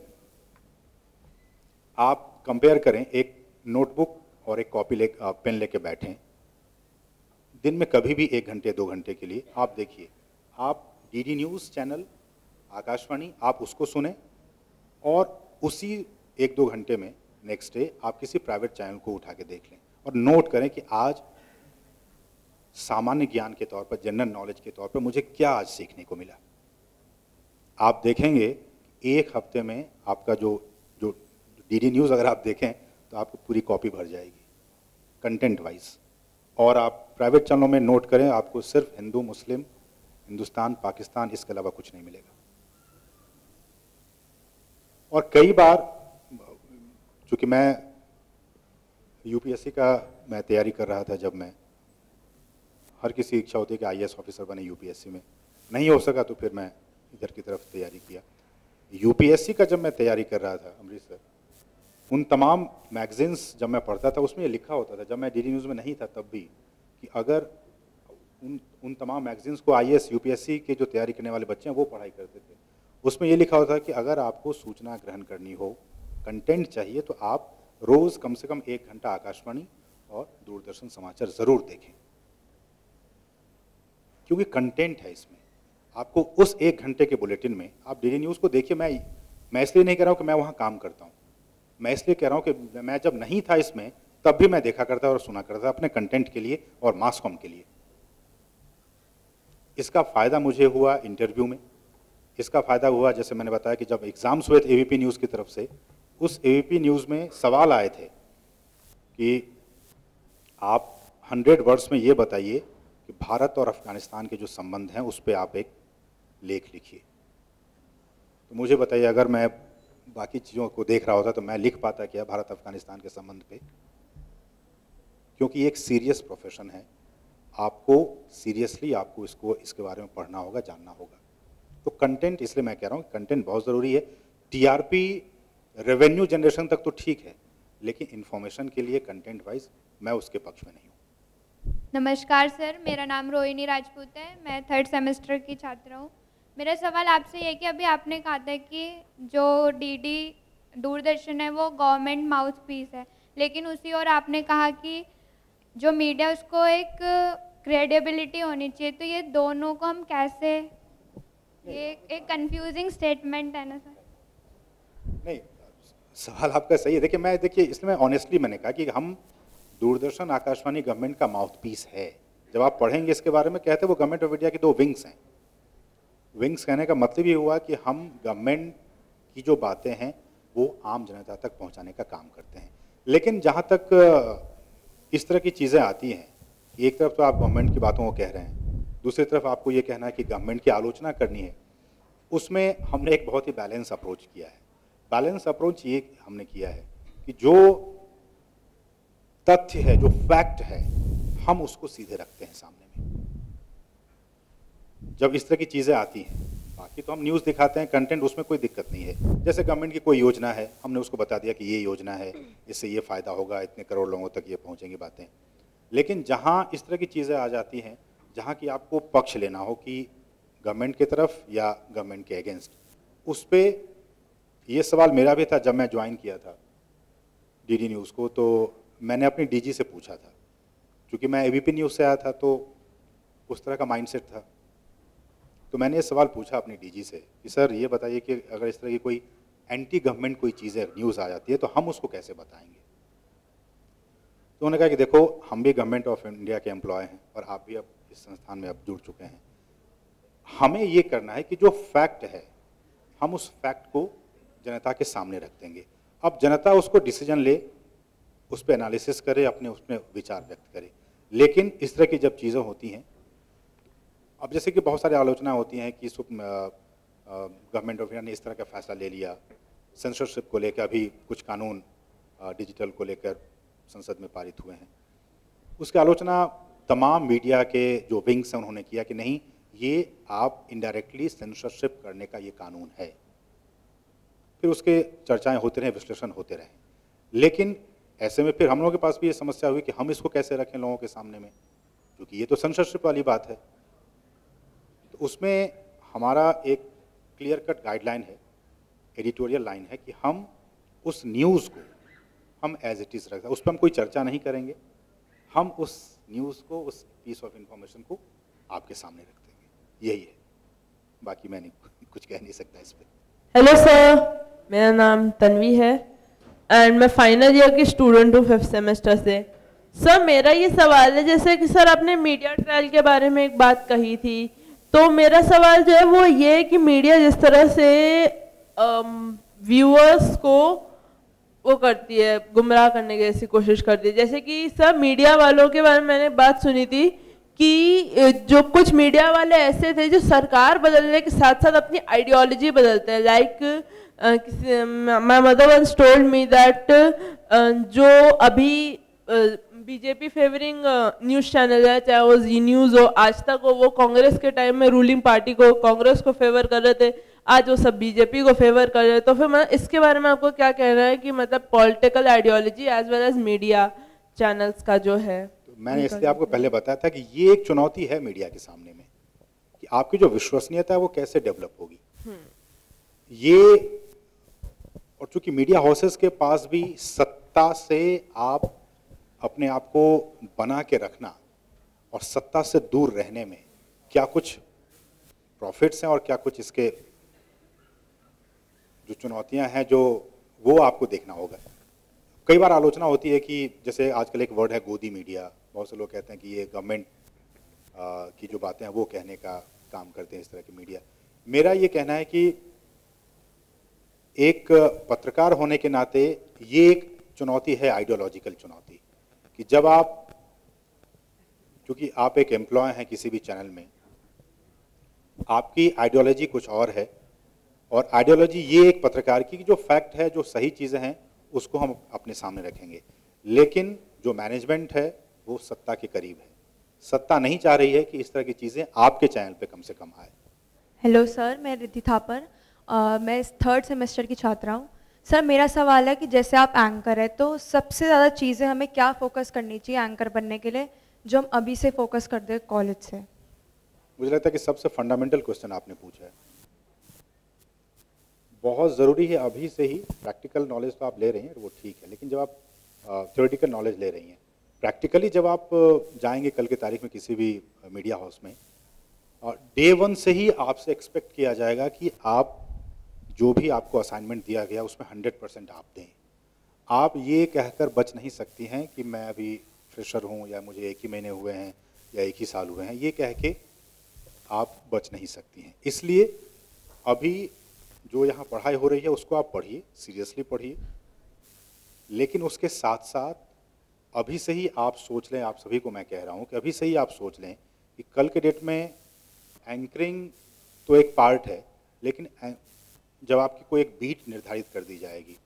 आप कंपेयर करें एक नोटबुक और एक कॉपी ले पेन लेके बैठें दिन में कभी भी एक घंटे दो घंटे के लिए आप देखिए आप डीडी न्यूज़ चैनल आकाशवाणी आप उसको सुने और उसी एक दो घंटे में नेक्स्ट डे आप किसी प्राइवेट चैनल को उठा के देख लें और नोट करें कि आज सामान्य ज्ञान के तौर पर जनरल नॉलेज के तौर पर मुझे क्या आज सीखने को मिला आप देखेंगे एक हफ्ते में आपका जो जो डी न्यूज़ अगर आप देखें तो आपको पूरी कॉपी भर जाएगी कंटेंट वाइज और आप प्राइवेट चैनलों में नोट करें आपको सिर्फ हिंदू मुस्लिम हिंदुस्तान पाकिस्तान इसके अलावा कुछ नहीं मिलेगा और कई बार चूँकि मैं यूपीएससी का मैं तैयारी कर रहा था जब मैं हर किसी इच्छा होती है कि आई ऑफिसर बने यू में नहीं हो सका तो फिर मैं इधर की तरफ तैयारी किया यूपीएससी का जब मैं तैयारी कर रहा था अमृतसर उन तमाम मैगजीन्स जब मैं पढ़ता था उसमें ये लिखा होता था जब मैं डी न्यूज़ में नहीं था तब भी कि अगर उन उन तमाम मैगजीन्स को आई यूपीएससी के जो तैयारी करने वाले बच्चे हैं वो पढ़ाई करते थे उसमें ये लिखा होता था कि अगर आपको सूचना ग्रहण करनी हो कंटेंट चाहिए तो आप रोज़ कम से कम एक घंटा आकाशवाणी और दूरदर्शन समाचार ज़रूर देखें क्योंकि कंटेंट है इसमें आपको उस एक घंटे के बुलेटिन में आप डेली न्यूज़ को देखिए मैं मैं इसलिए नहीं कह रहा हूँ कि मैं वहाँ काम करता हूँ मैं इसलिए कह रहा हूँ कि मैं जब नहीं था इसमें तब भी मैं देखा करता और सुना करता अपने कंटेंट के लिए और मास कॉम के लिए इसका फ़ायदा मुझे हुआ इंटरव्यू में इसका फ़ायदा हुआ जैसे मैंने बताया कि जब एग्ज़ाम्स हुए थे ए न्यूज़ की तरफ से उस ए न्यूज़ में सवाल आए थे कि आप हंड्रेड वर्ड्स में ये बताइए कि भारत और अफ़गानिस्तान के जो संबंध हैं उस पर आप एक लेख लिखिए तो मुझे बताइए अगर मैं बाकी चीज़ों को देख रहा होता तो मैं लिख पाता क्या भारत अफ़गानिस्तान के संबंध पे क्योंकि एक सीरियस प्रोफेशन है आपको सीरियसली आपको इसको इसके बारे में पढ़ना होगा जानना होगा तो कंटेंट इसलिए मैं कह रहा हूँ कंटेंट बहुत ज़रूरी है टीआरपी रेवेन्यू जनरेशन तक तो ठीक है लेकिन इन्फॉर्मेशन के लिए कंटेंट वाइज मैं उसके पक्ष में नहीं हूँ नमस्कार सर मेरा नाम रोहिणी राजपूत है मैं थर्ड सेमेस्टर की छात्रा हूँ मेरा सवाल आपसे ये कि अभी आपने कहा था कि जो डीडी दूरदर्शन है वो गवर्नमेंट माउथ पीस है लेकिन उसी और आपने कहा कि जो मीडिया उसको एक क्रेडिबिलिटी होनी चाहिए तो ये दोनों को हम कैसे ये एक कंफ्यूजिंग स्टेटमेंट है ना सर नहीं सवाल आपका सही है देखिए मैं देखिए इसमें ऑनेस्टली मैंने कहा कि हम दूरदर्शन आकाशवाणी गवर्नमेंट का माउथपीस है जब आप पढ़ेंगे इसके बारे में कहते हैं वो गवर्नमेंट ऑफ इंडिया की दो विंग्स हैं विंग्स कहने का मतलब ये हुआ कि हम गवर्नमेंट की जो बातें हैं वो आम जनता तक पहुंचाने का काम करते हैं लेकिन जहाँ तक इस तरह की चीज़ें आती हैं एक तरफ तो आप गवर्नमेंट की बातों को कह रहे हैं दूसरी तरफ आपको ये कहना है कि गवर्नमेंट की आलोचना करनी है उसमें हमने एक बहुत ही बैलेंस अप्रोच किया है बैलेंस अप्रोच ये हमने किया है कि जो तथ्य है जो फैक्ट है हम उसको सीधे रखते हैं सामने में जब इस तरह की चीज़ें आती हैं बाकी तो हम न्यूज़ दिखाते हैं कंटेंट उसमें कोई दिक्कत नहीं है जैसे गवर्नमेंट की कोई योजना है हमने उसको बता दिया कि ये योजना है इससे ये फ़ायदा होगा इतने करोड़ लोगों तक ये पहुँचेंगी बातें लेकिन जहाँ इस तरह की चीज़ें आ जाती हैं जहाँ की आपको पक्ष लेना हो कि गवर्नमेंट की तरफ या गवर्नमेंट के अगेंस्ट उस पर यह सवाल मेरा भी था जब मैं ज्वाइन किया था डी न्यूज़ को तो मैंने अपने डीजी से पूछा था क्योंकि मैं एबीपी न्यूज़ से आया था तो उस तरह का माइंडसेट था तो मैंने ये सवाल पूछा अपने डीजी से कि सर ये बताइए कि अगर इस तरह की कोई एंटी गवर्नमेंट कोई चीज़ है न्यूज़ आ जाती है तो हम उसको कैसे बताएंगे तो उन्होंने कहा कि देखो हम भी गवर्नमेंट ऑफ इंडिया के एम्प्लॉय हैं और आप भी अब इस संस्थान में अब जुड़ चुके हैं हमें ये करना है कि जो फैक्ट है हम उस फैक्ट को जनता के सामने रख देंगे अब जनता उसको डिसीजन ले उस पर एनालिसिस करे अपने उसमें विचार व्यक्त करे लेकिन इस तरह की जब चीज़ें होती हैं अब जैसे कि बहुत सारी आलोचनाएं होती हैं कि गवर्नमेंट ऑफ इंडिया ने इस तरह का फैसला ले लिया सेंसरशिप को लेकर अभी कुछ कानून डिजिटल को लेकर संसद में पारित हुए हैं उसकी आलोचना तमाम मीडिया के जो विंग्स हैं उन्होंने किया कि नहीं ये आप इनडायरेक्टली सेंसरशिप करने का ये कानून है फिर उसके चर्चाएं होते रहे विश्लेषण होते रहे लेकिन ऐसे में फिर हम लोगों के पास भी ये समस्या हुई कि हम इसको कैसे रखें लोगों के सामने में क्योंकि ये तो सेंसरशिप वाली बात है तो उसमें हमारा एक क्लियर कट गाइडलाइन है एडिटोरियल लाइन है कि हम उस न्यूज़ को हम एज इट इज़ रखें उस पर हम कोई चर्चा नहीं करेंगे हम उस न्यूज़ को उस पीस ऑफ इंफॉर्मेशन को आपके सामने रख देंगे यही है बाकी मैं नहीं कुछ कह नहीं सकता इस पर हेलो सर मेरा नाम तन्वी है एंड मैं फाइनल ईयर की स्टूडेंट हूँ फिफ्थ सेमेस्टर से सर मेरा ये सवाल है जैसे कि सर आपने मीडिया ट्रायल के बारे में एक बात कही थी तो मेरा सवाल जो है वो ये है कि मीडिया जिस तरह से व्यूअर्स को वो करती है गुमराह करने की ऐसी कोशिश करती है जैसे कि सर मीडिया वालों के बारे में मैंने बात सुनी थी कि जो कुछ मीडिया वाले ऐसे थे जो सरकार बदलने के साथ साथ अपनी आइडियोलॉजी बदलते हैं like my mother once told me that जो अभी बीजेपी फेवरिंग न्यूज़ चैनल है चाहे वो जी न्यूज़ हो आज तक हो वो कांग्रेस के टाइम में रूलिंग पार्टी को कांग्रेस को फेवर कर रहे थे आज वो सब बीजेपी को फेवर कर रहे हैं तो फिर मैं इसके बारे में आपको क्या कहना है कि मतलब political ideology as well as media channels का जो है तो मैंने इसलिए आपको पहले बताया था कि ये एक चुनौती है मीडिया के सामने में कि आपकी जो विश्वसनीयता है वो कैसे डेवलप होगी हम्म। ये और चूंकि मीडिया हाउसेस के पास भी सत्ता से आप अपने आप को बना के रखना और सत्ता से दूर रहने में क्या कुछ प्रॉफिट्स हैं और क्या कुछ इसके जो चुनौतियां हैं जो वो आपको देखना होगा कई बार आलोचना होती है कि जैसे आजकल एक वर्ड है गोदी मीडिया बहुत से लोग कहते हैं कि ये गवर्नमेंट की जो बातें हैं वो कहने का काम करते हैं इस तरह की मीडिया मेरा ये कहना है कि एक पत्रकार होने के नाते ये एक चुनौती है आइडियोलॉजिकल चुनौती कि जब आप क्योंकि आप एक एम्प्लॉय हैं किसी भी चैनल में आपकी आइडियोलॉजी कुछ और है और आइडियोलॉजी ये एक पत्रकार की जो फैक्ट है जो सही चीज़ें हैं उसको हम अपने सामने रखेंगे लेकिन जो मैनेजमेंट है वो सत्ता के करीब है सत्ता नहीं चाह रही है कि इस तरह की चीज़ें आपके चैनल पे कम से कम आए हेलो सर मैं रिद्धि थापर मैं थर्ड सेमेस्टर की छात्रा हूँ सर मेरा सवाल है कि जैसे आप एंकर है तो सबसे ज़्यादा चीज़ें हमें क्या फोकस करनी चाहिए एंकर बनने के लिए जो हम अभी से फोकस कर दें कॉलेज से मुझे लगता है कि सबसे फंडामेंटल क्वेश्चन आपने पूछा है बहुत ज़रूरी है अभी से ही प्रैक्टिकल नॉलेज तो आप ले रही हैं वो ठीक है लेकिन जब आप थ्योरेटिकल नॉलेज ले रही हैं प्रैक्टिकली जब आप जाएंगे कल की तारीख में किसी भी मीडिया हाउस में डे वन से ही आपसे एक्सपेक्ट किया जाएगा कि आप जो भी आपको असाइनमेंट दिया गया उसमें हंड्रेड परसेंट आप दें आप ये कहकर बच नहीं सकती हैं कि मैं अभी फ्रेशर हूँ या मुझे एक ही महीने हुए हैं या एक ही साल हुए हैं ये कह के आप बच नहीं सकती हैं इसलिए अभी जो यहाँ पढ़ाई हो रही है उसको आप पढ़िए सीरियसली पढ़िए लेकिन उसके साथ साथ अभी से ही आप सोच लें आप सभी को मैं कह रहा हूँ कि अभी से ही आप सोच लें कि कल के डेट में एंकरिंग तो एक पार्ट है लेकिन जब आपकी कोई एक बीट निर्धारित कर दी जाएगी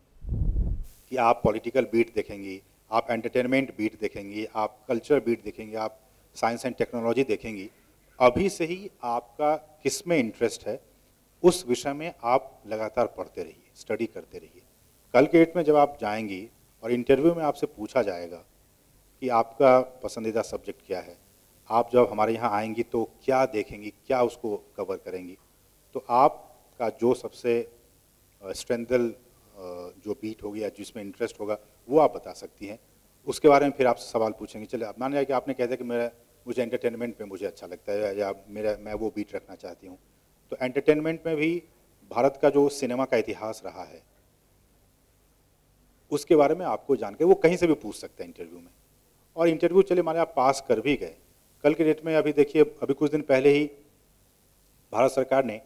कि आप पॉलिटिकल बीट देखेंगी आप एंटरटेनमेंट बीट देखेंगी आप कल्चर बीट देखेंगी आप साइंस एंड टेक्नोलॉजी देखेंगी अभी से ही आपका किस में इंटरेस्ट है उस विषय में आप लगातार पढ़ते रहिए स्टडी करते रहिए कल के डेट में जब आप जाएंगी और इंटरव्यू में आपसे पूछा जाएगा कि आपका पसंदीदा सब्जेक्ट क्या है आप जब हमारे यहाँ आएंगी तो क्या देखेंगी क्या उसको कवर करेंगी तो आप का जो सबसे स्ट्रेंथल जो बीट होगी या जिसमें इंटरेस्ट होगा वो आप बता सकती हैं उसके बारे में फिर आपसे सवाल पूछेंगे चले आप मान लिया कि आपने कह दिया कि मेरा मुझे एंटरटेनमेंट में मुझे अच्छा लगता है या मेरा मैं वो बीट रखना चाहती हूँ तो एंटरटेनमेंट में भी भारत का जो सिनेमा का इतिहास रहा है उसके बारे में आपको जानकर वो कहीं से भी पूछ सकते हैं इंटरव्यू में और इंटरव्यू चले माने आप पास कर भी गए कल के डेट में अभी देखिए अभी कुछ दिन पहले ही भारत सरकार ने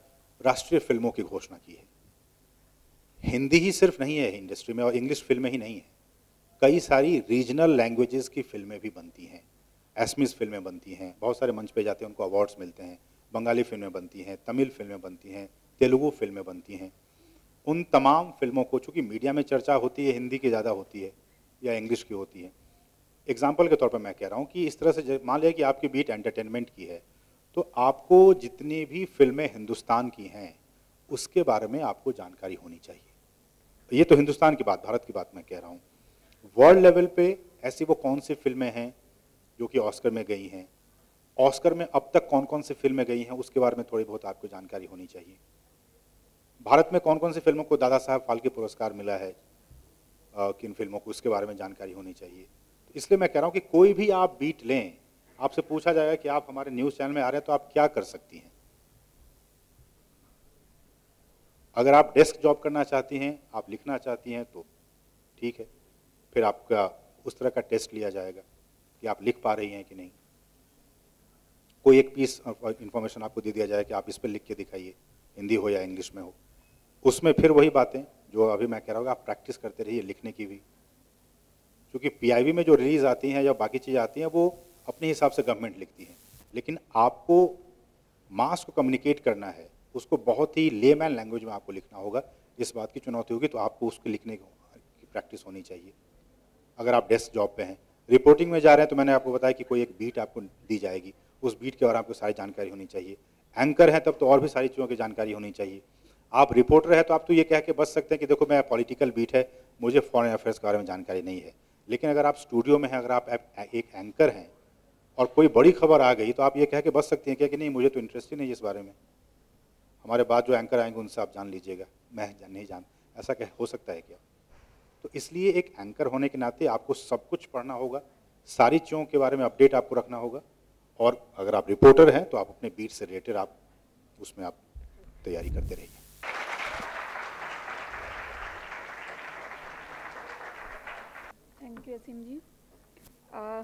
राष्ट्रीय फिल्मों की घोषणा की है हिंदी ही सिर्फ नहीं है इंडस्ट्री में और इंग्लिश फिल्में ही नहीं है कई सारी रीजनल लैंग्वेजेस की फिल्में भी बनती हैं एसमिस फिल्में बनती हैं बहुत सारे मंच पे जाते हैं उनको अवार्ड्स मिलते हैं बंगाली फिल्में बनती हैं तमिल फिल्में बनती हैं तेलुगु फिल्में बनती हैं उन तमाम फिल्मों को चूँकि मीडिया में चर्चा होती है हिंदी की ज़्यादा होती है या इंग्लिश की होती है एग्जाम्पल के तौर पर मैं कह रहा हूँ कि इस तरह से मान लिया कि आपकी बीट एंटरटेनमेंट की है तो आपको जितनी भी फिल्में हिंदुस्तान की हैं उसके बारे में आपको जानकारी होनी चाहिए ये तो हिंदुस्तान की बात भारत की बात मैं कह रहा हूँ वर्ल्ड लेवल पे ऐसी वो कौन सी फिल्में हैं जो कि ऑस्कर में गई हैं ऑस्कर में अब तक कौन कौन सी फिल्में गई हैं उसके बारे में थोड़ी बहुत आपको जानकारी होनी चाहिए भारत में कौन कौन सी फिल्मों को दादा साहब फाल्के पुरस्कार मिला है किन फिल्मों को उसके बारे में जानकारी होनी चाहिए तो इसलिए मैं कह रहा हूँ कि कोई भी आप बीट लें आपसे पूछा जाएगा कि आप हमारे न्यूज़ चैनल में आ रहे हैं तो आप क्या कर सकती हैं अगर आप डेस्क जॉब करना चाहती हैं आप लिखना चाहती हैं तो ठीक है फिर आपका उस तरह का टेस्ट लिया जाएगा कि आप लिख पा रही हैं कि नहीं कोई एक पीस इंफॉर्मेशन आपको दे दिया जाए कि आप इस पर लिख के दिखाइए हिंदी हो या इंग्लिश में हो उसमें फिर वही बातें जो अभी मैं कह रहा हूँ आप प्रैक्टिस करते रहिए लिखने की भी क्योंकि पीआईबी में जो रिलीज आती हैं या बाकी चीज़ आती हैं वो अपने हिसाब से गवर्नमेंट लिखती है लेकिन आपको मास को कम्युनिकेट करना है उसको बहुत ही लेमैन लैंग्वेज में आपको लिखना होगा इस बात की चुनौती होगी तो आपको उसके लिखने की प्रैक्टिस होनी चाहिए अगर आप डेस्क जॉब पे हैं रिपोर्टिंग में जा रहे हैं तो मैंने आपको बताया कि कोई एक बीट आपको दी जाएगी उस बीट के बारे में आपको सारी जानकारी होनी चाहिए एंकर है तब तो और भी सारी चीज़ों की जानकारी होनी चाहिए आप रिपोर्टर है तो आप तो ये कह के बच सकते हैं कि देखो मैं पॉलिटिकल बीट है मुझे फॉरेन अफेयर्स के बारे में जानकारी नहीं है लेकिन अगर आप स्टूडियो में हैं अगर आप एक एंकर हैं और कोई बड़ी खबर आ गई तो आप ये कह के बच सकती हैं क्या कि नहीं मुझे तो इंटरेस्ट ही नहीं इस बारे में हमारे बाद जो एंकर आएंगे उनसे आप जान लीजिएगा मैं जान नहीं जान ऐसा कह हो सकता है क्या तो इसलिए एक एंकर होने के नाते आपको सब कुछ पढ़ना होगा सारी चीज़ों के बारे में अपडेट आपको रखना होगा और अगर आप रिपोर्टर हैं तो आप अपने बीट से रिलेटेड आप उसमें आप तैयारी करते रहिए thank you Aseem ji uh,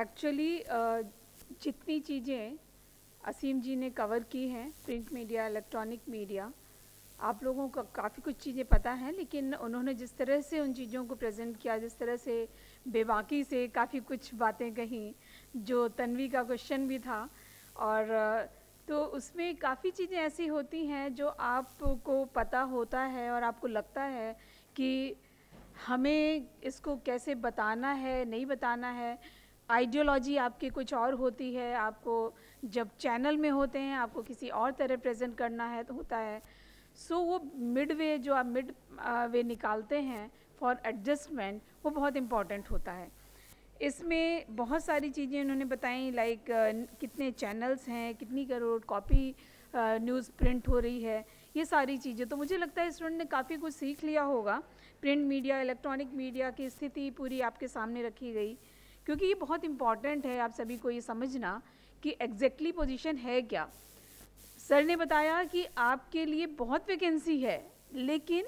actually uh, जितनी चीज़ें असीम जी ने कवर की हैं प्रिंट मीडिया इलेक्ट्रॉनिक मीडिया आप लोगों का काफ़ी कुछ चीज़ें पता हैं लेकिन उन्होंने जिस तरह से उन चीज़ों को प्रेजेंट किया जिस तरह से बेबाकी से काफ़ी कुछ बातें कहीं जो तन्वी का क्वेश्चन भी था और uh, तो उसमें काफ़ी चीज़ें ऐसी होती हैं जो आपको पता होता है और आपको लगता है कि हमें इसको कैसे बताना है नहीं बताना है आइडियोलॉजी आपकी कुछ और होती है आपको जब चैनल में होते हैं आपको किसी और तरह प्रेजेंट करना है तो होता है सो so, वो मिड वे जो आप मिड वे निकालते हैं फॉर एडजस्टमेंट वो बहुत इम्पॉर्टेंट होता है इसमें बहुत सारी चीज़ें इन्होंने बताई लाइक like, कितने चैनल्स हैं कितनी करोड़ कॉपी न्यूज़ प्रिंट हो रही है ये सारी चीज़ें तो मुझे लगता है स्टूडेंट ने काफ़ी कुछ सीख लिया होगा प्रिंट मीडिया इलेक्ट्रॉनिक मीडिया की स्थिति पूरी आपके सामने रखी गई क्योंकि ये बहुत इंपॉर्टेंट है आप सभी को ये समझना कि एग्जैक्टली पोजीशन है क्या सर ने बताया कि आपके लिए बहुत वैकेंसी है लेकिन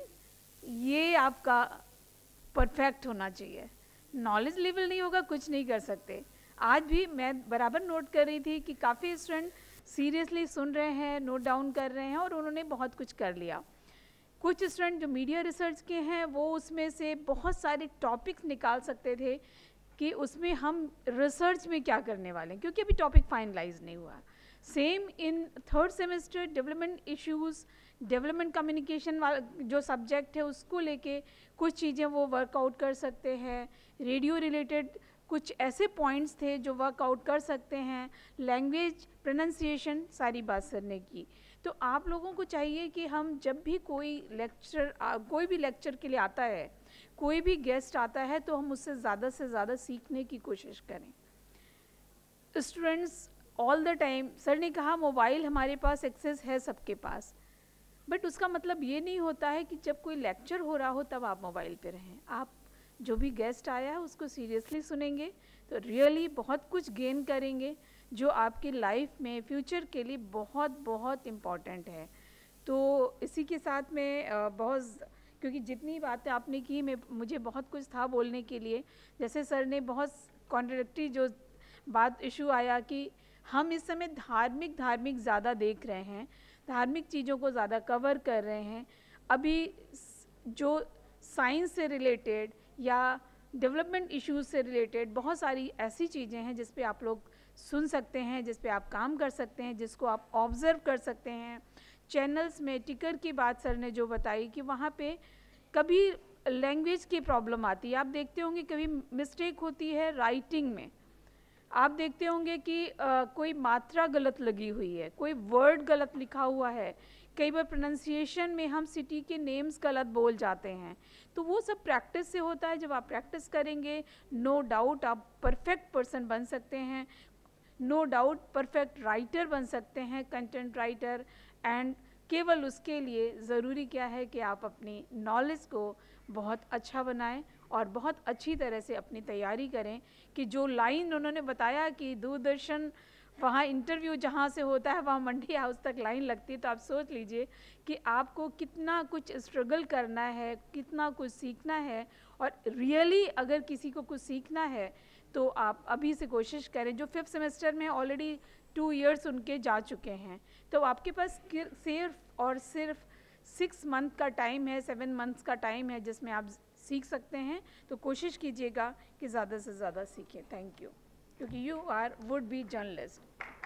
ये आपका परफेक्ट होना चाहिए नॉलेज लेवल नहीं होगा कुछ नहीं कर सकते आज भी मैं बराबर नोट कर रही थी कि काफ़ी स्टूडेंट सीरियसली सुन रहे हैं नोट डाउन कर रहे हैं और उन्होंने बहुत कुछ कर लिया कुछ स्टूडेंट जो मीडिया रिसर्च के हैं वो उसमें से बहुत सारे टॉपिक्स निकाल सकते थे कि उसमें हम रिसर्च में क्या करने वाले हैं क्योंकि अभी टॉपिक फाइनलाइज नहीं हुआ sem in third semester development issues development communication वाला जो सब्जेक्ट है उसको लेके कुछ चीज़ें वो वर्कआउट कर सकते हैं रेडियो रिलेटेड कुछ ऐसे पॉइंट्स थे जो वर्कआउट कर सकते हैं लैंग्वेज प्रोनाउंसिएशन सारी बात सर ने की तो आप लोगों को चाहिए कि हम जब भी कोई लेक्चर कोई भी लेक्चर के लिए आता है कोई भी गेस्ट आता है तो हम उससे ज़्यादा से ज़्यादा सीखने की कोशिश करें students all the time sir ने कहा मोबाइल हमारे पास एक्सेस है सबके पास बट उसका मतलब ये नहीं होता है कि जब कोई लेक्चर हो रहा हो तब आप मोबाइल पे रहें आप जो भी गेस्ट आया है उसको सीरियसली सुनेंगे तो रियली बहुत कुछ गेन करेंगे जो आपकी लाइफ में फ्यूचर के लिए बहुत बहुत इम्पॉर्टेंट है तो इसी के साथ में बहुत क्योंकि जितनी बातें आपने की मैं मुझे बहुत कुछ था बोलने के लिए जैसे सर ने बहुत कॉन्ट्रडिक्टी जो बात इशू आया कि हम इस समय धार्मिक धार्मिक ज़्यादा देख रहे हैं धार्मिक चीज़ों को ज़्यादा कवर कर रहे हैं अभी जो साइंस से रिलेटेड या डेवलपमेंट इश्यूज से रिलेटेड बहुत सारी ऐसी चीज़ें हैं जिस पे आप लोग सुन सकते हैं जिस पे आप काम कर सकते हैं जिसको आप ऑब्ज़र्व कर सकते हैं चैनल्स में टिकर की बात सर ने जो बताई कि वहाँ पे कभी लैंग्वेज की प्रॉब्लम आती है आप देखते होंगे कभी मिस्टेक होती है राइटिंग में आप देखते होंगे कि आ, कोई मात्रा गलत लगी हुई है कोई वर्ड गलत लिखा हुआ है कई बार प्रोनाशिएशन में हम सिटी के नेम्स गलत बोल जाते हैं तो वो सब प्रैक्टिस से होता है जब आप प्रैक्टिस करेंगे नो no डाउट आप परफेक्ट पर्सन बन सकते हैं नो डाउट परफेक्ट राइटर बन सकते हैं कंटेंट राइटर एंड केवल उसके लिए ज़रूरी क्या है कि आप अपनी नॉलेज को बहुत अच्छा बनाएं और बहुत अच्छी तरह से अपनी तैयारी करें कि जो लाइन उन्होंने बताया कि दूरदर्शन वहाँ इंटरव्यू जहाँ से होता है वहाँ मंडी हाउस तक लाइन लगती है तो आप सोच लीजिए कि आपको कितना कुछ स्ट्रगल करना है कितना कुछ सीखना है और रियली अगर किसी को कुछ सीखना है तो आप अभी से कोशिश करें जो फिफ्थ सेमेस्टर में ऑलरेडी टू ईयर्स उनके जा चुके हैं तो आपके पास सिर्फ और सिर्फ सिक्स मंथ का टाइम है सेवन मंथ्स का टाइम है जिसमें आप सीख सकते हैं तो कोशिश कीजिएगा कि ज़्यादा से ज़्यादा सीखें थैंक यू क्योंकि you are would be journalist